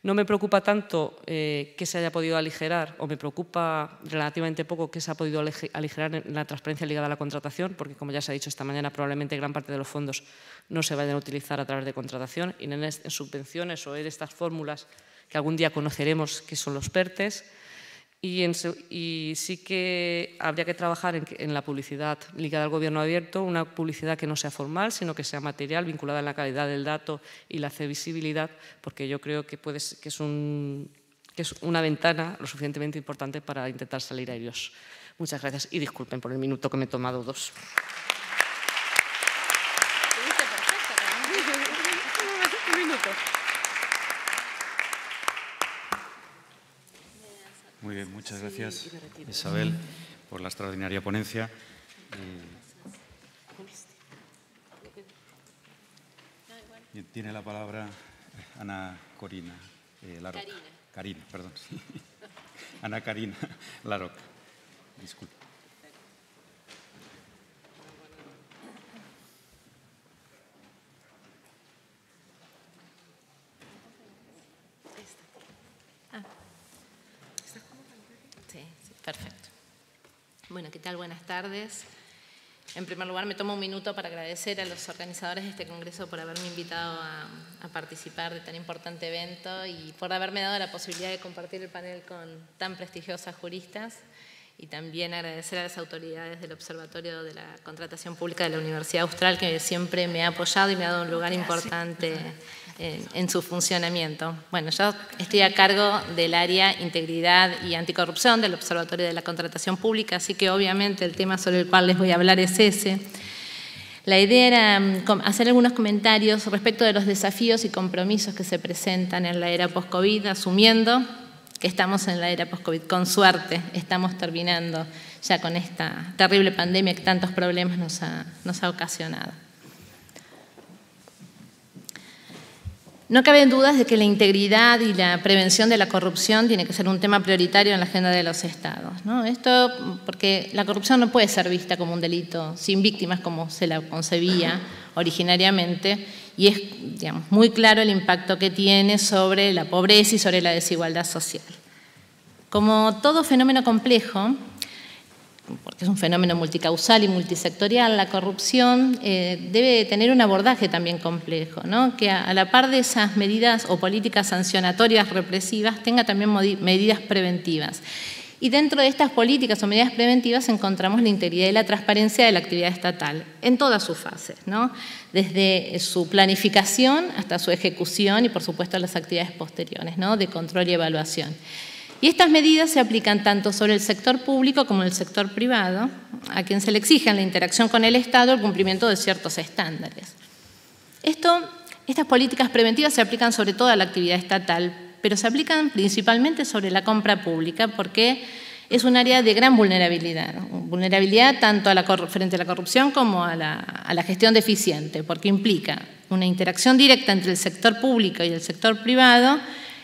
No me preocupa tanto eh, que se haya podido aligerar, o me preocupa relativamente poco que se haya podido aligerar en la transparencia ligada a la contratación, porque como ya se ha dicho esta mañana, probablemente gran parte de los fondos no se vayan a utilizar a través de contratación, y en, en subvenciones o en estas fórmulas que algún día conoceremos que son los PERTES. Y, sí que habría que trabajar en, la publicidad ligada al gobierno abierto, una publicidad que no sea formal, sino que sea material, vinculada a la calidad del dato y la visibilidad, porque yo creo que, que, es, que es una ventana lo suficientemente importante para intentar salir a ellos. Muchas gracias y disculpen por el minuto que me he tomado dos. Muy bien, muchas gracias Isabel por la extraordinaria ponencia. tiene la palabra Ana Corina eh, Laroca. Carina. perdón. Ana Karina Laroca. Disculpe. Perfecto. Bueno, ¿qué tal? Buenas tardes. En primer lugar, me tomo un minuto para agradecer a los organizadores de este congreso por haberme invitado a, a, participar de tan importante evento y por haberme dado la posibilidad de compartir el panel con tan prestigiosas juristas y también agradecer a las autoridades del Observatorio de la Contratación Pública de la Universidad Austral, que siempre me ha apoyado y me ha dado un lugar importante en, su funcionamiento. Bueno, yo estoy a cargo del área Integridad y Anticorrupción del Observatorio de la Contratación Pública, así que obviamente el tema sobre el cual les voy a hablar es ese. La idea era mm, hacer algunos comentarios respecto de los desafíos y compromisos que se presentan en la era post-COVID, asumiendo que estamos en la era post-COVID. Con suerte estamos terminando ya con esta terrible pandemia que tantos problemas nos ha, ocasionado. No caben dudas de que la integridad y la prevención de la corrupción tiene que ser un tema prioritario en la agenda de los estados. ¿no? Esto porque la corrupción no puede ser vista como un delito sin víctimas como se la concebía originariamente, y es muy claro el impacto que tiene sobre la pobreza y sobre la desigualdad social. Como todo fenómeno complejo, porque es un fenómeno multicausal y multisectorial, la corrupción eh, debe tener un abordaje también complejo, que a, la par de esas medidas o políticas sancionatorias represivas tenga también medidas preventivas. Y dentro de estas políticas o medidas preventivas encontramos la integridad y la transparencia de la actividad estatal en todas sus fases, desde su planificación hasta su ejecución y por supuesto las actividades posteriores ¿no? de control y evaluación. Y estas medidas se aplican tanto sobre el sector público como el sector privado, a quien se le exige en la interacción con el Estado el cumplimiento de ciertos estándares. estas políticas preventivas se aplican sobre todo a la actividad estatal, pero se aplican principalmente sobre la compra pública porque es un área de gran vulnerabilidad, vulnerabilidad tanto frente a la corrupción como a la gestión deficiente, porque implica una interacción directa entre el sector público y el sector privado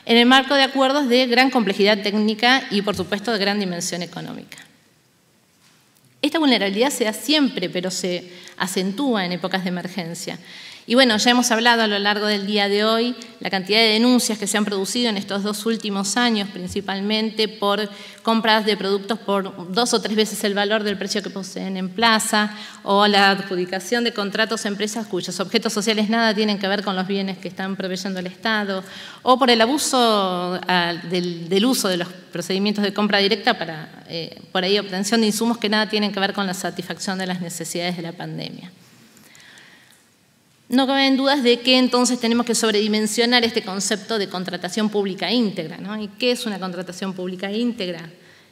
en el marco de acuerdos de gran complejidad técnica y, por supuesto, de gran dimensión económica. Esta vulnerabilidad se da siempre, pero se acentúa en épocas de emergencia. Y bueno, ya hemos hablado a lo largo del día de hoy la cantidad de denuncias que se han producido en estos dos últimos años, principalmente por compras de productos por dos o tres veces el valor del precio que poseen en plaza, o la adjudicación de contratos a empresas cuyos objetos sociales nada tienen que ver con los bienes que están proveyendo el Estado, o por el abuso ah, del, uso de los procedimientos de compra directa para, eh, por ahí, obtención de insumos que nada tienen que ver con la satisfacción de las necesidades de la pandemia no caben dudas de que entonces tenemos que sobredimensionar este concepto de contratación pública íntegra. ¿no? ¿Y qué es una contratación pública íntegra?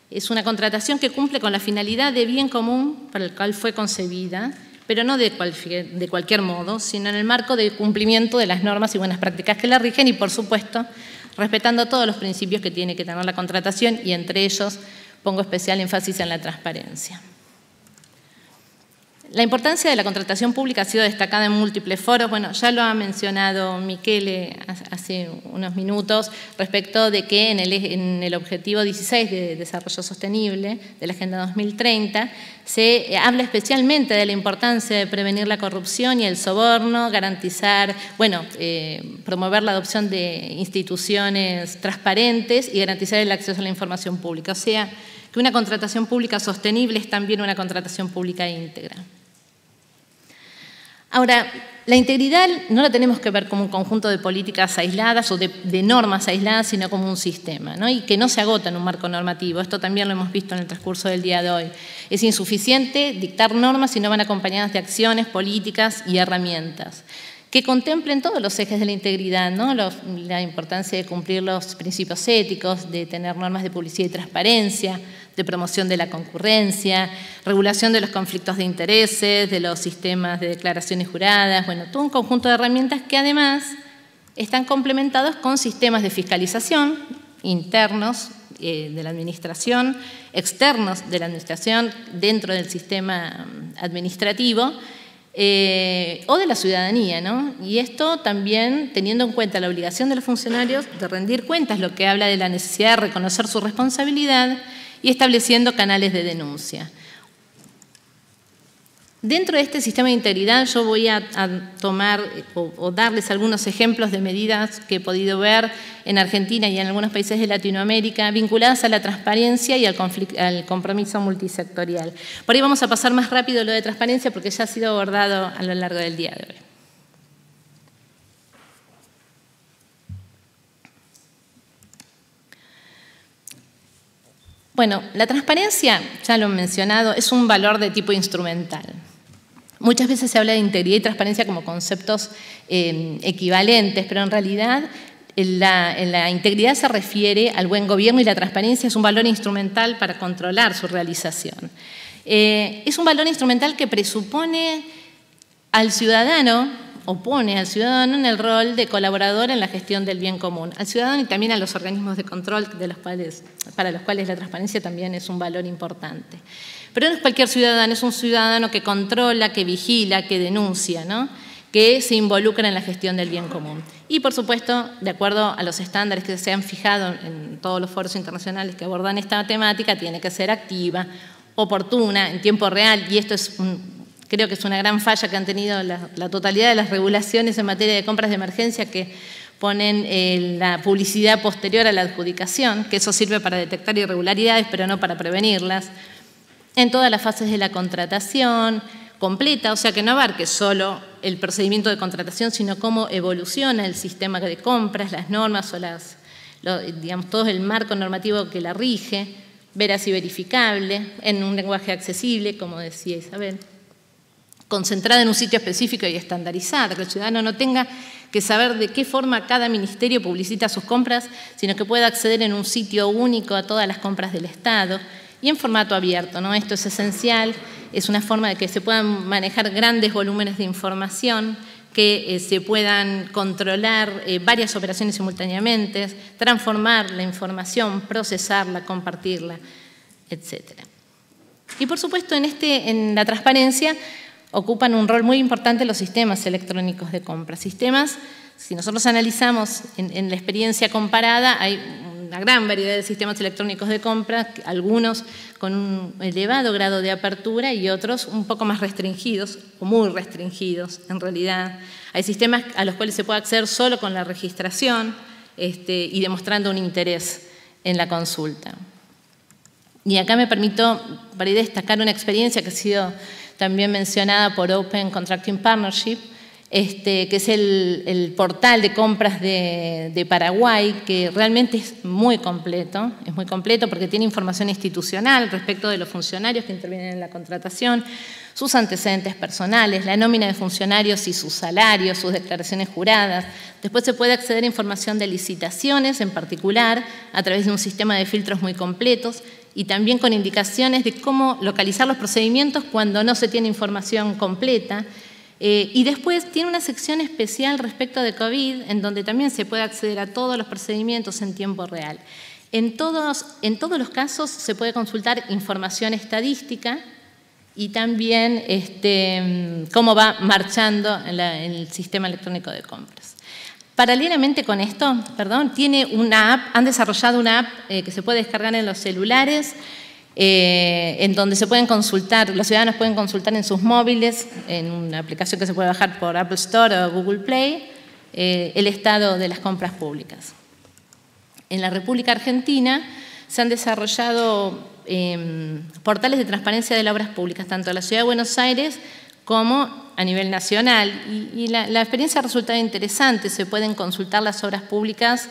Es una contratación que cumple con la finalidad de bien común para el cual fue concebida, pero no de cualquier, de cualquier modo, sino en el marco del cumplimiento de las normas y buenas prácticas que la rigen y, por supuesto, respetando todos los principios que tiene que tener la contratación y entre ellos pongo especial énfasis en la transparencia. La importancia de la contratación pública ha sido destacada en múltiples foros. Bueno, ya lo ha mencionado Miquele hace unos minutos respecto de que en el, Objetivo 16 de Desarrollo Sostenible de la Agenda 2030 se habla especialmente de la importancia de prevenir la corrupción y el soborno, garantizar, bueno, eh, promover la adopción de instituciones transparentes y garantizar el acceso a la información pública. O sea, que una contratación pública sostenible es también una contratación pública íntegra. Ahora, la integridad no la tenemos que ver como un conjunto de políticas aisladas o de, normas aisladas, sino como un sistema, y que no se agota en un marco normativo. Esto también lo hemos visto en el transcurso del día de hoy. Es insuficiente dictar normas si no van acompañadas de acciones, políticas y herramientas que contemplen todos los ejes de la integridad, ¿no? la importancia de cumplir los principios éticos, de tener normas de publicidad y transparencia, de promoción de la concurrencia, regulación de los conflictos de intereses, de los sistemas de declaraciones juradas, bueno, todo un conjunto de herramientas que además están complementados con sistemas de fiscalización internos eh, de la administración, externos de la administración, dentro del sistema mm, administrativo, eh, o de la ciudadanía, ¿no? Y esto también teniendo en cuenta la obligación de los funcionarios de rendir cuentas, lo que habla de la necesidad de reconocer su responsabilidad y estableciendo canales de denuncia. Dentro de este sistema de integridad yo voy a, tomar o, darles algunos ejemplos de medidas que he podido ver en Argentina y en algunos países de Latinoamérica vinculadas a la transparencia y al, al compromiso multisectorial. Por ahí vamos a pasar más rápido lo de transparencia porque ya ha sido abordado a lo largo del día de hoy. Bueno, la transparencia, ya lo he mencionado, es un valor de tipo instrumental. Muchas veces se habla de integridad y transparencia como conceptos em, equivalentes, pero en realidad la, la, integridad se refiere al buen gobierno y la transparencia es un valor instrumental para controlar su realización. Eh, es un valor instrumental que presupone al ciudadano opone al ciudadano en el rol de colaborador en la gestión del bien común, al ciudadano y también a los organismos de control de los para los cuales la transparencia también es un valor importante. Pero no es cualquier ciudadano, es un ciudadano que controla, que vigila, que denuncia, ¿no? que se involucra en la gestión del bien común. Y, por supuesto, de acuerdo a los estándares que se han fijado en todos los foros internacionales que abordan esta temática, tiene que ser activa, oportuna, en tiempo real, y esto es un creo que es una gran falla que han tenido la, totalidad de las regulaciones en materia de compras de emergencia que ponen eh, la publicidad posterior a la adjudicación, que eso sirve para detectar irregularidades, pero no para prevenirlas, en todas las fases de la contratación completa, o sea que no abarque solo el procedimiento de contratación, sino cómo evoluciona el sistema de compras, las normas o las, digamos, todo el marco normativo que la rige, veras y verificable, en un lenguaje accesible, como decía Isabel concentrada en un sitio específico y estandarizada, que el ciudadano no tenga que saber de qué forma cada ministerio publicita sus compras, sino que pueda acceder en un sitio único a todas las compras del Estado y en formato abierto. ¿no? Esto es esencial, es una forma de que se puedan manejar grandes volúmenes de información, que eh, se puedan controlar eh, varias operaciones simultáneamente, transformar la información, procesarla, compartirla, etc. Y por supuesto, en, este, en la transparencia ocupan un rol muy importante los sistemas electrónicos de compra. Sistemas, si nosotros analizamos en, la experiencia comparada, hay una gran variedad de sistemas electrónicos de compra, algunos con un elevado grado de apertura y otros un poco más restringidos, o muy restringidos en realidad. Hay sistemas a los cuales se puede acceder solo con la registración este, y demostrando un interés en la consulta. Y acá me permito, para destacar una experiencia que ha sido también mencionada por Open Contracting Partnership, este, que es el, portal de compras de, de, Paraguay, que realmente es muy completo, es muy completo porque tiene información institucional respecto de los funcionarios que intervienen en la contratación, sus antecedentes personales, la nómina de funcionarios y sus salarios, sus declaraciones juradas. Después se puede acceder a información de licitaciones en particular a través de un sistema de filtros muy completos y también con indicaciones de cómo localizar los procedimientos cuando no se tiene información completa. Eh, y después tiene una sección especial respecto de COVID, en donde también se puede acceder a todos los procedimientos en tiempo real. En todos, en todos los casos se puede consultar información estadística y también este, cómo va marchando el sistema electrónico de compras. Paralelamente con esto, perdón, tiene una app, han desarrollado una app eh, que se puede descargar en los celulares, eh, en donde se pueden consultar, los ciudadanos pueden consultar en sus móviles, en una aplicación que se puede bajar por Apple Store o Google Play, eh, el estado de las compras públicas. En la República Argentina se han desarrollado em, portales de transparencia de las obras públicas, tanto en la Ciudad de Buenos Aires como a nivel nacional. Y, la, experiencia ha resultado interesante, se pueden consultar las obras públicas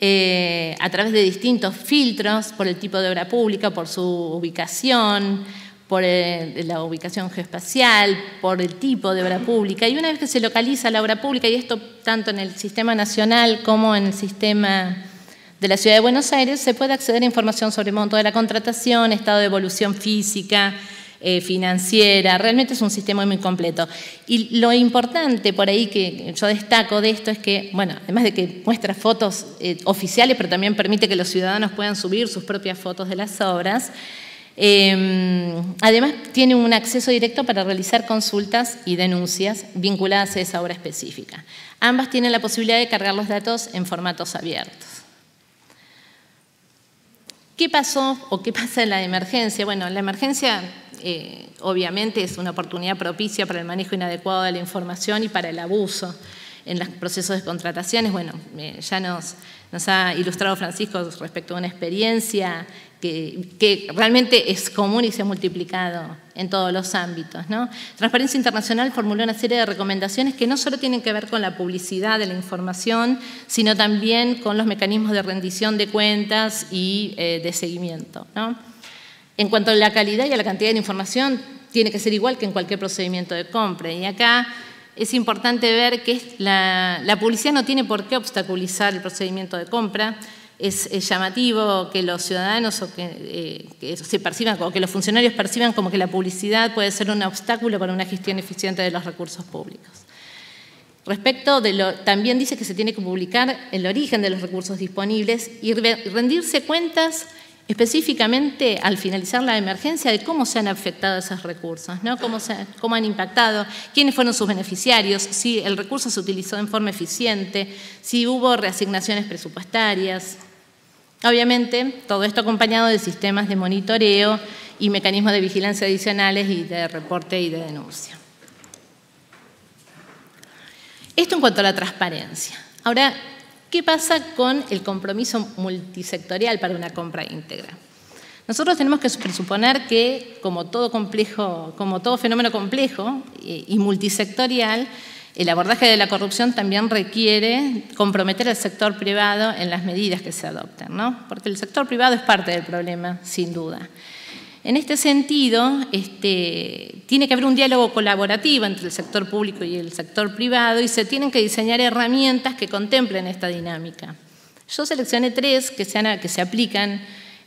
eh, a través de distintos filtros, por el tipo de obra pública, por su ubicación, por eh, la ubicación geoespacial, por el tipo de obra pública. Y una vez que se localiza la obra pública, y esto tanto en el sistema nacional como en el sistema de la Ciudad de Buenos Aires, se puede acceder a información sobre el monto de la contratación, estado de evolución física, eh, financiera, realmente es un sistema muy completo. Y lo importante por ahí que yo destaco de esto es que, bueno, además de que muestra fotos eh, oficiales, pero también permite que los ciudadanos puedan subir sus propias fotos de las obras, em, además, tiene un acceso directo para realizar consultas y denuncias vinculadas a esa obra específica. Ambas tienen la posibilidad de cargar los datos en formatos abiertos. ¿Qué pasó o qué pasa en la emergencia? Bueno, la emergencia eh, obviamente es una oportunidad propicia para el manejo inadecuado de la información y para el abuso en los procesos de contrataciones. Bueno, eh, ya nos, nos ha ilustrado Francisco respecto a una experiencia que, realmente es común y se ha multiplicado en todos los ámbitos. Transparencia Internacional formuló una serie de recomendaciones que no solo tienen que ver con la publicidad de la información, sino también con los mecanismos de rendición de cuentas y eh, de seguimiento. En cuanto a la calidad y a la cantidad de información, tiene que ser igual que en cualquier procedimiento de compra. Y acá es importante ver que la publicidad no tiene por qué obstaculizar el procedimiento de compra, es, llamativo que los ciudadanos o eh, que, se perciban, o que los funcionarios perciban como que la publicidad puede ser un obstáculo para una gestión eficiente de los recursos públicos. Respecto de lo, también dice que se tiene que publicar el origen de los recursos disponibles y rendirse cuentas específicamente al finalizar la emergencia de cómo se han afectado esos recursos, ¿no? cómo, cómo han impactado, quiénes fueron sus beneficiarios, si el recurso se utilizó en forma eficiente, si hubo reasignaciones presupuestarias, Obviamente, todo esto acompañado de sistemas de monitoreo y mecanismos de vigilancia adicionales y de reporte y de denuncia. Esto en cuanto a la transparencia. Ahora, ¿qué pasa con el compromiso multisectorial para una compra íntegra? Nosotros tenemos que presuponer que, como todo, complejo, como todo fenómeno complejo eh, y multisectorial, el abordaje de la corrupción también requiere comprometer al sector privado en las medidas que se adoptan, ¿no? porque el sector privado es parte del problema, sin duda. En este sentido, este, tiene que haber un diálogo colaborativo entre el sector público y el sector privado y se tienen que diseñar herramientas que contemplen esta dinámica. Yo seleccioné tres que, que se aplican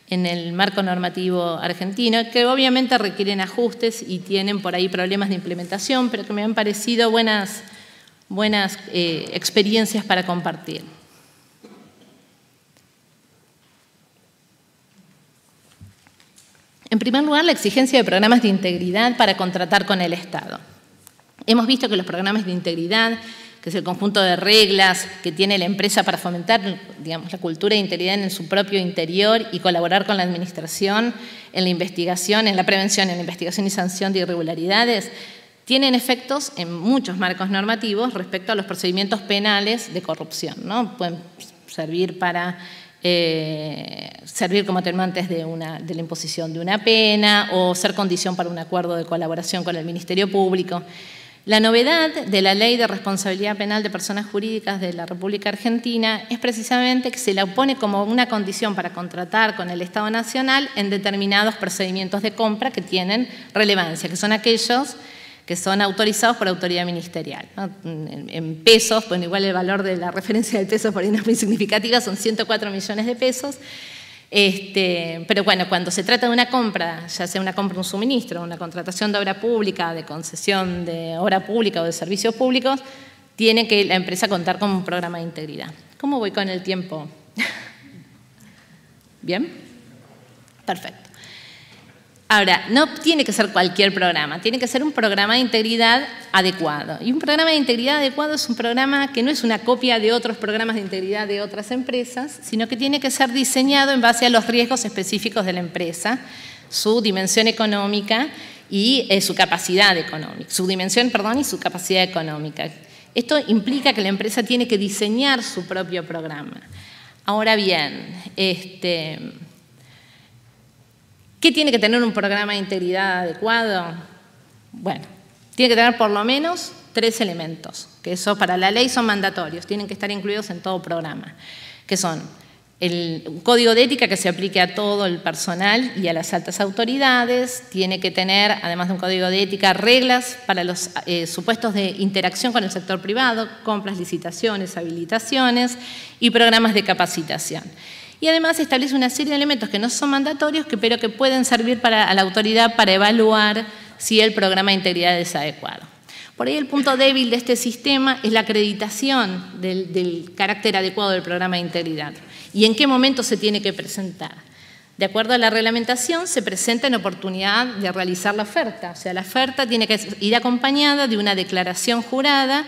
en el marco normativo argentino, que obviamente requieren ajustes y tienen por ahí problemas de implementación, pero que me han parecido buenas buenas eh, experiencias para compartir. En primer lugar, la exigencia de programas de integridad para contratar con el Estado. Hemos visto que los programas de integridad, que es el conjunto de reglas que tiene la empresa para fomentar digamos, la cultura de integridad en su propio interior y colaborar con la administración en la investigación, en la prevención, en la investigación y sanción de irregularidades, tienen efectos en muchos marcos normativos respecto a los procedimientos penales de corrupción. Pueden servir para eh, servir como termantes de, de la imposición de una pena o ser condición para un acuerdo de colaboración con el Ministerio Público. La novedad de la Ley de Responsabilidad Penal de Personas Jurídicas de la República Argentina es precisamente que se la opone como una condición para contratar con el Estado Nacional en determinados procedimientos de compra que tienen relevancia, que son aquellos que son autorizados por autoridad ministerial. En, pesos, bueno, igual el valor de la referencia del peso por ahí no es muy significativa, son 104 millones de pesos. Este, pero bueno, cuando se trata de una compra, ya sea una compra, un suministro, una contratación de obra pública, de concesión de obra pública o de servicios públicos, tiene que la empresa contar con un programa de integridad. ¿Cómo voy con el tiempo? ¿Bien? Perfecto. Ahora, no tiene que ser cualquier programa, tiene que ser un programa de integridad adecuado. Y un programa de integridad adecuado es un programa que no es una copia de otros programas de integridad de otras empresas, sino que tiene que ser diseñado en base a los riesgos específicos de la empresa, su dimensión económica y eh, su capacidad económica, su dimensión, perdón, y su capacidad económica. Esto implica que la empresa tiene que diseñar su propio programa. Ahora bien, este, ¿Qué tiene que tener un programa de integridad adecuado? Bueno, tiene que tener por lo menos tres elementos, que eso para la ley son mandatorios, tienen que estar incluidos en todo programa, que son el, código de ética que se aplique a todo el personal y a las altas autoridades, tiene que tener, además de un código de ética, reglas para los eh, supuestos de interacción con el sector privado, compras, licitaciones, habilitaciones y programas de capacitación y además establece una serie de elementos que no son mandatorios, pero que pueden servir a la autoridad para evaluar si el programa de integridad es adecuado. Por ahí el punto débil de este sistema es la acreditación del, del carácter adecuado del programa de integridad y en qué momento se tiene que presentar. De acuerdo a la reglamentación, se presenta en oportunidad de realizar la oferta. O sea, la oferta tiene que ir acompañada de una declaración jurada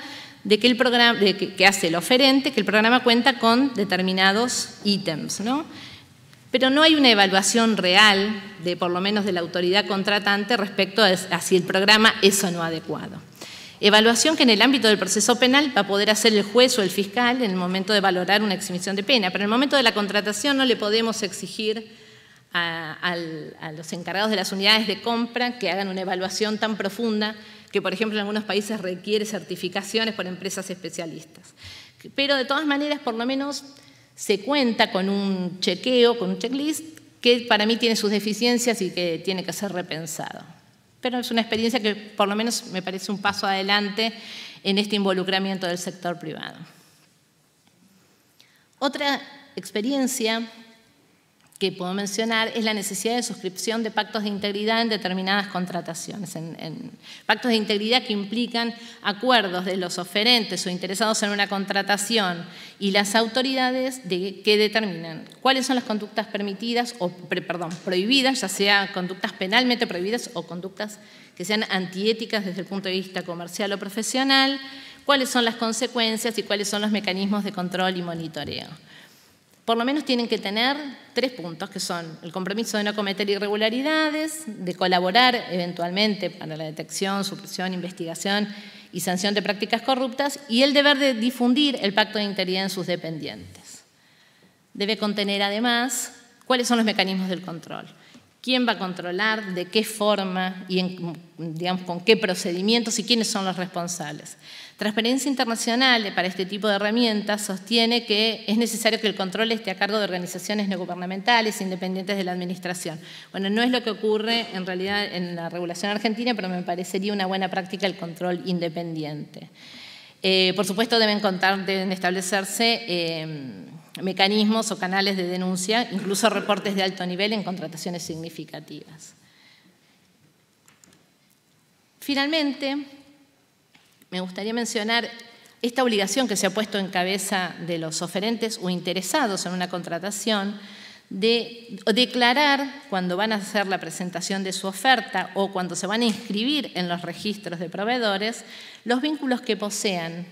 de que el programa, de que, hace el oferente, que el programa cuenta con determinados ítems. ¿no? Pero no hay una evaluación real, de por lo menos de la autoridad contratante, respecto a, si el programa es o no adecuado. Evaluación que en el ámbito del proceso penal va a poder hacer el juez o el fiscal en el momento de valorar una exhibición de pena, pero en el momento de la contratación no le podemos exigir a los encargados de las unidades de compra que hagan una evaluación tan profunda que por ejemplo en algunos países requiere certificaciones por empresas especialistas. Pero de todas maneras, por lo menos se cuenta con un chequeo, con un checklist, que para mí tiene sus deficiencias y que tiene que ser repensado. Pero es una experiencia que por lo menos me parece un paso adelante en este involucramiento del sector privado. Otra experiencia que puedo mencionar es la necesidad de suscripción de pactos de integridad en determinadas contrataciones, en, pactos de integridad que implican acuerdos de los oferentes o interesados en una contratación y las autoridades de, que determinan cuáles son las conductas permitidas o perdón, prohibidas, ya sea conductas penalmente prohibidas o conductas que sean antiéticas desde el punto de vista comercial o profesional, cuáles son las consecuencias y cuáles son los mecanismos de control y monitoreo por lo menos tienen que tener tres puntos, que son el compromiso de no cometer irregularidades, de colaborar eventualmente para la detección, supresión, investigación y sanción de prácticas corruptas, y el deber de difundir el pacto de integridad en sus dependientes. Debe contener además cuáles son los mecanismos del control, quién va a controlar, de qué forma y con qué procedimientos y quiénes son los responsables. Transparencia Internacional eh, para este tipo de herramientas sostiene que es necesario que el control esté a cargo de organizaciones no gubernamentales independientes de la administración. Bueno, no es lo que ocurre en realidad en la regulación argentina, pero me parecería una buena práctica el control independiente. Eh, por supuesto, deben, contar, deben establecerse... Eh, mecanismos o canales de denuncia, incluso reportes de alto nivel en contrataciones significativas. Finalmente, me gustaría mencionar esta obligación que se ha puesto en cabeza de los oferentes o interesados en una contratación de declarar cuando van a hacer la presentación de su oferta o cuando se van a inscribir en los registros de proveedores los vínculos que posean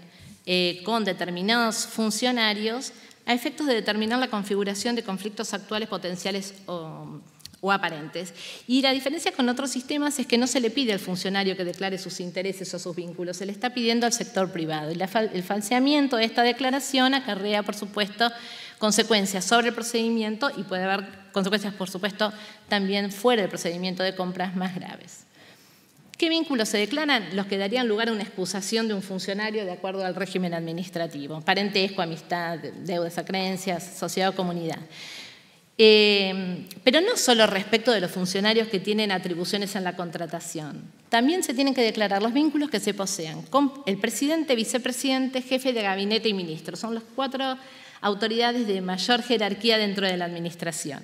eh, con determinados funcionarios a efectos de determinar la configuración de conflictos actuales potenciales o o aparentes. Y la diferencia con otros sistemas es que no se le pide al funcionario que declare sus intereses o sus vínculos, se le está pidiendo al sector privado. Y el falseamiento de esta declaración acarrea, por supuesto, consecuencias sobre el procedimiento y puede haber consecuencias, por supuesto, también fuera del procedimiento de compras más graves. ¿Qué vínculos se declaran? Los que darían lugar a una excusación de un funcionario de acuerdo al régimen administrativo, parentesco, amistad, deudas a creencias, sociedad o comunidad. Em, pero no solo respecto de los funcionarios que tienen atribuciones en la contratación. También se tienen que declarar los vínculos que se posean con el presidente, vicepresidente, jefe de gabinete y ministro. Son las cuatro autoridades de mayor jerarquía dentro de la administración.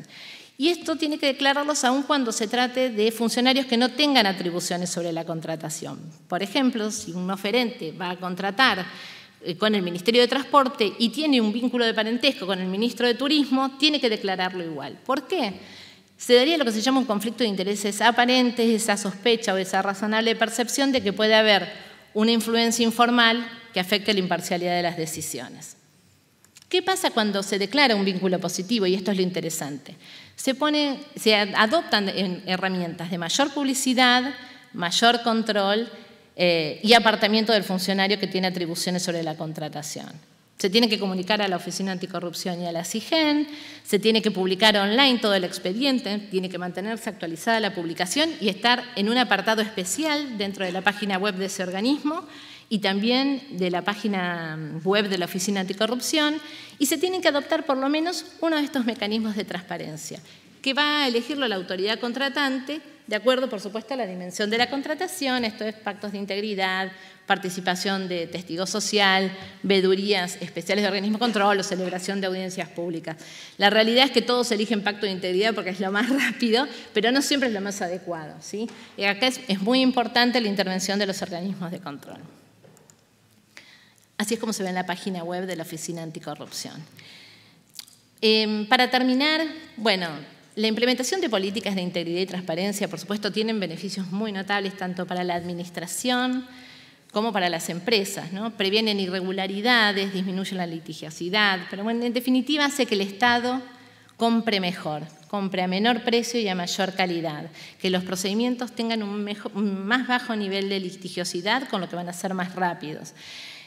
Y esto tiene que declararlos aún cuando se trate de funcionarios que no tengan atribuciones sobre la contratación. Por ejemplo, si un oferente va a contratar eh, con el Ministerio de Transporte y tiene un vínculo de parentesco con el ministro de Turismo, tiene que declararlo igual. ¿Por qué? Se daría lo que se llama un conflicto de intereses aparentes, esa sospecha o esa razonable percepción de que puede haber una influencia informal que afecte la imparcialidad de las decisiones. ¿Qué pasa cuando se declara un vínculo positivo? Y esto es lo interesante. Se, se adoptan herramientas de mayor publicidad, mayor control eh, y apartamiento del funcionario que tiene atribuciones sobre la contratación. Se tiene que comunicar a la Oficina Anticorrupción y a la CIGEN, se tiene que publicar online todo el expediente, tiene que mantenerse actualizada la publicación y estar en un apartado especial dentro de la página web de ese organismo y también de la página mm, web de la Oficina Anticorrupción y se tienen que adoptar por lo menos uno de estos mecanismos de transparencia que va a elegirlo la autoridad contratante de acuerdo, por supuesto, a la dimensión de la contratación, esto es pactos de integridad, participación de testigo social, vedurías especiales de organismos de control o celebración de audiencias públicas. La realidad es que todos eligen pacto de integridad porque es lo más rápido, pero no siempre es lo más adecuado. ¿sí? Y acá es, muy importante la intervención de los organismos de control. Así es como se ve en la página web de la Oficina Anticorrupción. Em, para terminar, bueno, la implementación de políticas de integridad y transparencia, por supuesto, tienen beneficios muy notables tanto para la administración como para las empresas. ¿no? Previenen irregularidades, disminuyen la litigiosidad, pero en definitiva hace que el Estado compre mejor, compre a menor precio y a mayor calidad, que los procedimientos tengan un, más bajo nivel de litigiosidad, con lo que van a ser más rápidos.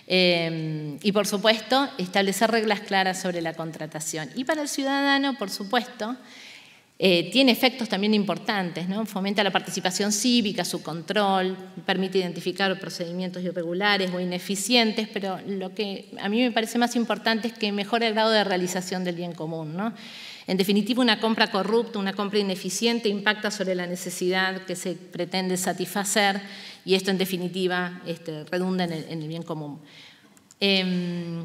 Eh, y por supuesto, establecer reglas claras sobre la contratación. Y para el ciudadano, por supuesto, eh, tiene efectos también importantes, ¿no? fomenta la participación cívica, su control, permite identificar procedimientos irregulares o ineficientes, pero lo que a mí me parece más importante es que mejora el grado de realización del bien común. En definitiva, una compra corrupta, una compra ineficiente impacta sobre la necesidad que se pretende satisfacer y esto en definitiva este, redunda en el, bien común. Em,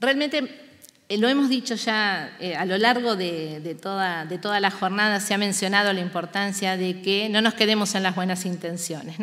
realmente eh, lo hemos dicho ya eh, a lo largo de, toda, la jornada, se ha mencionado la importancia de que no nos quedemos en las buenas intenciones.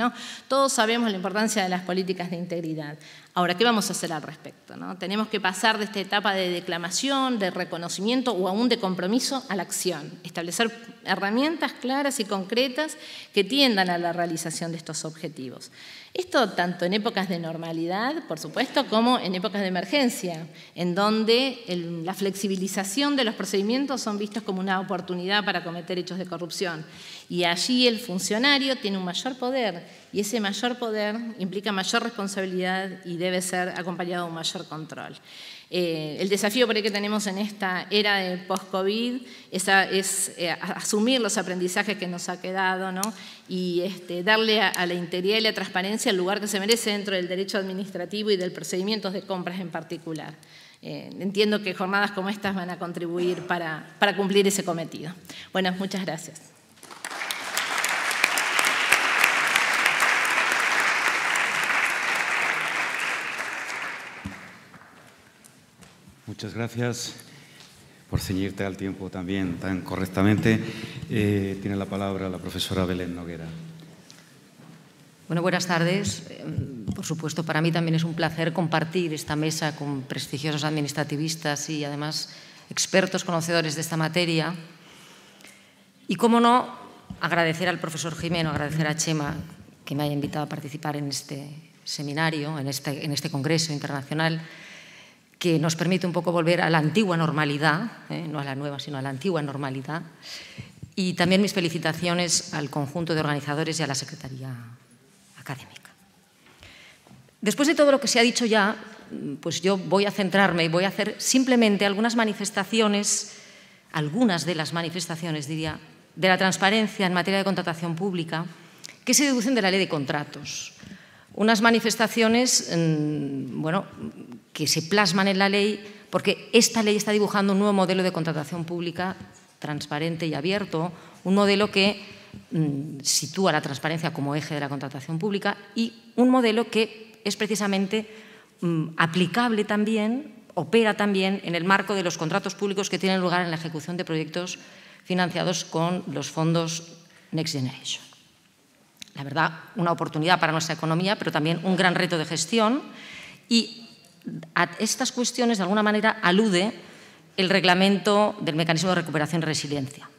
Todos sabemos la importancia de las políticas de integridad. Ahora, ¿qué vamos a hacer al respecto? Tenemos que pasar de esta etapa de declamación, de reconocimiento o aún de compromiso a la acción. Establecer herramientas claras y concretas que tiendan a la realización de estos objetivos. Esto tanto en épocas de normalidad, por supuesto, como en épocas de emergencia, en donde la flexibilización de los procedimientos son vistos como una oportunidad para cometer hechos de corrupción. Y allí el funcionario tiene un mayor poder y ese mayor poder implica mayor responsabilidad y debe ser acompañado de un mayor control. Eh, el desafío por que tenemos en esta era de post-COVID es, eh, asumir los aprendizajes que nos ha quedado y este, darle a, la integridad y la transparencia el lugar que se merece dentro del derecho administrativo y del procedimiento de compras en particular. Eh, entiendo que jornadas como estas van a contribuir para, para cumplir ese cometido. Bueno, muchas gracias. Muchas gracias por ceñirte al tiempo también tan correctamente. Eh, tiene la palabra la profesora Belén Noguera. Bueno, buenas tardes. Em, por supuesto, para mí también es un placer compartir esta mesa con prestigiosos administrativistas y además expertos conocedores de esta materia. Y cómo no, agradecer al profesor Jimeno, agradecer a Chema que me haya invitado a participar en este seminario, en este, este congreso internacional que nos permite un poco volver a la antigua normalidad, ¿eh? no a la nueva, sino a la antigua normalidad. Y también mis felicitaciones al conjunto de organizadores y a la Secretaría Académica. Después de todo lo que se ha dicho ya, pues yo voy a centrarme y voy a hacer simplemente algunas manifestaciones, algunas de las manifestaciones, diría, de la transparencia en materia de contratación pública que se deducen de la ley de contratos. Unas manifestaciones mm, bueno, que se plasman en la ley porque esta ley está dibujando un nuevo modelo de contratación pública transparente y abierto, un modelo que mm, sitúa la transparencia como eje de la contratación pública y un modelo que es precisamente mm, aplicable también, opera también en el marco de los contratos públicos que tienen lugar en la ejecución de proyectos financiados con los fondos Next Generation la verdad, una oportunidad para nuestra economía, pero también un gran reto de gestión. Y a estas cuestiones, de alguna manera, alude el reglamento del mecanismo de recuperación y resiliencia.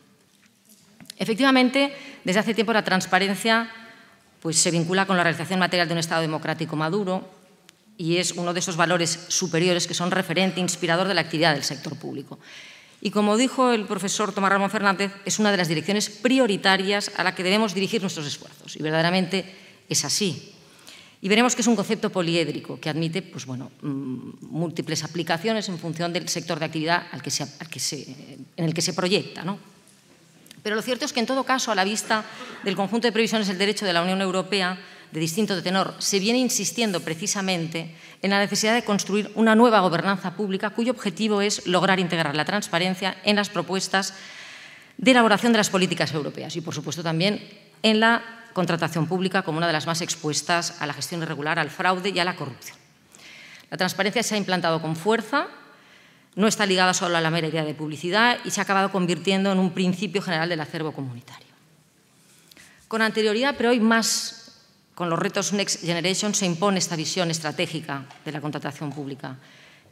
Efectivamente, desde hace tiempo la transparencia pues, se vincula con la realización material de un Estado democrático maduro y es uno de esos valores superiores que son referente, inspirador de la actividad del sector público. Y como dijo el profesor Tomás Ramón Fernández, es una de las direcciones prioritarias a la que debemos dirigir nuestros esfuerzos. Y verdaderamente es así. Y veremos que es un concepto poliédrico que admite pues, bueno, mm, múltiples aplicaciones en función del sector de actividad al que se, en el que se proyecta. Pero lo cierto es que, en todo caso, a la vista del conjunto de previsiones del derecho de la Unión Europea, de distinto tenor, se viene insistiendo precisamente en la necesidad de construir una nueva gobernanza pública cuyo objetivo es lograr integrar la transparencia en las propuestas de elaboración de las políticas europeas y, por supuesto, también en la contratación pública como una de las más expuestas a la gestión irregular, al fraude y a la corrupción. La transparencia se ha implantado con fuerza, no está ligada solo a la mera idea de publicidad y se ha acabado convirtiendo en un principio general del acervo comunitario. Con anterioridad, pero hoy más con los retos Next Generation se impone esta visión estratégica de la contratación pública,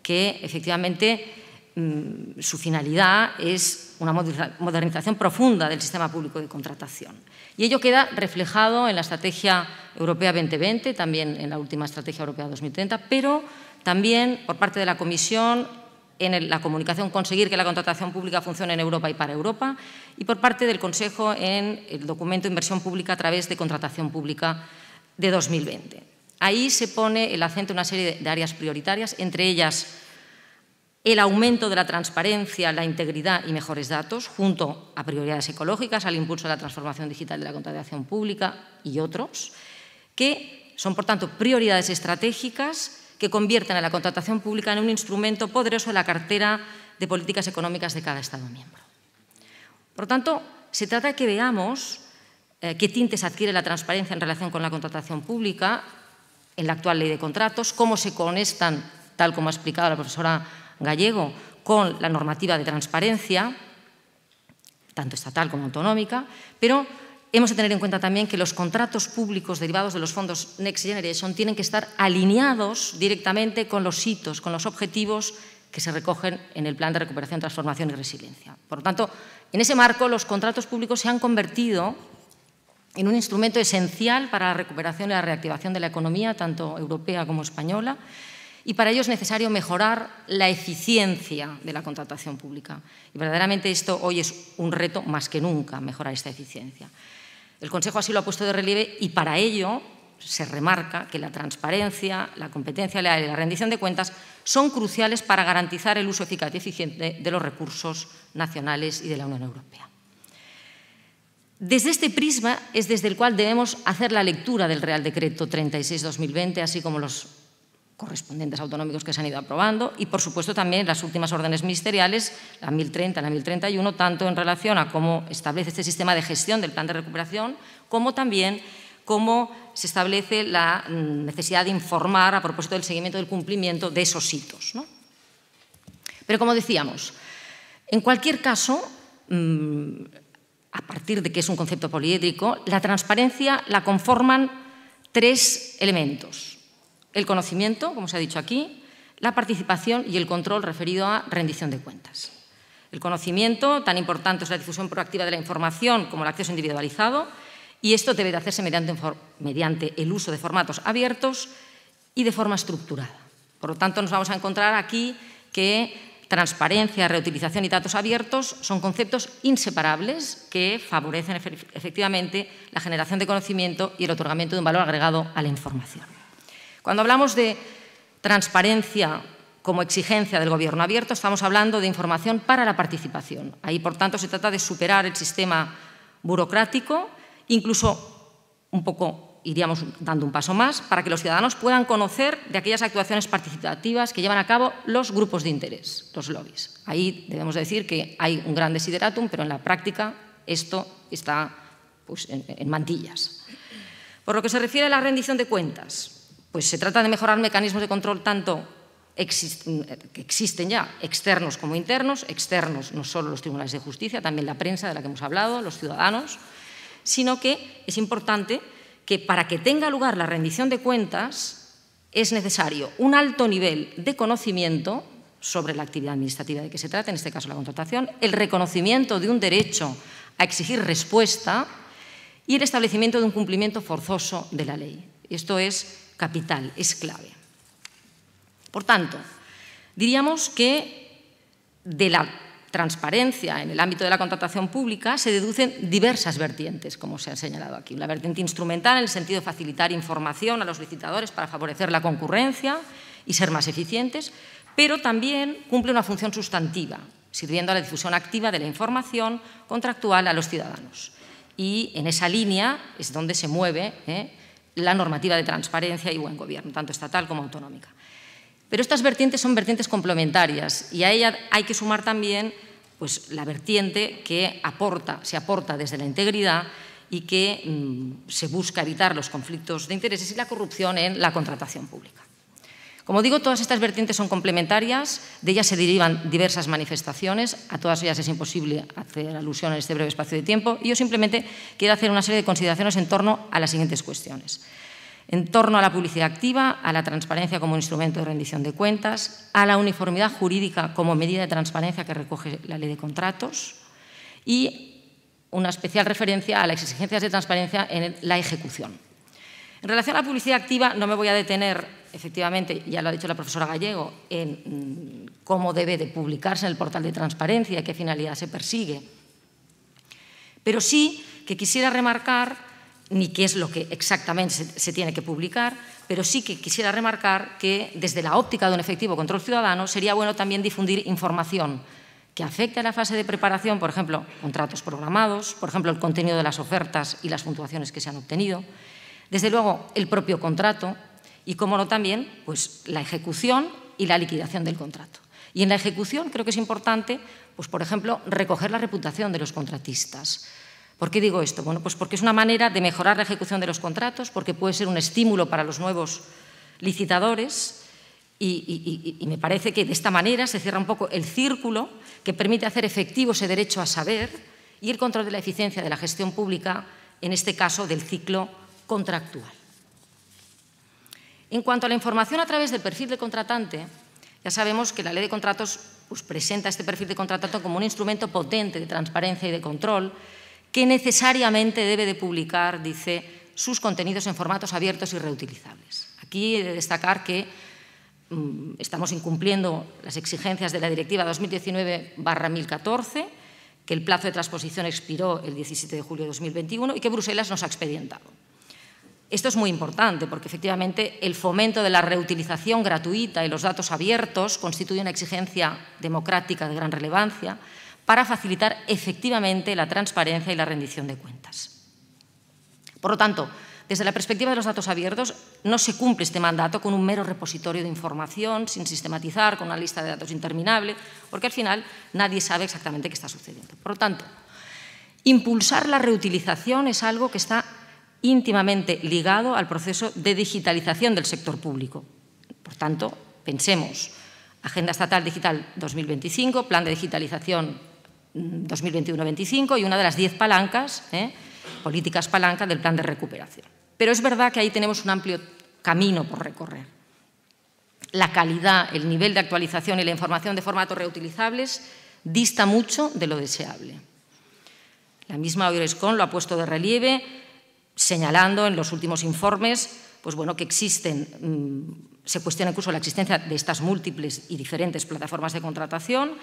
que efectivamente mm, su finalidad es una modernización profunda del sistema público de contratación. Y ello queda reflejado en la Estrategia Europea 2020, también en la última Estrategia Europea 2030, pero también por parte de la Comisión en la comunicación Conseguir que la contratación pública funcione en Europa y para Europa y por parte del Consejo en el documento Inversión Pública a través de contratación pública de 2020. Ahí se pone el acento en una serie de áreas prioritarias, entre ellas el aumento de la transparencia, la integridad y mejores datos, junto a prioridades ecológicas, al impulso de la transformación digital de la contratación pública y otros, que son, por tanto, prioridades estratégicas que convierten a la contratación pública en un instrumento poderoso de la cartera de políticas económicas de cada Estado miembro. Por tanto, se trata de que veamos eh, qué tintes adquiere la transparencia en relación con la contratación pública en la actual ley de contratos, cómo se conectan, tal como ha explicado la profesora Gallego, con la normativa de transparencia, tanto estatal como autonómica, pero hemos de tener en cuenta también que los contratos públicos derivados de los fondos Next Generation tienen que estar alineados directamente con los hitos, con los objetivos que se recogen en el Plan de Recuperación, Transformación y Resiliencia. Por lo tanto, en ese marco, los contratos públicos se han convertido en un instrumento esencial para la recuperación y la reactivación de la economía, tanto europea como española, y para ello es necesario mejorar la eficiencia de la contratación pública. Y verdaderamente esto hoy es un reto más que nunca, mejorar esta eficiencia. El Consejo así lo ha puesto de relieve y para ello se remarca que la transparencia, la competencia leal y la rendición de cuentas son cruciales para garantizar el uso eficaz y eficiente de los recursos nacionales y de la Unión Europea. Desde este prisma es desde el cual debemos hacer la lectura del Real Decreto 36-2020, así como los correspondientes autonómicos que se han ido aprobando y, por supuesto, también las últimas órdenes ministeriales, la 1030 la 1031, tanto en relación a cómo establece este sistema de gestión del plan de recuperación, como también cómo se establece la mm, necesidad de informar a propósito del seguimiento del cumplimiento de esos hitos. Pero, como decíamos, en cualquier caso, mm, a partir de que es un concepto poliédrico, la transparencia la conforman tres elementos. El conocimiento, como se ha dicho aquí, la participación y el control referido a rendición de cuentas. El conocimiento, tan importante es la difusión proactiva de la información como el acceso individualizado, y esto debe de hacerse mediante, mediante el uso de formatos abiertos y de forma estructurada. Por lo tanto, nos vamos a encontrar aquí que transparencia, reutilización y datos abiertos son conceptos inseparables que favorecen efectivamente la generación de conocimiento y el otorgamiento de un valor agregado a la información. Cuando hablamos de transparencia como exigencia del gobierno abierto, estamos hablando de información para la participación. Ahí, por tanto, se trata de superar el sistema burocrático, incluso un poco iríamos dando un paso más para que los ciudadanos puedan conocer de aquellas actuaciones participativas que llevan a cabo los grupos de interés, los lobbies. Ahí debemos decir que hay un gran desideratum, pero en la práctica esto está pues, en, mantillas. Por lo que se refiere a la rendición de cuentas, pues se trata de mejorar mecanismos de control tanto que existen ya, externos como internos, externos no solo los tribunales de justicia, también la prensa de la que hemos hablado, los ciudadanos, sino que es importante que para que tenga lugar la rendición de cuentas es necesario un alto nivel de conocimiento sobre la actividad administrativa de que se trata, en este caso la contratación, el reconocimiento de un derecho a exigir respuesta y el establecimiento de un cumplimiento forzoso de la ley. Esto es capital, es clave. Por tanto, diríamos que de la transparencia en el ámbito de la contratación pública se deducen diversas vertientes, como se ha señalado aquí. La vertiente instrumental en el sentido de facilitar información a los licitadores para favorecer la concurrencia y ser más eficientes, pero también cumple una función sustantiva, sirviendo a la difusión activa de la información contractual a los ciudadanos. Y en esa línea es donde se mueve eh, la normativa de transparencia y buen gobierno, tanto estatal como autonómica. Pero estas vertientes son vertientes complementarias y a ella hay que sumar también pues, la vertiente que aporta, se aporta desde la integridad y que mm, se busca evitar los conflictos de intereses y la corrupción en la contratación pública. Como digo, todas estas vertientes son complementarias, de ellas se derivan diversas manifestaciones, a todas ellas es imposible hacer alusión en este breve espacio de tiempo, y yo simplemente quiero hacer una serie de consideraciones en torno a las siguientes cuestiones en torno a la publicidad activa, a la transparencia como instrumento de rendición de cuentas, a la uniformidad jurídica como medida de transparencia que recoge la ley de contratos y una especial referencia a las exigencias de transparencia en la ejecución. En relación a la publicidad activa, no me voy a detener, efectivamente, ya lo ha dicho la profesora Gallego, en mm, cómo debe de publicarse en el portal de transparencia, y qué finalidad se persigue, pero sí que quisiera remarcar ni qué es lo que exactamente se, tiene que publicar, pero sí que quisiera remarcar que desde la óptica de un efectivo control ciudadano sería bueno también difundir información que afecte a la fase de preparación, por ejemplo, contratos programados, por ejemplo, el contenido de las ofertas y las puntuaciones que se han obtenido, desde luego el propio contrato y, como no, también pues, la ejecución y la liquidación del contrato. Y en la ejecución creo que es importante, pues, por ejemplo, recoger la reputación de los contratistas. ¿Por qué digo esto? Bueno, pues porque es una manera de mejorar la ejecución de los contratos, porque puede ser un estímulo para los nuevos licitadores y, me parece que de esta manera se cierra un poco el círculo que permite hacer efectivo ese derecho a saber y el control de la eficiencia de la gestión pública, en este caso del ciclo contractual. En cuanto a la información a través del perfil de contratante, ya sabemos que la ley de contratos pues, presenta este perfil de contratante como un instrumento potente de transparencia y de control que necesariamente debe de publicar, dice, sus contenidos en formatos abiertos y reutilizables. Aquí he de destacar que mm, estamos incumpliendo las exigencias de la Directiva 2019-1014, que el plazo de transposición expiró el 17 de julio de 2021 y que Bruselas nos ha expedientado. Esto es muy importante porque efectivamente el fomento de la reutilización gratuita y los datos abiertos constituye una exigencia democrática de gran relevancia para facilitar efectivamente la transparencia y la rendición de cuentas. Por lo tanto, desde la perspectiva de los datos abiertos, no se cumple este mandato con un mero repositorio de información, sin sistematizar, con una lista de datos interminable, porque al final nadie sabe exactamente qué está sucediendo. Por lo tanto, impulsar la reutilización es algo que está íntimamente ligado al proceso de digitalización del sector público. Por tanto, pensemos, Agenda Estatal Digital 2025, Plan de Digitalización 2021-25 mm, y una de las diez palancas, ¿eh? políticas palancas del plan de recuperación. Pero es verdad que ahí tenemos un amplio camino por recorrer. La calidad, el nivel de actualización y la información de formatos reutilizables dista mucho de lo deseable. La misma OIRESCON lo ha puesto de relieve, señalando en los últimos informes pues bueno, que existen mm, se cuestiona incluso la existencia de estas múltiples y diferentes plataformas de contratación,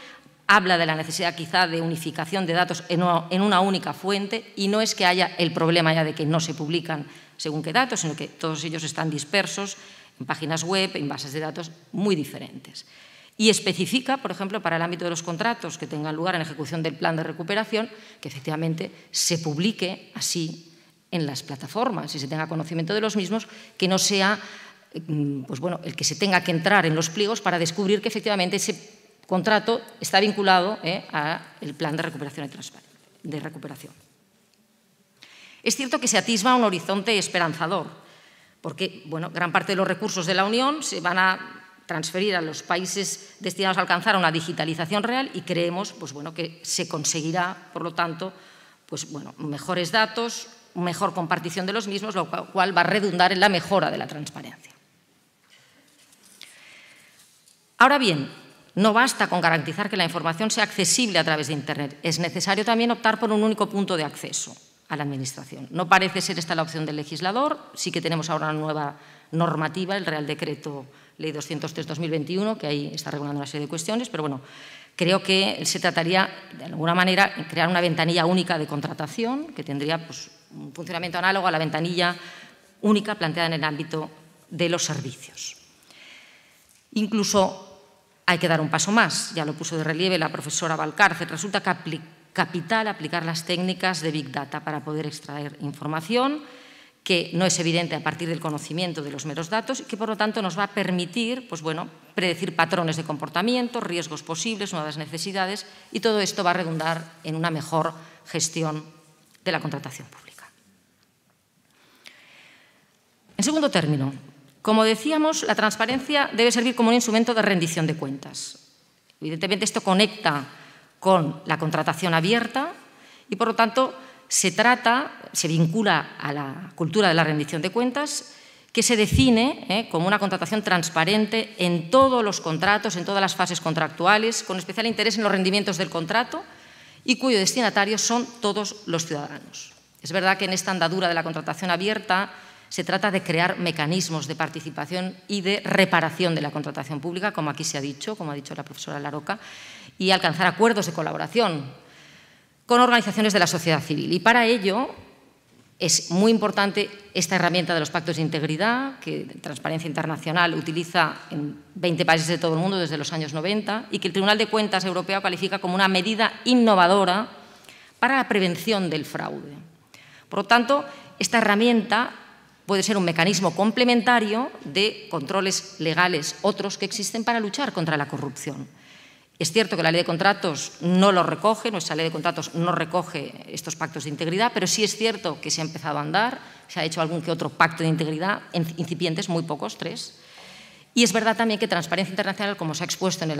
habla de la necesidad quizá de unificación de datos en una, única fuente y no es que haya el problema ya de que no se publican según qué datos, sino que todos ellos están dispersos en páginas web, en bases de datos muy diferentes. Y especifica, por ejemplo, para el ámbito de los contratos que tengan lugar en ejecución del plan de recuperación, que efectivamente se publique así en las plataformas y se tenga conocimiento de los mismos, que no sea Mm, pues bueno, el que se tenga que entrar en los pliegos para descubrir que efectivamente ese contrato está vinculado eh, al plan de recuperación, de recuperación. Es cierto que se atisba un horizonte esperanzador, porque bueno, gran parte de los recursos de la Unión se van a transferir a los países destinados a alcanzar una digitalización real y creemos pues bueno, que se conseguirá, por lo tanto, pues bueno, mejores datos, mejor compartición de los mismos, lo cual va a redundar en la mejora de la transparencia. Ahora bien, no basta con garantizar que la información sea accesible a través de Internet, es necesario también optar por un único punto de acceso a la Administración. No parece ser esta la opción del legislador, sí que tenemos ahora una nueva normativa, el Real Decreto Ley 203-2021, que ahí está regulando una serie de cuestiones, pero bueno, creo que se trataría de alguna manera de crear una ventanilla única de contratación que tendría pues, un funcionamiento análogo a la ventanilla única planteada en el ámbito de los servicios. Incluso hay que dar un paso más, ya lo puso de relieve la profesora Valcárcel. Resulta capital aplicar las técnicas de Big Data para poder extraer información que no es evidente a partir del conocimiento de los meros datos y que por lo tanto nos va a permitir pues bueno, predecir patrones de comportamiento, riesgos posibles, nuevas necesidades y todo esto va a redundar en una mejor gestión de la contratación pública. En segundo término, como decíamos, la transparencia debe servir como un instrumento de rendición de cuentas. Evidentemente, esto conecta con la contratación abierta y, por lo tanto, se trata, se vincula a la cultura de la rendición de cuentas, que se define eh, como una contratación transparente en todos los contratos, en todas las fases contractuales, con especial interés en los rendimientos del contrato y cuyo destinatario son todos los ciudadanos. Es verdad que en esta andadura de la contratación abierta se trata de crear mecanismos de participación y de reparación de la contratación pública, como aquí se ha dicho, como ha dicho la profesora Laroca, y alcanzar acuerdos de colaboración con organizaciones de la sociedad civil. Y para ello es muy importante esta herramienta de los pactos de integridad que Transparencia Internacional utiliza en 20 países de todo el mundo desde los años 90 y que el Tribunal de Cuentas Europeo califica como una medida innovadora para la prevención del fraude. Por lo tanto, esta herramienta puede ser un mecanismo complementario de controles legales, otros que existen para luchar contra la corrupción. Es cierto que la ley de contratos no lo recoge, nuestra ley de contratos no recoge estos pactos de integridad, pero sí es cierto que se ha empezado a andar, se ha hecho algún que otro pacto de integridad, incipientes, muy pocos, tres. Y es verdad también que Transparencia Internacional, como se ha expuesto en,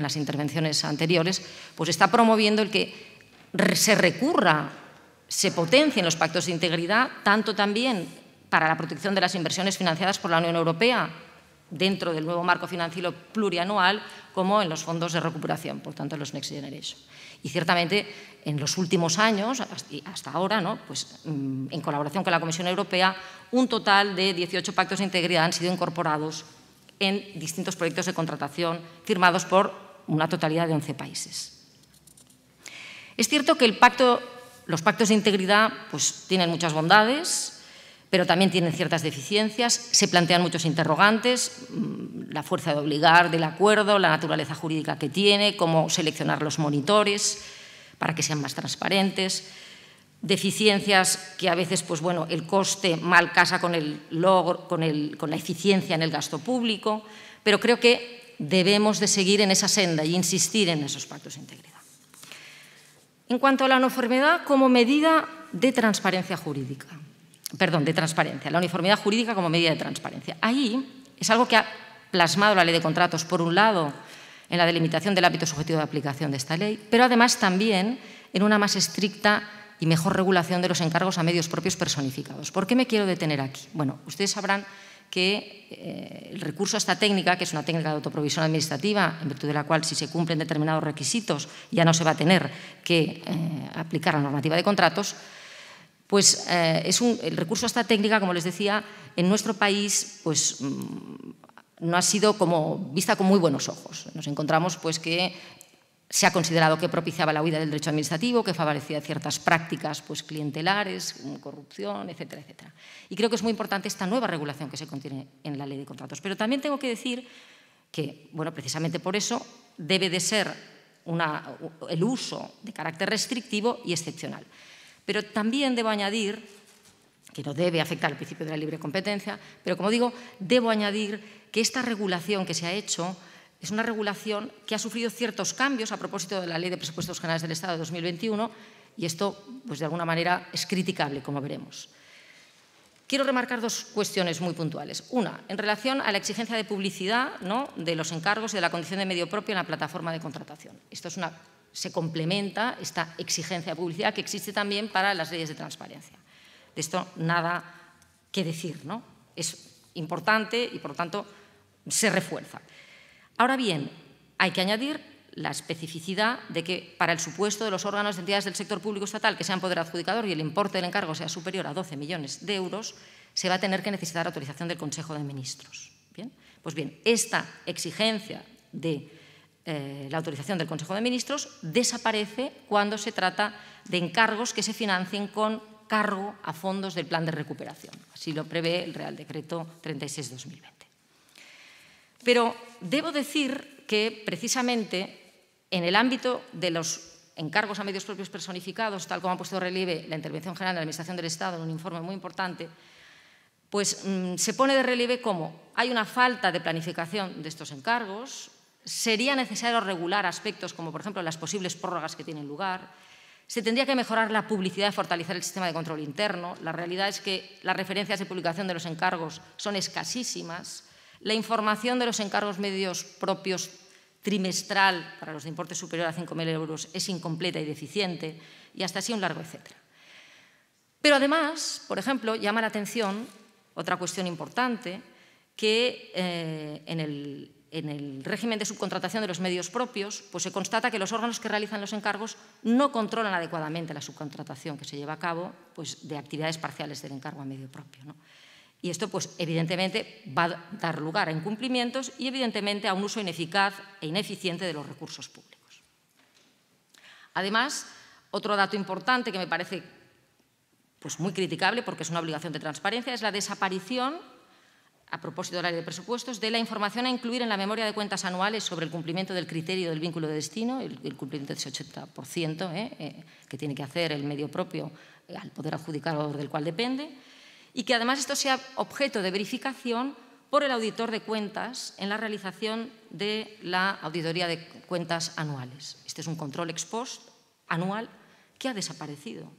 las intervenciones anteriores, pues está promoviendo el que se recurra, se potencien los pactos de integridad, tanto también para la protección de las inversiones financiadas por la Unión Europea dentro del nuevo marco financiero plurianual como en los fondos de recuperación, por tanto en los Next Generation. Y ciertamente en los últimos años, hasta ahora, pues, mm, en colaboración con la Comisión Europea, un total de 18 pactos de integridad han sido incorporados en distintos proyectos de contratación firmados por una totalidad de 11 países. Es cierto que pacto, los pactos de integridad pues, tienen muchas bondades, pero también tiene ciertas deficiencias, se plantean muchos interrogantes, mm, la fuerza de obligar del acuerdo, la naturaleza jurídica que tiene, cómo seleccionar los monitores para que sean más transparentes, deficiencias que a veces pues bueno, el coste mal casa con, el logro, con, el, con la eficiencia en el gasto público, pero creo que debemos de seguir en esa senda y insistir en esos pactos de integridad. En cuanto a la no como medida de transparencia jurídica, perdón, de transparencia, la uniformidad jurídica como medida de transparencia. Ahí es algo que ha plasmado la ley de contratos, por un lado, en la delimitación del ámbito subjetivo de aplicación de esta ley, pero además también en una más estricta y mejor regulación de los encargos a medios propios personificados. ¿Por qué me quiero detener aquí? Bueno, ustedes sabrán que eh, el recurso a esta técnica, que es una técnica de autoprovisión administrativa, en virtud de la cual si se cumplen determinados requisitos ya no se va a tener que eh, aplicar la normativa de contratos, pues eh, es el recurso a esta técnica, como les decía, en nuestro país pues, mm, no ha sido como, vista con muy buenos ojos. Nos encontramos pues, que se ha considerado que propiciaba la huida del derecho administrativo, que favorecía ciertas prácticas pues, clientelares, corrupción, etcétera, etcétera. Y creo que es muy importante esta nueva regulación que se contiene en la ley de contratos. Pero también tengo que decir que, bueno, precisamente por eso debe de ser el uso de carácter restrictivo y excepcional. Pero también debo añadir, que no debe afectar al principio de la libre competencia, pero como digo, debo añadir que esta regulación que se ha hecho es una regulación que ha sufrido ciertos cambios a propósito de la Ley de Presupuestos Generales del Estado de 2021 y esto, pues de alguna manera, es criticable, como veremos. Quiero remarcar dos cuestiones muy puntuales. Una, en relación a la exigencia de publicidad ¿no? de los encargos y de la condición de medio propio en la plataforma de contratación. Esto es una se complementa esta exigencia de publicidad que existe también para las leyes de transparencia. De esto nada que decir, ¿no? Es importante y por lo tanto se refuerza. Ahora bien, hay que añadir la especificidad de que para el supuesto de los órganos de entidades del sector público estatal que sean poder adjudicador y el importe del encargo sea superior a 12 millones de euros, se va a tener que necesitar autorización del Consejo de Ministros. Pues bien, esta exigencia de eh, la autorización del Consejo de Ministros, desaparece cuando se trata de encargos que se financien con cargo a fondos del plan de recuperación. Así lo prevé el Real Decreto 36-2020. Pero debo decir que precisamente en el ámbito de los encargos a medios propios personificados, tal como ha puesto de relieve la Intervención General de la Administración del Estado en un informe muy importante, pues mm, se pone de relieve cómo hay una falta de planificación de estos encargos, Sería necesario regular aspectos como, por ejemplo, las posibles prórrogas que tienen lugar. Se tendría que mejorar la publicidad y fortalecer el sistema de control interno. La realidad es que las referencias de publicación de los encargos son escasísimas. La información de los encargos medios propios trimestral para los de importe superior a 5.000 euros es incompleta y deficiente, y hasta así un largo etcétera. Pero además, por ejemplo, llama la atención otra cuestión importante que eh, en el en el régimen de subcontratación de los medios propios, pues se constata que los órganos que realizan los encargos no controlan adecuadamente la subcontratación que se lleva a cabo pues, de actividades parciales del encargo a medio propio. Y esto, pues, evidentemente, va a dar lugar a incumplimientos y, evidentemente, a un uso ineficaz e ineficiente de los recursos públicos. Además, otro dato importante que me parece pues, muy criticable, porque es una obligación de transparencia, es la desaparición a propósito del área de presupuestos, de la información a incluir en la memoria de cuentas anuales sobre el cumplimiento del criterio del vínculo de destino, el, cumplimiento del 80% eh, eh, que tiene que hacer el medio propio al poder adjudicador del cual depende, y que además esto sea objeto de verificación por el auditor de cuentas en la realización de la auditoría de cuentas anuales. Este es un control ex post anual que ha desaparecido,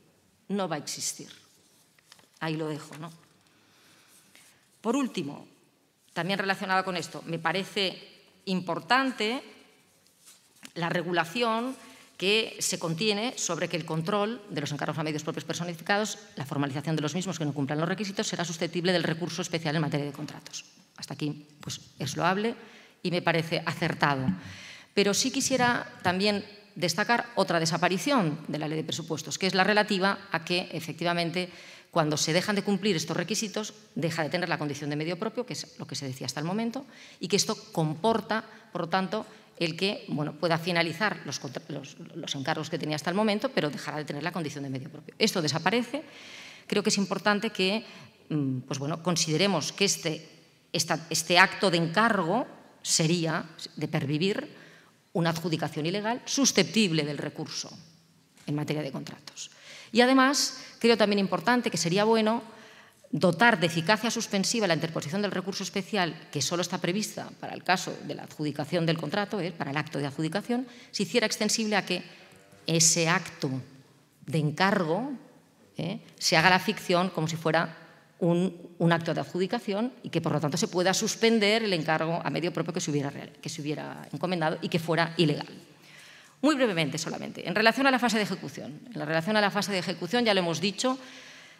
no va a existir. Ahí lo dejo, ¿no? Por último, también relacionada con esto, me parece importante la regulación que se contiene sobre que el control de los encargos a medios propios personificados, la formalización de los mismos que no cumplan los requisitos, será susceptible del recurso especial en materia de contratos. Hasta aquí pues, es loable y me parece acertado. Pero sí quisiera también destacar otra desaparición de la ley de presupuestos, que es la relativa a que efectivamente cuando se dejan de cumplir estos requisitos, deja de tener la condición de medio propio, que es lo que se decía hasta el momento, y que esto comporta, por lo tanto, el que bueno, pueda finalizar los, encargos que tenía hasta el momento, pero dejará de tener la condición de medio propio. Esto desaparece. Creo que es importante que mm, pues bueno, consideremos que este, este acto de encargo sería, de pervivir, una adjudicación ilegal susceptible del recurso en materia de contratos. Y además creo también importante que sería bueno dotar de eficacia suspensiva la interposición del recurso especial que solo está prevista para el caso de la adjudicación del contrato, ¿eh? para el acto de adjudicación, si hiciera extensible a que ese acto de encargo ¿eh? se haga la ficción como si fuera un, acto de adjudicación y que por lo tanto se pueda suspender el encargo a medio propio que se hubiera, que se hubiera encomendado y que fuera ilegal. Muy brevemente solamente, en relación a la fase de ejecución. En relación a la fase de ejecución, ya lo hemos dicho,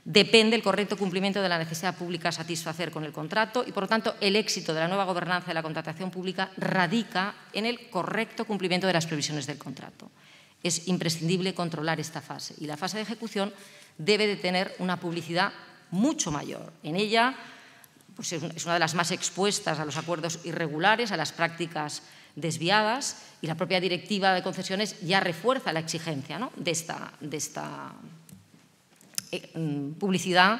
depende el correcto cumplimiento de la necesidad pública a satisfacer con el contrato y, por lo tanto, el éxito de la nueva gobernanza de la contratación pública radica en el correcto cumplimiento de las previsiones del contrato. Es imprescindible controlar esta fase y la fase de ejecución debe de tener una publicidad mucho mayor. En ella pues es una de las más expuestas a los acuerdos irregulares, a las prácticas desviadas y la propia directiva de concesiones ya refuerza la exigencia de esta, eh, mm, publicidad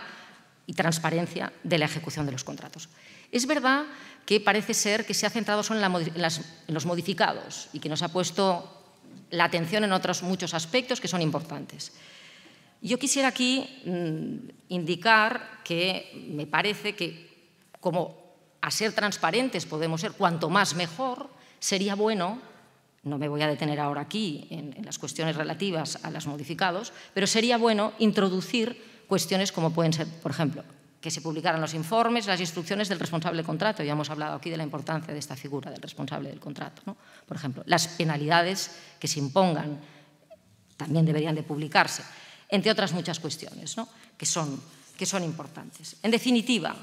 y transparencia de la ejecución de los contratos. Es verdad que parece ser que se ha centrado solo en, los modificados y que nos ha puesto la atención en otros muchos aspectos que son importantes. Yo quisiera aquí mm, indicar que me parece que como a ser transparentes podemos ser cuanto más mejor, sería bueno, no me voy a detener ahora aquí en, las cuestiones relativas a las modificados, pero sería bueno introducir cuestiones como pueden ser, por ejemplo, que se publicaran los informes, las instrucciones del responsable del contrato. Ya hemos hablado aquí de la importancia de esta figura del responsable del contrato. Por ejemplo, las penalidades que se impongan también deberían de publicarse, entre otras muchas cuestiones que, son, que son importantes. En definitiva,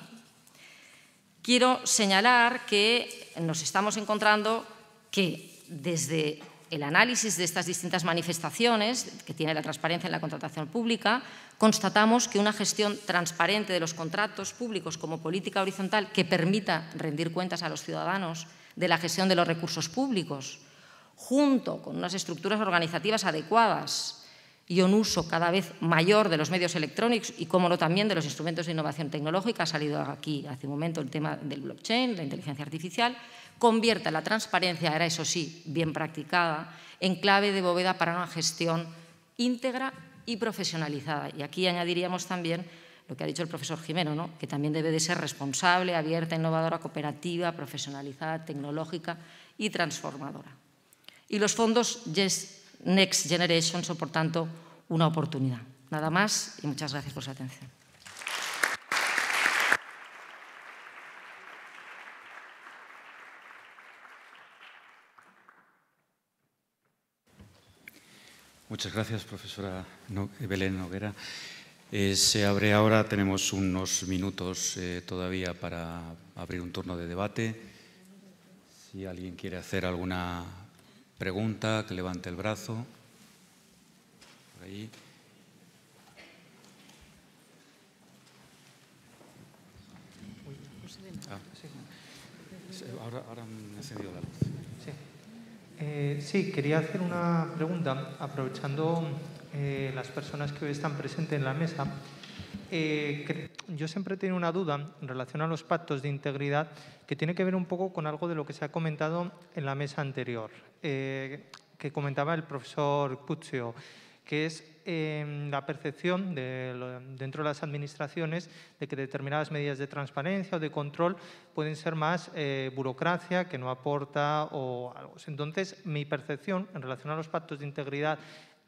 quiero señalar que nos estamos encontrando que desde el análisis de estas distintas manifestaciones que tiene la transparencia en la contratación pública, constatamos que una gestión transparente de los contratos públicos como política horizontal que permita rendir cuentas a los ciudadanos de la gestión de los recursos públicos, junto con unas estructuras organizativas adecuadas y un uso cada vez mayor de los medios electrónicos y, como lo también de los instrumentos de innovación tecnológica, ha salido aquí hace un momento el tema del blockchain, la inteligencia artificial, convierta la transparencia, era eso sí, bien practicada, en clave de bóveda para una gestión íntegra y profesionalizada. Y aquí añadiríamos también lo que ha dicho el profesor Jimeno, ¿no? que también debe de ser responsable, abierta, innovadora, cooperativa, profesionalizada, tecnológica y transformadora. Y los fondos yes Next Generation, o por tanto, una oportunidad. Nada más y muchas gracias por su atención. Muchas gracias, profesora Belén Noguera. Eh, se abre ahora, tenemos unos minutos eh, todavía para abrir un turno de debate. Si alguien quiere hacer alguna pregunta, que levante el brazo. Ah. Ahora, ahora me encendido la luz. Eh, sí. quería hacer una pregunta, aprovechando eh, las personas que hoy están presentes en la mesa. Eh, yo siempre tengo una duda en relación a los pactos de integridad que tiene que ver un poco con algo de lo que se ha comentado en la mesa anterior, eh, que comentaba el profesor Puccio, que es em, la percepción dentro de las administraciones de que determinadas medidas de transparencia o de control pueden ser más eh, burocracia que no aporta o algo. Entonces, mi percepción en relación a los pactos de integridad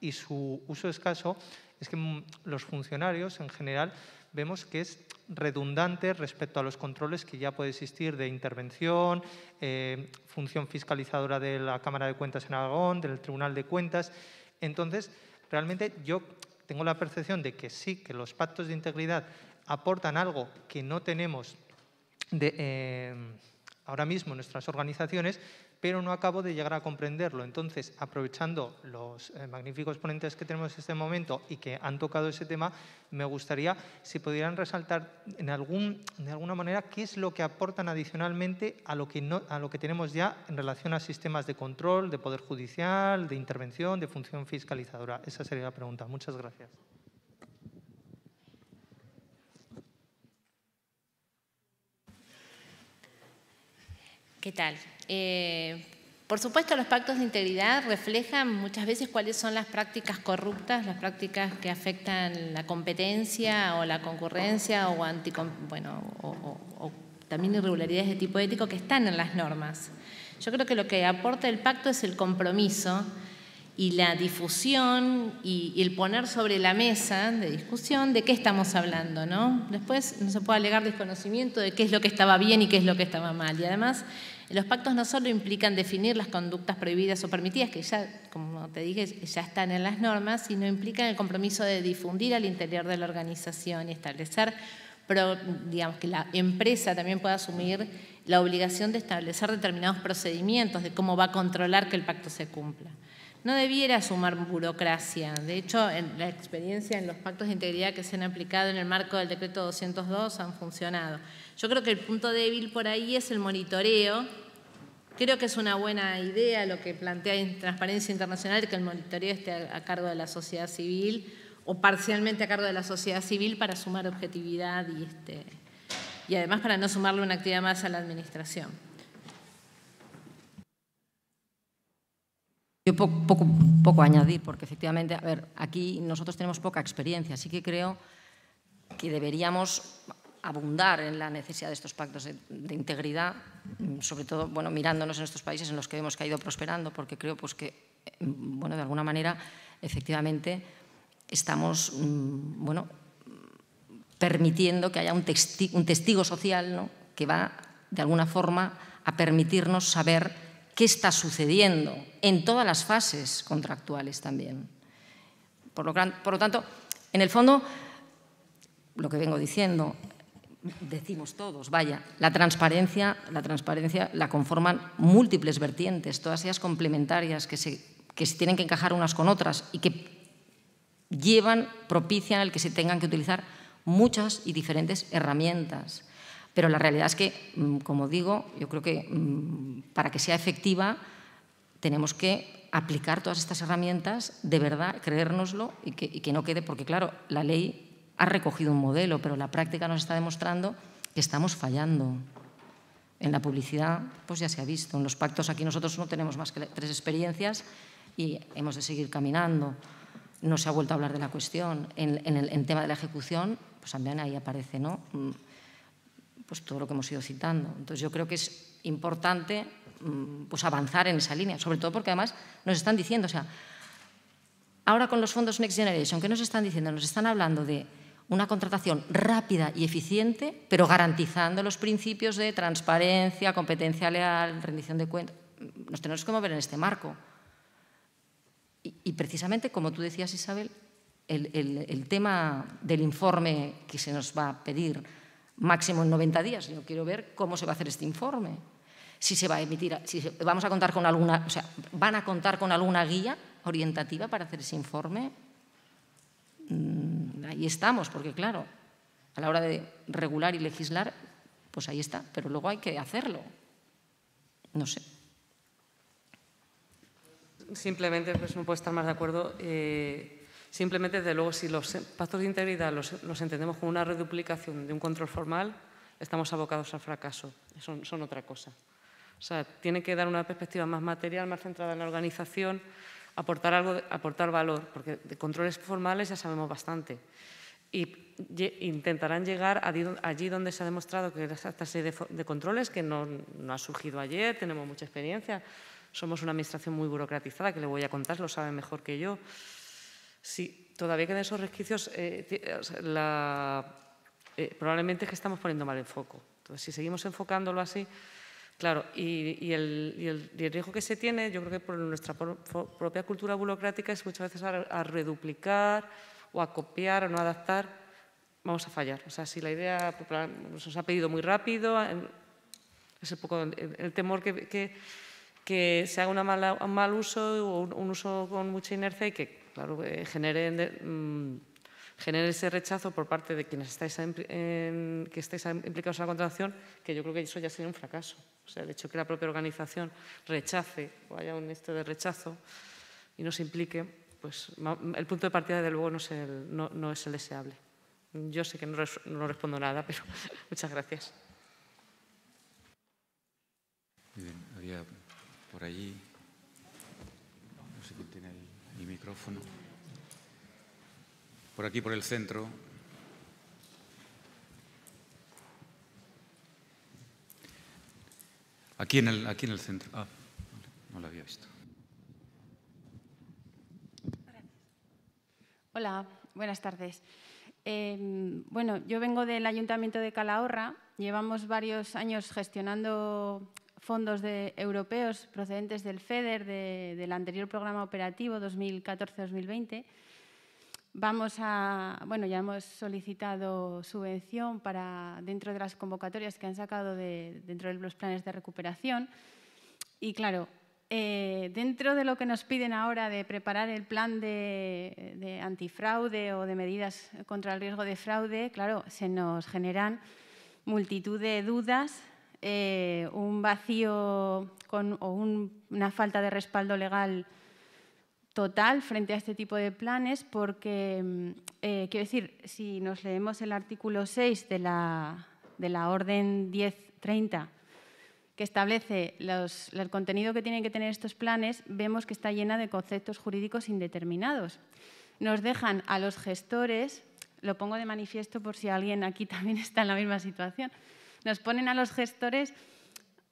y su uso escaso es que mm, los funcionarios en general vemos que es redundante respecto a los controles que ya puede existir de intervención, eh, función fiscalizadora de la Cámara de Cuentas en Aragón, del Tribunal de Cuentas. Entonces, realmente yo tengo la percepción de que sí, que los pactos de integridad aportan algo que no tenemos de, eh, ahora mismo en nuestras organizaciones, pero no acabo de llegar a comprenderlo. Entonces, aprovechando los eh, magníficos ponentes que tenemos en este momento y que han tocado ese tema, me gustaría si pudieran resaltar en, algún, de alguna manera qué es lo que aportan adicionalmente a lo, que no, a lo que tenemos ya en relación a sistemas de control, de poder judicial, de intervención, de función fiscalizadora. Esa sería la pregunta. Muchas gracias. ¿Qué tal? Eh, por supuesto, los pactos de integridad reflejan muchas veces cuáles son las prácticas corruptas, las prácticas que afectan la competencia o la concurrencia o, bueno, también irregularidades de tipo ético que están en las normas. Yo creo que lo que aporta el pacto es el compromiso y la difusión y, el poner sobre la mesa de discusión de qué estamos hablando, ¿no? Después no se puede alegar desconocimiento de qué es lo que estaba bien y qué es lo que estaba mal. Y además los pactos no solo implican definir las conductas prohibidas o permitidas, que ya, como te dije, ya están en las normas, sino implican el compromiso de difundir al interior de la organización y establecer, digamos, que la empresa también pueda asumir la obligación de establecer determinados procedimientos de cómo va a controlar que el pacto se cumpla no debiera sumar burocracia. De hecho, en la experiencia en los pactos de integridad que se han aplicado en el marco del decreto 202 han funcionado. Yo creo que el punto débil por ahí es el monitoreo. Creo que es una buena idea lo que plantea Transparencia Internacional, que el monitoreo esté a cargo de la sociedad civil o parcialmente a cargo de la sociedad civil para sumar objetividad y, este, y además para no sumarle una actividad más a la administración. Yo poco, poco, poco, añadir, porque efectivamente, a ver, aquí nosotros tenemos poca experiencia, así que creo que deberíamos abundar en la necesidad de estos pactos de, integridad, sobre todo bueno, mirándonos en estos países en los que hemos caído prosperando, porque creo pues, que, bueno, de alguna manera, efectivamente, estamos mm, bueno, permitiendo que haya un, testigo, social ¿no? que va, de alguna forma, a permitirnos saber qué está sucediendo en todas las fases contractuales también. Por lo, por lo tanto, en el fondo, lo que vengo diciendo, decimos todos, vaya, la transparencia, la transparencia la conforman múltiples vertientes, todas ellas complementarias que se, tienen que encajar unas con otras y que llevan, propician el que se tengan que utilizar muchas y diferentes herramientas. Pero la realidad es que, mm, como digo, yo creo que mm, para que sea efectiva tenemos que aplicar todas estas herramientas de verdad, creérnoslo y que, y que no quede, porque claro, la ley ha recogido un modelo, pero la práctica nos está demostrando que estamos fallando. En la publicidad, pues ya se ha visto, en los pactos aquí nosotros no tenemos más que tres experiencias y hemos de seguir caminando. No se ha vuelto a hablar de la cuestión. En, el tema de la ejecución, pues también ahí aparece ¿no? Mm, pues todo lo que hemos ido citando. Entonces yo creo que es importante mm, pues avanzar en esa línea, sobre todo porque además nos están diciendo, o sea, ahora con los fondos Next Generation, ¿qué nos están diciendo? Nos están hablando de una contratación rápida y eficiente, pero garantizando los principios de transparencia, competencia leal, rendición de cuentas. Nos tenemos que mover en este marco. Y, precisamente, como tú decías, Isabel, el, tema del informe que se nos va a pedir máximo en 90 días, yo quiero ver cómo se va a hacer este informe. Si se va a emitir, si vamos a contar con alguna, o sea, ¿van a contar con alguna guía orientativa para hacer ese informe? Mm, Ahí estamos, porque claro, a la hora de regular y legislar, pues ahí está, pero luego hay que hacerlo. No sé. Simplemente, pues no puedo estar más de acuerdo. Eh, simplemente, desde luego, si los pactos de integridad los, entendemos como una reduplicación de un control formal, estamos abocados al fracaso. Son, son otra cosa. O sea, tiene que dar una perspectiva más material, más centrada en la organización aportar, algo, aportar valor, porque de controles formales ya sabemos bastante. Y intentarán llegar allí donde se ha demostrado que esta serie de, controles, que no, no, ha surgido ayer, tenemos mucha experiencia, somos una administración muy burocratizada, que le voy a contar, lo sabe mejor que yo. Si todavía quedan esos resquicios, eh, eh, eh, probablemente es que estamos poniendo mal el foco. Entonces, si seguimos enfocándolo así, Claro, y, el, riesgo que se tiene, yo creo que por nuestra propia cultura burocrática, es muchas veces a, reduplicar o a copiar o no adaptar, vamos a fallar. O sea, si la idea nos ha pedido muy rápido, es poco el, temor que, se haga un mal uso o un, uso con mucha inercia y que, claro, eh, mm, genere, ese rechazo por parte de quienes estáis estáis implicados en la contratación, que yo creo que eso ya sería un fracaso. O sea, el hecho que la propia organización rechace o haya un este de rechazo y no se implique, pues el punto de partida, desde luego, no es el, deseable. Yo sé que no, respondo nada, pero muchas gracias. había por allí. No sé quién tiene el micrófono. Por aquí, por el centro, Aquí en el, aquí en el centro. Ah, no lo había visto. Hola, buenas tardes. Em, bueno, yo vengo del Ayuntamiento de Calahorra. Llevamos varios años gestionando fondos de, europeos procedentes del FEDER, del anterior programa operativo 2014-2020. Vamos a, bueno, ya hemos solicitado subvención para dentro de las convocatorias que han sacado de, dentro de los planes de recuperación. Y claro, eh, dentro de lo que nos piden ahora de preparar el plan de, antifraude o de medidas contra el riesgo de fraude, claro, se nos generan multitud de dudas, eh, un vacío con, o una falta de respaldo legal total frente a este tipo de planes porque, mm, eh, quiero decir, si nos leemos el artículo 6 de la, de la Orden 1030, que establece el contenido que tienen que tener estos planes, vemos que está llena de conceptos jurídicos indeterminados. Nos dejan a los gestores, lo pongo de manifiesto por si alguien aquí también está en la misma situación, nos ponen a los gestores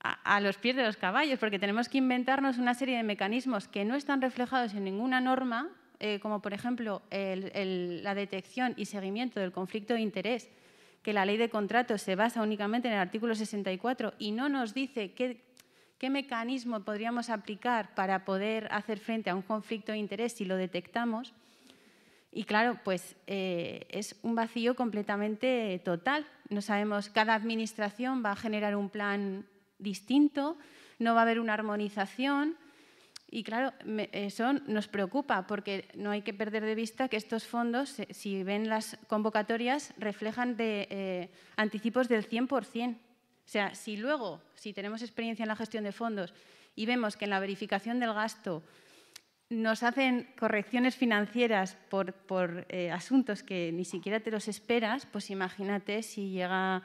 a, los pies de los caballos, porque tenemos que inventarnos una serie de mecanismos que no están reflejados en ninguna norma, eh, como por ejemplo la detección y seguimiento del conflicto de interés, que la ley de contratos se basa únicamente en el artículo 64 y no nos dice qué, mecanismo podríamos aplicar para poder hacer frente a un conflicto de interés si lo detectamos. Y claro, pues eh, es un vacío completamente total. No sabemos, cada administración va a generar un plan distinto, no va a haber una armonización. Y claro, eso nos preocupa porque no hay que perder de vista que estos fondos, si ven las convocatorias, reflejan de, eh, anticipos del 100%. O sea, si luego, si tenemos experiencia en la gestión de fondos y vemos que en la verificación del gasto nos hacen correcciones financieras por, eh, asuntos que ni siquiera te los esperas, pues imagínate si llega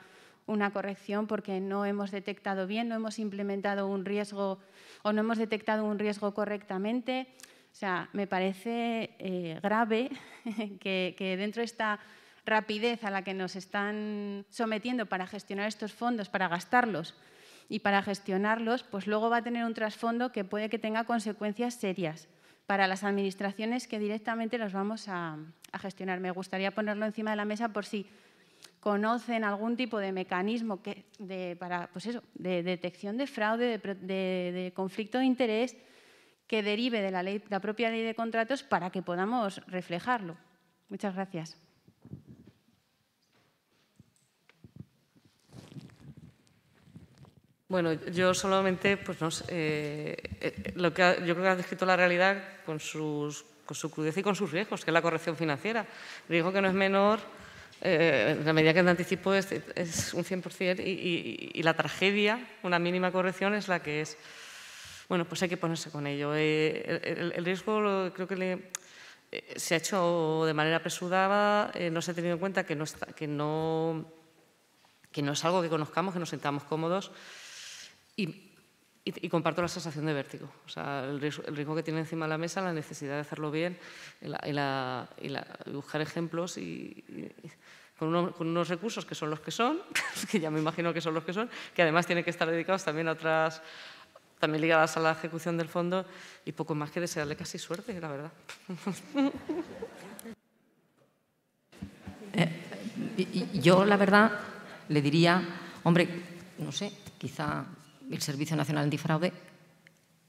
una corrección porque no hemos detectado bien, no hemos implementado un riesgo o no hemos detectado un riesgo correctamente. O sea, me parece eh, grave que, dentro de esta rapidez a la que nos están sometiendo para gestionar estos fondos, para gastarlos y para gestionarlos, pues luego va a tener un trasfondo que puede que tenga consecuencias serias para las administraciones que directamente los vamos a, a gestionar. Me gustaría ponerlo encima de la mesa por si conocen algún tipo de mecanismo de, para, pues de detección de fraude, de, conflicto de interés que derive de la, ley, la propia ley de contratos para que podamos reflejarlo. Muchas gracias. Bueno, yo solamente, pues no sé, eh, eh, lo que yo creo que ha descrito la realidad con, sus, con su crudeza y con sus riesgos, que es la corrección financiera. Riesgo que no es menor eh, la medida que te anticipo es, un 100% y, y, la tragedia, una mínima corrección, es la que es. Bueno, pues hay que ponerse con ello. Eh, el, riesgo creo que le, eh, se ha hecho de manera apresurada, eh, no se ha tenido en cuenta que no, que, no, que no es algo que conozcamos, que nos sentamos cómodos. Y, y, comparto la sensación de vértigo. O sea, el ritmo que tiene encima la mesa, la necesidad de hacerlo bien y, buscar ejemplos y, con unos, recursos que son los que son, que ya me imagino que son los que son, que además tienen que estar dedicados también a otras también ligadas a la ejecución del fondo y poco más que desearle casi suerte, la verdad. Eh, yo, la verdad, le diría, hombre, no sé, quizá el Servicio Nacional Antifraude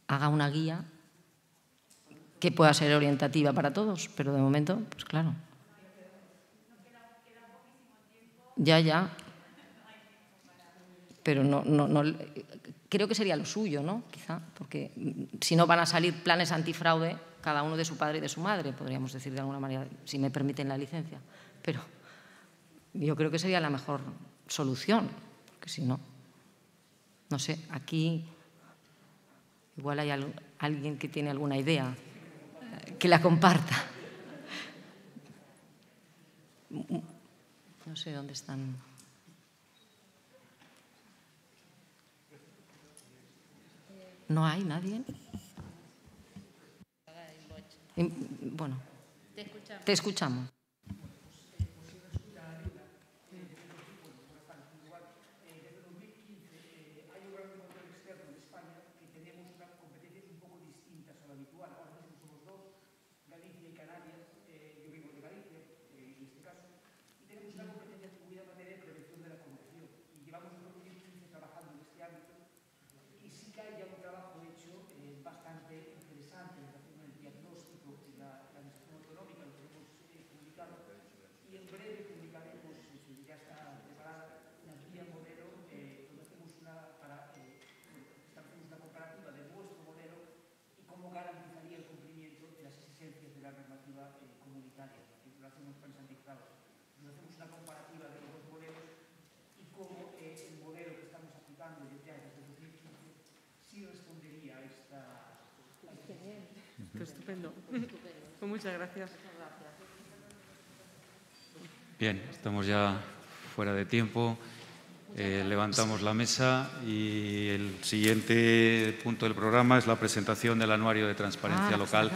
haga una guía que pueda ser orientativa para todos, pero de momento, pues claro. Ya, ya. Pero no, no, no, creo que sería lo suyo, ¿no? Quizá, porque si no van a salir planes antifraude, cada uno de su padre y de su madre, podríamos decir de alguna manera, si me permiten la licencia. Pero yo creo que sería la mejor solución, porque si no. No sé, aquí igual hay alguien que tiene alguna idea, eh, que la comparta. No sé dónde están. ¿No hay nadie? Em, bueno, Te escuchamos. comunitaria, que comunitaria, lo hacemos con anticuados. Nos hacemos una comparativa de los dos modelos y cómo eh, el modelo que estamos aplicando desde antes de 2015 sí respondería a esta... A Qué pues estupendo. Pues muchas gracias. Bien, estamos ya fuera de tiempo. Eh, levantamos la mesa y el siguiente punto del programa es la presentación del anuario de transparencia ah, local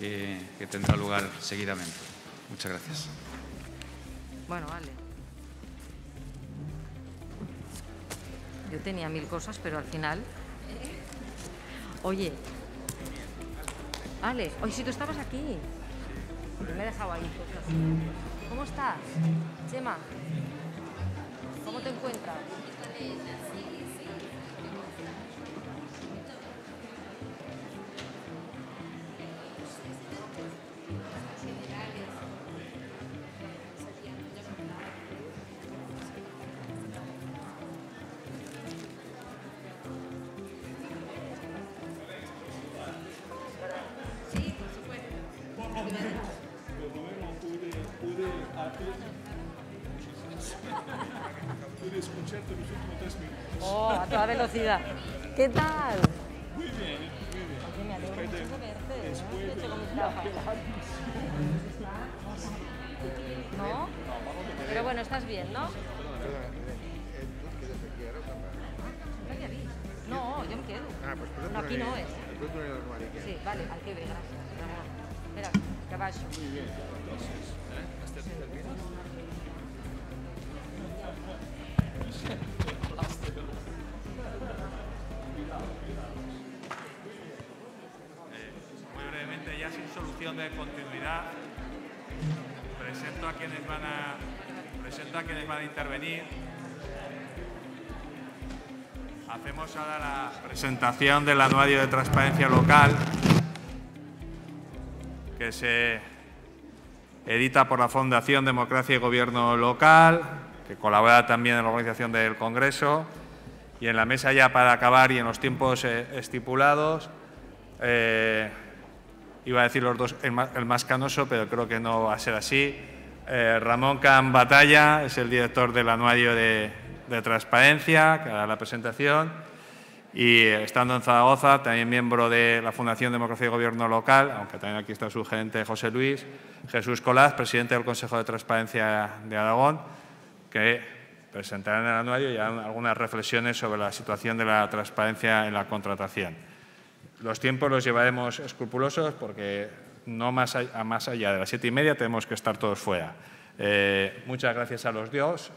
eh, que tendrá lugar seguidamente. Muchas gracias. Bueno, vale. Yo tenía mil cosas, pero al final... Eh, oye, Ale, hoy si tú estabas aquí. Me he dejado pues, ¿Cómo estás? Chema. ¿Cómo te encuentras? velocidad. ¿Qué tal? Muy bien, muy bien. Oye, me alegro mucho de verte. Después ¿no? de con mis gafas. ¿No? Pero bueno, estás bien, ¿no? No, yo me quedo. Ah, pues no, aquí no es. Sí, vale, al que ve, gracias. Espera, que baixo. Muy bien. Entonces, ¿eh? ¿Estás terminado? Eh, muy brevemente, ya sin solución de continuidad, presento a quienes van a, quienes van a intervenir. Hacemos ahora la presentación del anuario de transparencia local que se edita por la Fundación Democracia y Gobierno Local, que colabora también en la organización del Congreso y en la mesa ya para acabar y en los tiempos eh, estipulados. Eh, iba a decir los dos, el más, canoso, pero creo que no va a ser así. Eh, Ramón Can Batalla es el director del anuario de, transparencia, que hará la presentación. Y estando en Zaragoza, también miembro de la Fundación Democracia y Gobierno Local, aunque también aquí está su gerente José Luis, Jesús Colás, presidente del Consejo de Transparencia de Aragón, que presentarán en el anuario ya algunas reflexiones sobre la situación de la transparencia en la contratación. Los tiempos los llevaremos escrupulosos porque no más, más allá de las siete y media tenemos que estar todos fuera. Eh, muchas gracias a los dios.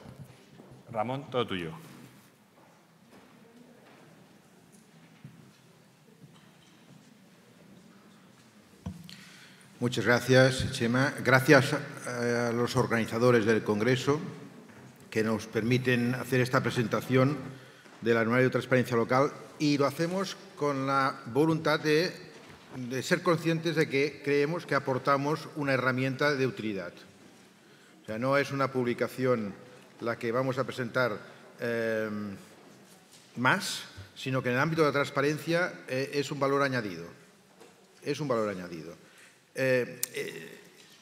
Ramón, todo tuyo. Muchas gracias, Chema. Gracias eh, a los organizadores del Congreso, que nos permiten hacer esta presentación del anuario de transparencia local y lo hacemos con la voluntad de, ser conscientes de que creemos que aportamos una herramienta de utilidad. O sea, no es una publicación la que vamos a presentar eh, más, sino que en el ámbito de la transparencia eh, es un valor añadido. Es un valor añadido. Eh,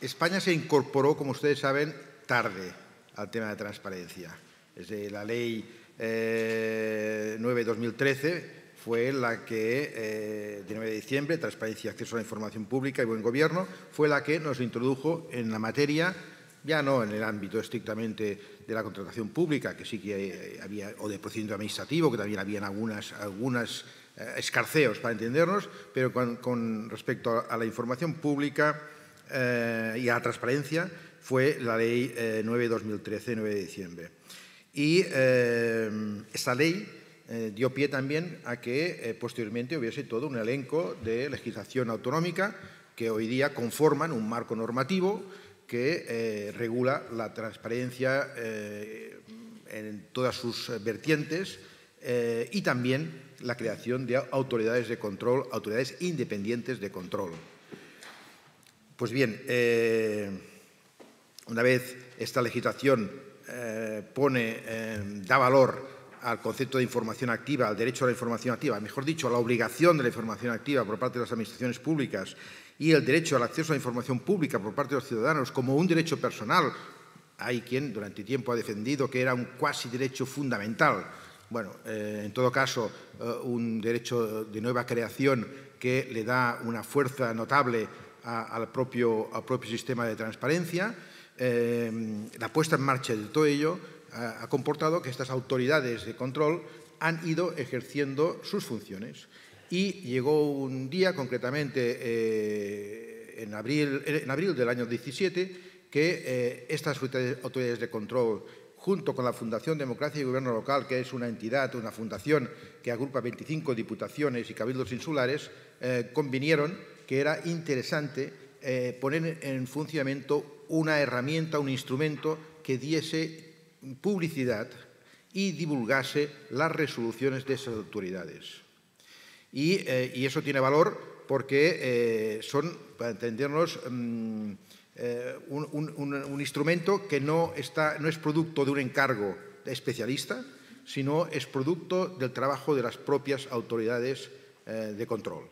España se incorporó, como ustedes saben, tarde al tema de transparencia. Desde la ley 9-2013 eh, fue la que, eh, de 9 de diciembre, transparencia, y acceso a la información pública y buen gobierno, fue la que nos introdujo en la materia, ya no en el ámbito estrictamente de la contratación pública, que sí que eh, había, o de procedimiento administrativo, que también habían algunas, algunas escarceos para entendernos, pero con, respecto a la información pública y a la transparencia, fue la ley 9-2013, eh, 9 de diciembre. Y eh, esa ley eh, dio pie también a que posteriormente hubiese todo un elenco de legislación autonómica que hoy día conforman un marco normativo que regula la transparencia en todas sus vertientes y también la creación de autoridades de control, autoridades independientes de control. Pues bien, una vez esta legislación eh, eh, da valor al concepto de información activa, al derecho a la información activa, mejor dicho, a la obligación de la información activa por parte de las administraciones públicas y el derecho al acceso a la información pública por parte de los ciudadanos como un derecho personal. Hay quien durante tiempo ha defendido que era un cuasi derecho fundamental. Bueno, eh, en todo caso, un derecho de nueva creación que le da una fuerza notable al propio sistema de transparencia Em, la puesta en marcha de todo ello ha, comportado que estas autoridades de control han ido ejerciendo sus funciones. Y llegó un día, concretamente eh, eh, en, abril, del año 17, que eh, estas autoridades de control, junto con la Fundación Democracia y Gobierno Local, que es una entidad, una fundación que agrupa 25 diputaciones y cabildos insulares, convinieron que era interesante poner en funcionamiento una herramienta, un instrumento que diese publicidad y divulgase las resoluciones de esas autoridades. Y, eh, eso tiene valor porque eh, son, para entendernos, mm, eh, un, instrumento que no, está, no es producto de un encargo especialista, sino es producto del trabajo de las propias autoridades de control.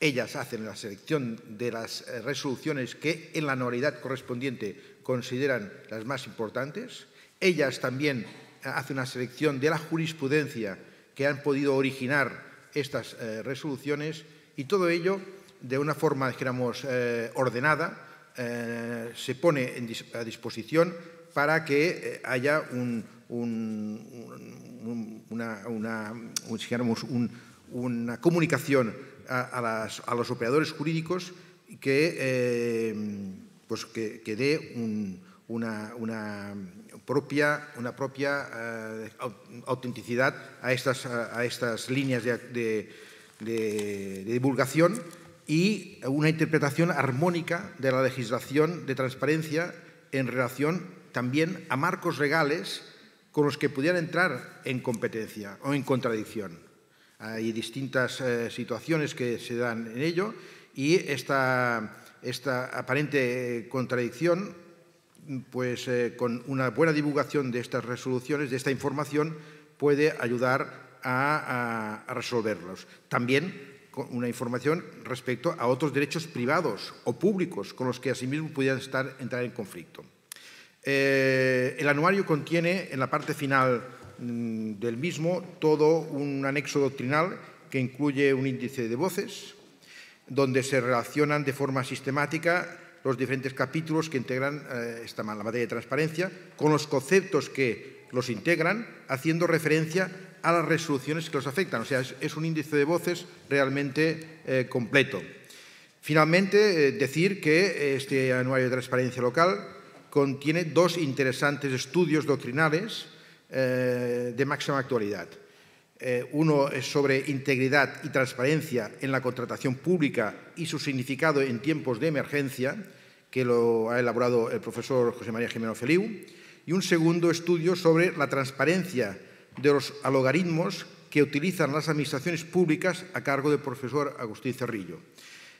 Ellas hacen la selección de las eh, resoluciones que en la anualidad correspondiente consideran las más importantes. Ellas también eh, hacen una selección de la jurisprudencia que han podido originar estas eh, resoluciones y todo ello de una forma, digamos, ordenada, se pone a disposición para que haya una, una, digamos, una comunicación a, los operadores jurídicos que, eh, pues que, dé una, propia, una propia eh, autenticidad a estas, a, estas líneas de, de divulgación y una interpretación armónica de la legislación de transparencia en relación también a marcos legales con los que pudieran entrar en competencia o en contradicción. Hay distintas eh, situaciones que se dan en ello y esta, esta aparente eh, contradicción, pues eh, con una buena divulgación de estas resoluciones, de esta información, puede ayudar a, resolverlos. También una información respecto a otros derechos privados o públicos con los que asimismo pudieran estar, entrar en conflicto. el anuario contiene en la parte final Mm, del mismo todo un anexo doctrinal que incluye un índice de voces, donde se relacionan de forma sistemática los diferentes capítulos que integran eh, esta, la materia de transparencia con los conceptos que los integran, haciendo referencia a las resoluciones que los afectan. O sea, es, un índice de voces realmente eh, completo. Finalmente, eh, decir que este anuario de transparencia local contiene dos interesantes estudios doctrinales eh, de máxima actualidad. Eh, uno es sobre integridad y transparencia en la contratación pública y su significado en tiempos de emergencia, que lo ha elaborado el profesor José María Jiménez Feliu. Y un segundo estudio sobre la transparencia de los algoritmos que utilizan las administraciones públicas a cargo del profesor Agustín Cerrillo.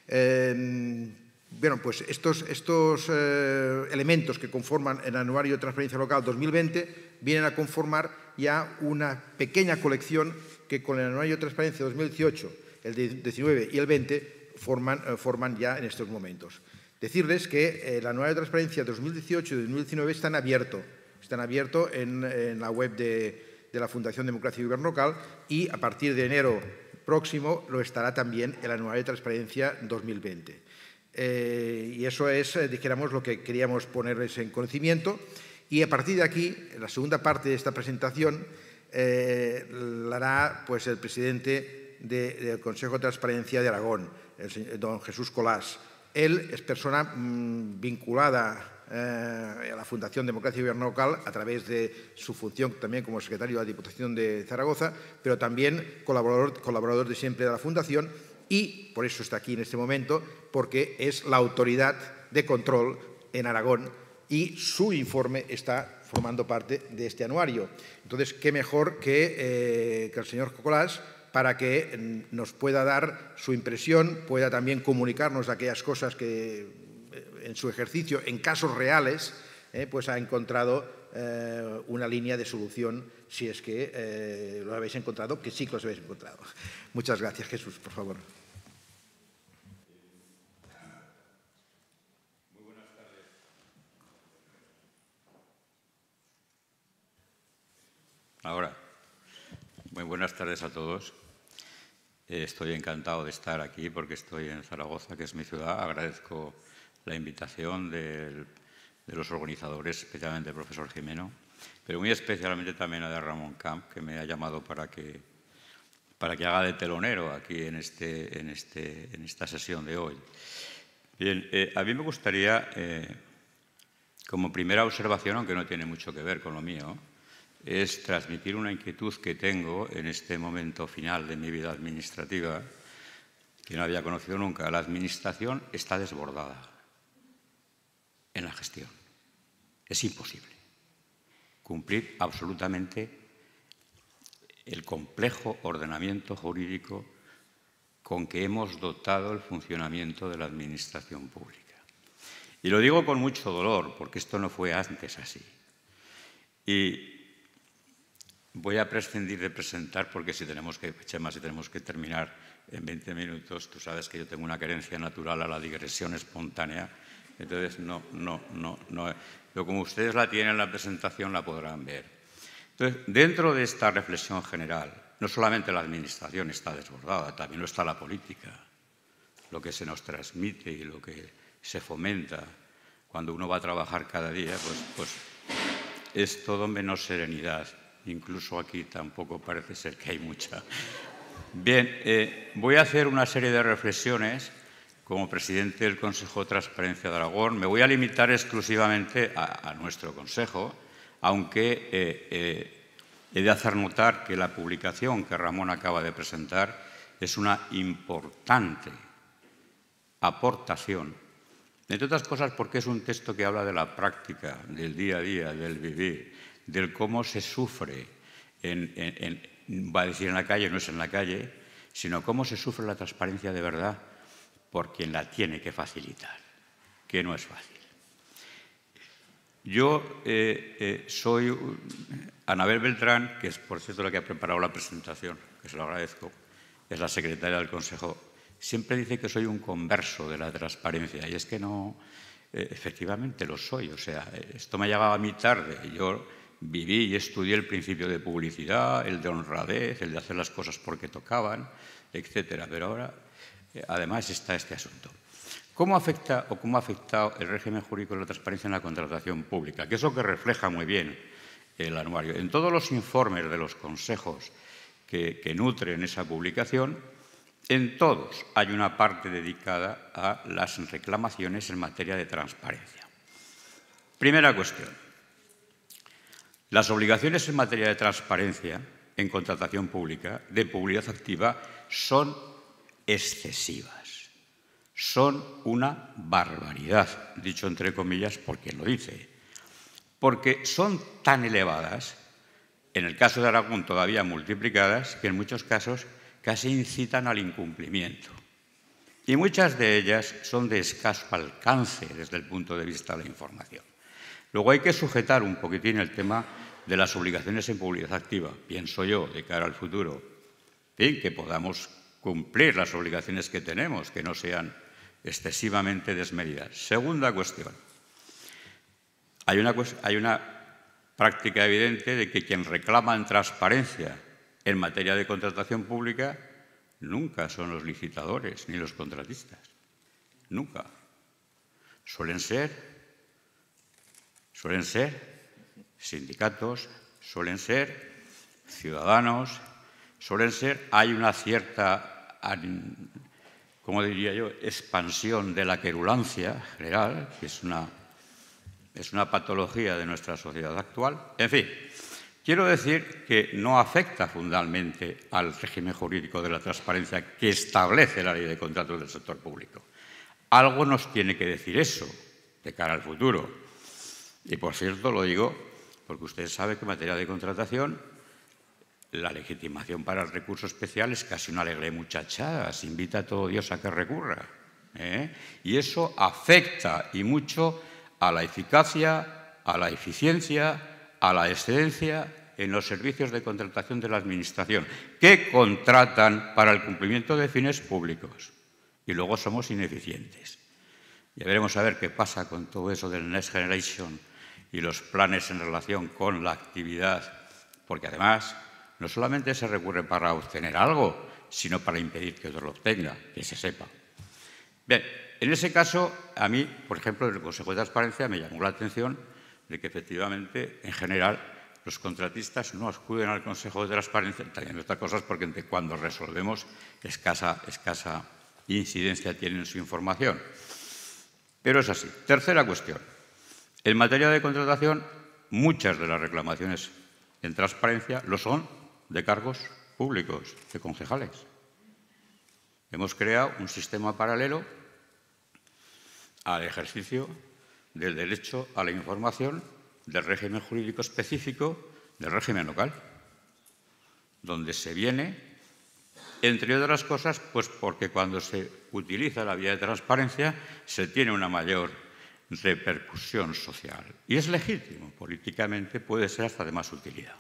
Eh, bueno, pues estos, eh, elementos que conforman el Anuario de Transparencia Local 2020 vienen a conformar ya una pequeña colección que con el Anuario de Transparencia 2018, el 19 y el 20 eh, forman, ya en estos momentos. Decirles que eh, el Anuario de Transparencia 2018 y 2019 están abiertos están abierto en, la web de, la Fundación Democracia y Gobierno Local y a partir de enero próximo lo estará también el Anuario de Transparencia 2020. Eh, y eso es, eh, dijéramos, lo que queríamos ponerles en conocimiento. Y a partir de aquí, la segunda parte de esta presentación eh, la hará pues, el presidente del Consejo de Transparencia de Aragón, el, don Jesús Colás. Él es persona mm, vinculada a la Fundación Democracia y Gobierno Local a través de su función también como secretario de la Diputación de Zaragoza, pero también colaborador, colaborador de siempre de la Fundación y por eso está aquí en este momento porque es la autoridad de control en Aragón y su informe está formando parte de este anuario. Entonces, qué mejor que, eh, el señor Cocolás para que mm, nos pueda dar su impresión, pueda también comunicarnos aquellas cosas que eh, en su ejercicio, en casos reales, eh, pues ha encontrado una línea de solución si es que lo habéis encontrado, que sí que lo habéis encontrado. Muchas gracias, Jesús, por favor. Ahora, muy buenas tardes a todos. Eh, estoy encantado de estar aquí porque estoy en Zaragoza, que es mi ciudad. Agradezco la invitación de los organizadores, especialmente el profesor Jimeno, pero muy especialmente también a de Ramón Camp, que me ha llamado para que, haga de telonero aquí este, este, en, esta sesión de hoy. Bien, eh, a mí me gustaría, eh, como primera observación, aunque no tiene mucho que ver con lo mío, es transmitir una inquietud que tengo en este momento final de mi vida administrativa, que no había conocido nunca. La administración está desbordada en la gestión. Es imposible cumplir absolutamente el complejo ordenamiento jurídico con que hemos dotado el funcionamiento de la administración pública. Y lo digo con mucho dolor, porque esto no fue antes así. Y Voy a prescindir de presentar porque si tenemos que, tenemos que terminar en 20 minutos, tú sabes que yo tengo una carencia natural a la digresión espontánea. Entonces, no, no, no, no. Pero como ustedes la tienen en la presentación, la podrán ver. Entonces, dentro de esta reflexión general, no solamente la administración está desbordada, también lo está la política. Lo que se nos transmite y lo que se fomenta cuando uno va a trabajar cada día, pues, pues es todo menos serenidad incluso aquí tampoco parece ser que hay mucha. Bien, eh, voy a hacer una serie de reflexiones como presidente del Consejo de Transparencia de Aragón. Me voy a limitar exclusivamente a, nuestro Consejo, aunque eh, eh, he de hacer notar que la publicación que Ramón acaba de presentar es una importante aportación, entre otras cosas porque es un texto que habla de la práctica, del día a día, del vivir del cómo se sufre, va a decir en la calle, no es en la calle, sino cómo se sufre la transparencia de verdad por quien la tiene que facilitar, que no es fácil. Yo eh, eh, soy Anabel Beltrán, que es por cierto la que ha preparado la presentación, que se lo agradezco, es la secretaria del Consejo. Siempre dice que soy un converso de la transparencia y es que no, eh, efectivamente lo soy. O sea, esto me ha llegado a mí tarde. Yo viví y estudié el principio de publicidad, el de honradez, el de hacer las cosas porque tocaban, etc. Pero ahora, eh, además, está este asunto. ¿Cómo afecta o cómo ha afectado el régimen jurídico de la transparencia en la contratación pública? Que es lo que refleja muy bien el anuario. En todos los informes de los consejos que, que nutren esa publicación, en todos hay una parte dedicada a las reclamaciones en materia de transparencia. Primera cuestión. Las obligaciones en materia de transparencia en contratación pública, de publicidad activa, son excesivas. Son una barbaridad, dicho entre comillas porque lo dice. Porque son tan elevadas, en el caso de Aragón todavía multiplicadas, que en muchos casos casi incitan al incumplimiento. Y muchas de ellas son de escaso alcance desde el punto de vista de la información. Luego hay que sujetar un poquitín el tema de las obligaciones en publicidad activa, pienso yo, de cara al futuro. que podamos cumplir las obligaciones que tenemos, que no sean excesivamente desmedidas. Segunda cuestión. Hay una, hay una práctica evidente de que quien reclama transparencia en materia de contratación pública nunca son los licitadores ni los contratistas. Nunca. Suelen ser Suelen ser sindicatos, suelen ser ciudadanos, suelen ser, hay una cierta, como diría yo, expansión de la querulancia general, que es una, es una patología de nuestra sociedad actual. En fin, quiero decir que no afecta fundamentalmente al régimen jurídico de la transparencia que establece la ley de contratos del sector público. Algo nos tiene que decir eso de cara al futuro. Y por cierto, lo digo porque usted sabe que en materia de contratación la legitimación para el recurso especial es casi una alegre muchachada, se invita a todo Dios a que recurra. ¿eh? Y eso afecta y mucho a la eficacia, a la eficiencia, a la excelencia en los servicios de contratación de la Administración, que contratan para el cumplimiento de fines públicos. Y luego somos ineficientes. Ya veremos a ver qué pasa con todo eso del Next Generation y los planes en relación con la actividad, porque además no solamente se recurre para obtener algo, sino para impedir que otro lo obtenga, que se sepa. Bien, en ese caso, a mí, por ejemplo, en el Consejo de Transparencia me llamó la atención de que efectivamente, en general, los contratistas no acuden al Consejo de Transparencia, también otras cosas, porque cuando resolvemos escasa, escasa incidencia tienen su información. Pero es así. Tercera cuestión. En materia de contratación, muchas de las reclamaciones en transparencia lo son de cargos públicos, de concejales. Hemos creado un sistema paralelo al ejercicio del derecho a la información del régimen jurídico específico del régimen local, donde se viene, entre otras cosas, pues porque cuando se utiliza la vía de transparencia se tiene una mayor repercusión social. Y es legítimo, políticamente puede ser hasta de más utilidad.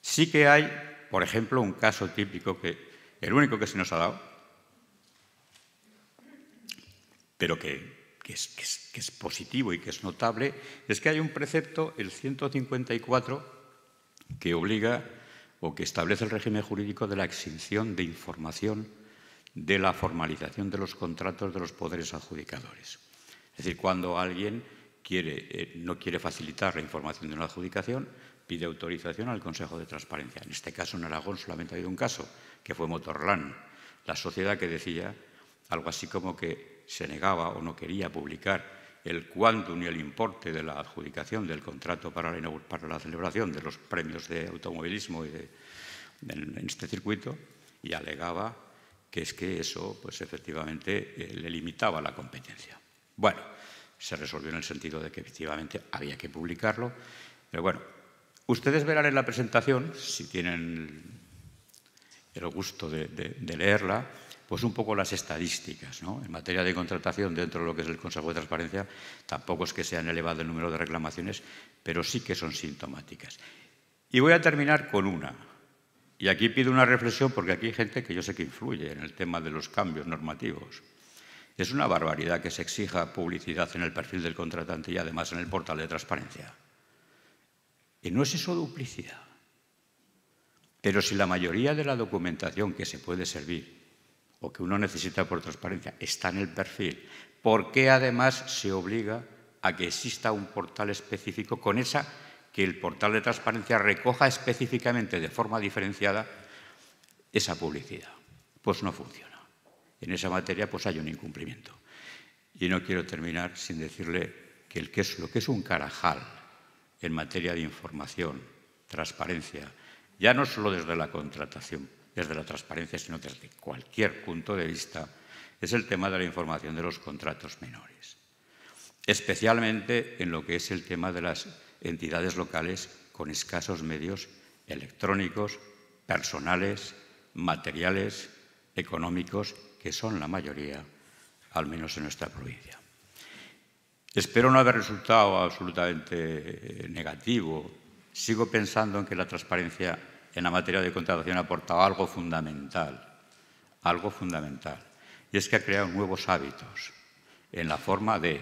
Sí que hay, por ejemplo, un caso típico que, el único que se nos ha dado, pero que, es, es positivo y que es notable, es que hay un precepto, el 154, que obliga o que establece el régimen jurídico de la exención de información de la formalización de los contratos de los poderes adjudicadores. Es decir, cuando alguien eh, no quiere facilitar la información de una adjudicación, pide autorización al Consejo de Transparencia. En este caso, en Aragón solamente ha habido un caso, que fue Motorlan, la sociedad que decía algo así como que se negaba o no quería publicar el cuánto y el importe de la adjudicación del contrato para la, celebración de los premios de automovilismo y en este circuito y alegaba que es que eso pues efectivamente eh, le limitaba la competencia. Bueno, se resolvió en el sentido de que efectivamente había que publicarlo, pero bueno, ustedes verán en la presentación, si tienen el gusto de, leerla, pues un poco las estadísticas. ¿no? En materia de contratación, dentro de lo que es el Consejo de Transparencia, tampoco es que sean elevado el número de reclamaciones, pero sí que son sintomáticas. Y voy a terminar con una. Y aquí pido una reflexión porque aquí hay gente que yo sé que influye en el tema de los cambios normativos. Es una barbaridad que se exija publicidad en el perfil del contratante y además en el portal de transparencia. Y no es eso duplicidad. Pero si la mayoría de la documentación que se puede servir o que uno necesita por transparencia está en el perfil, ¿por qué además se obliga a que exista un portal específico con esa que el portal de transparencia recoja específicamente de forma diferenciada esa publicidad? Pues no funciona en esa materia pues hay un incumplimiento. Y no quiero terminar sin decirle que, lo que es un carajal en materia de información, transparencia, ya no solo desde la contratación, desde la transparencia, sino desde cualquier punto de vista, es el tema de la información de los contratos menores. Especialmente en lo que es el tema de las entidades locales con escasos medios electrónicos, personales, materiales, económicos que son la mayoría, al menos en nuestra provincia. Espero no haber resultado absolutamente eh, negativo. Sigo pensando en que la transparencia en la materia de contratación ha aportado algo fundamental, algo fundamental, y es que ha creado nuevos hábitos en la forma de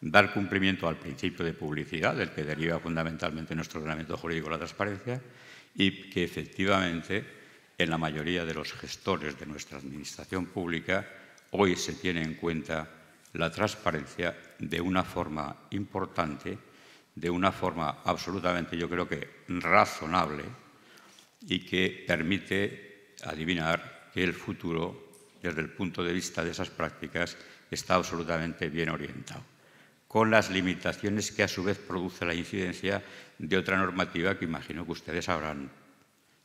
dar cumplimiento al principio de publicidad, del que deriva fundamentalmente nuestro ordenamiento jurídico la transparencia, y que efectivamente en la mayoría de los gestores de nuestra administración pública, hoy se tiene en cuenta la transparencia de una forma importante, de una forma absolutamente, yo creo que razonable, y que permite adivinar que el futuro, desde el punto de vista de esas prácticas, está absolutamente bien orientado con las limitaciones que a su vez produce la incidencia de otra normativa que imagino que ustedes habrán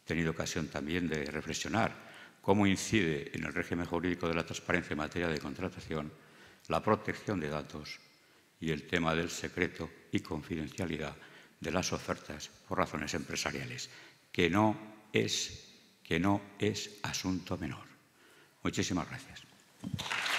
He tenido ocasión también de reflexionar cómo incide en el régimen jurídico de la transparencia en materia de contratación la protección de datos y el tema del secreto y confidencialidad de las ofertas por razones empresariales, que no es, que no es asunto menor. Muchísimas gracias.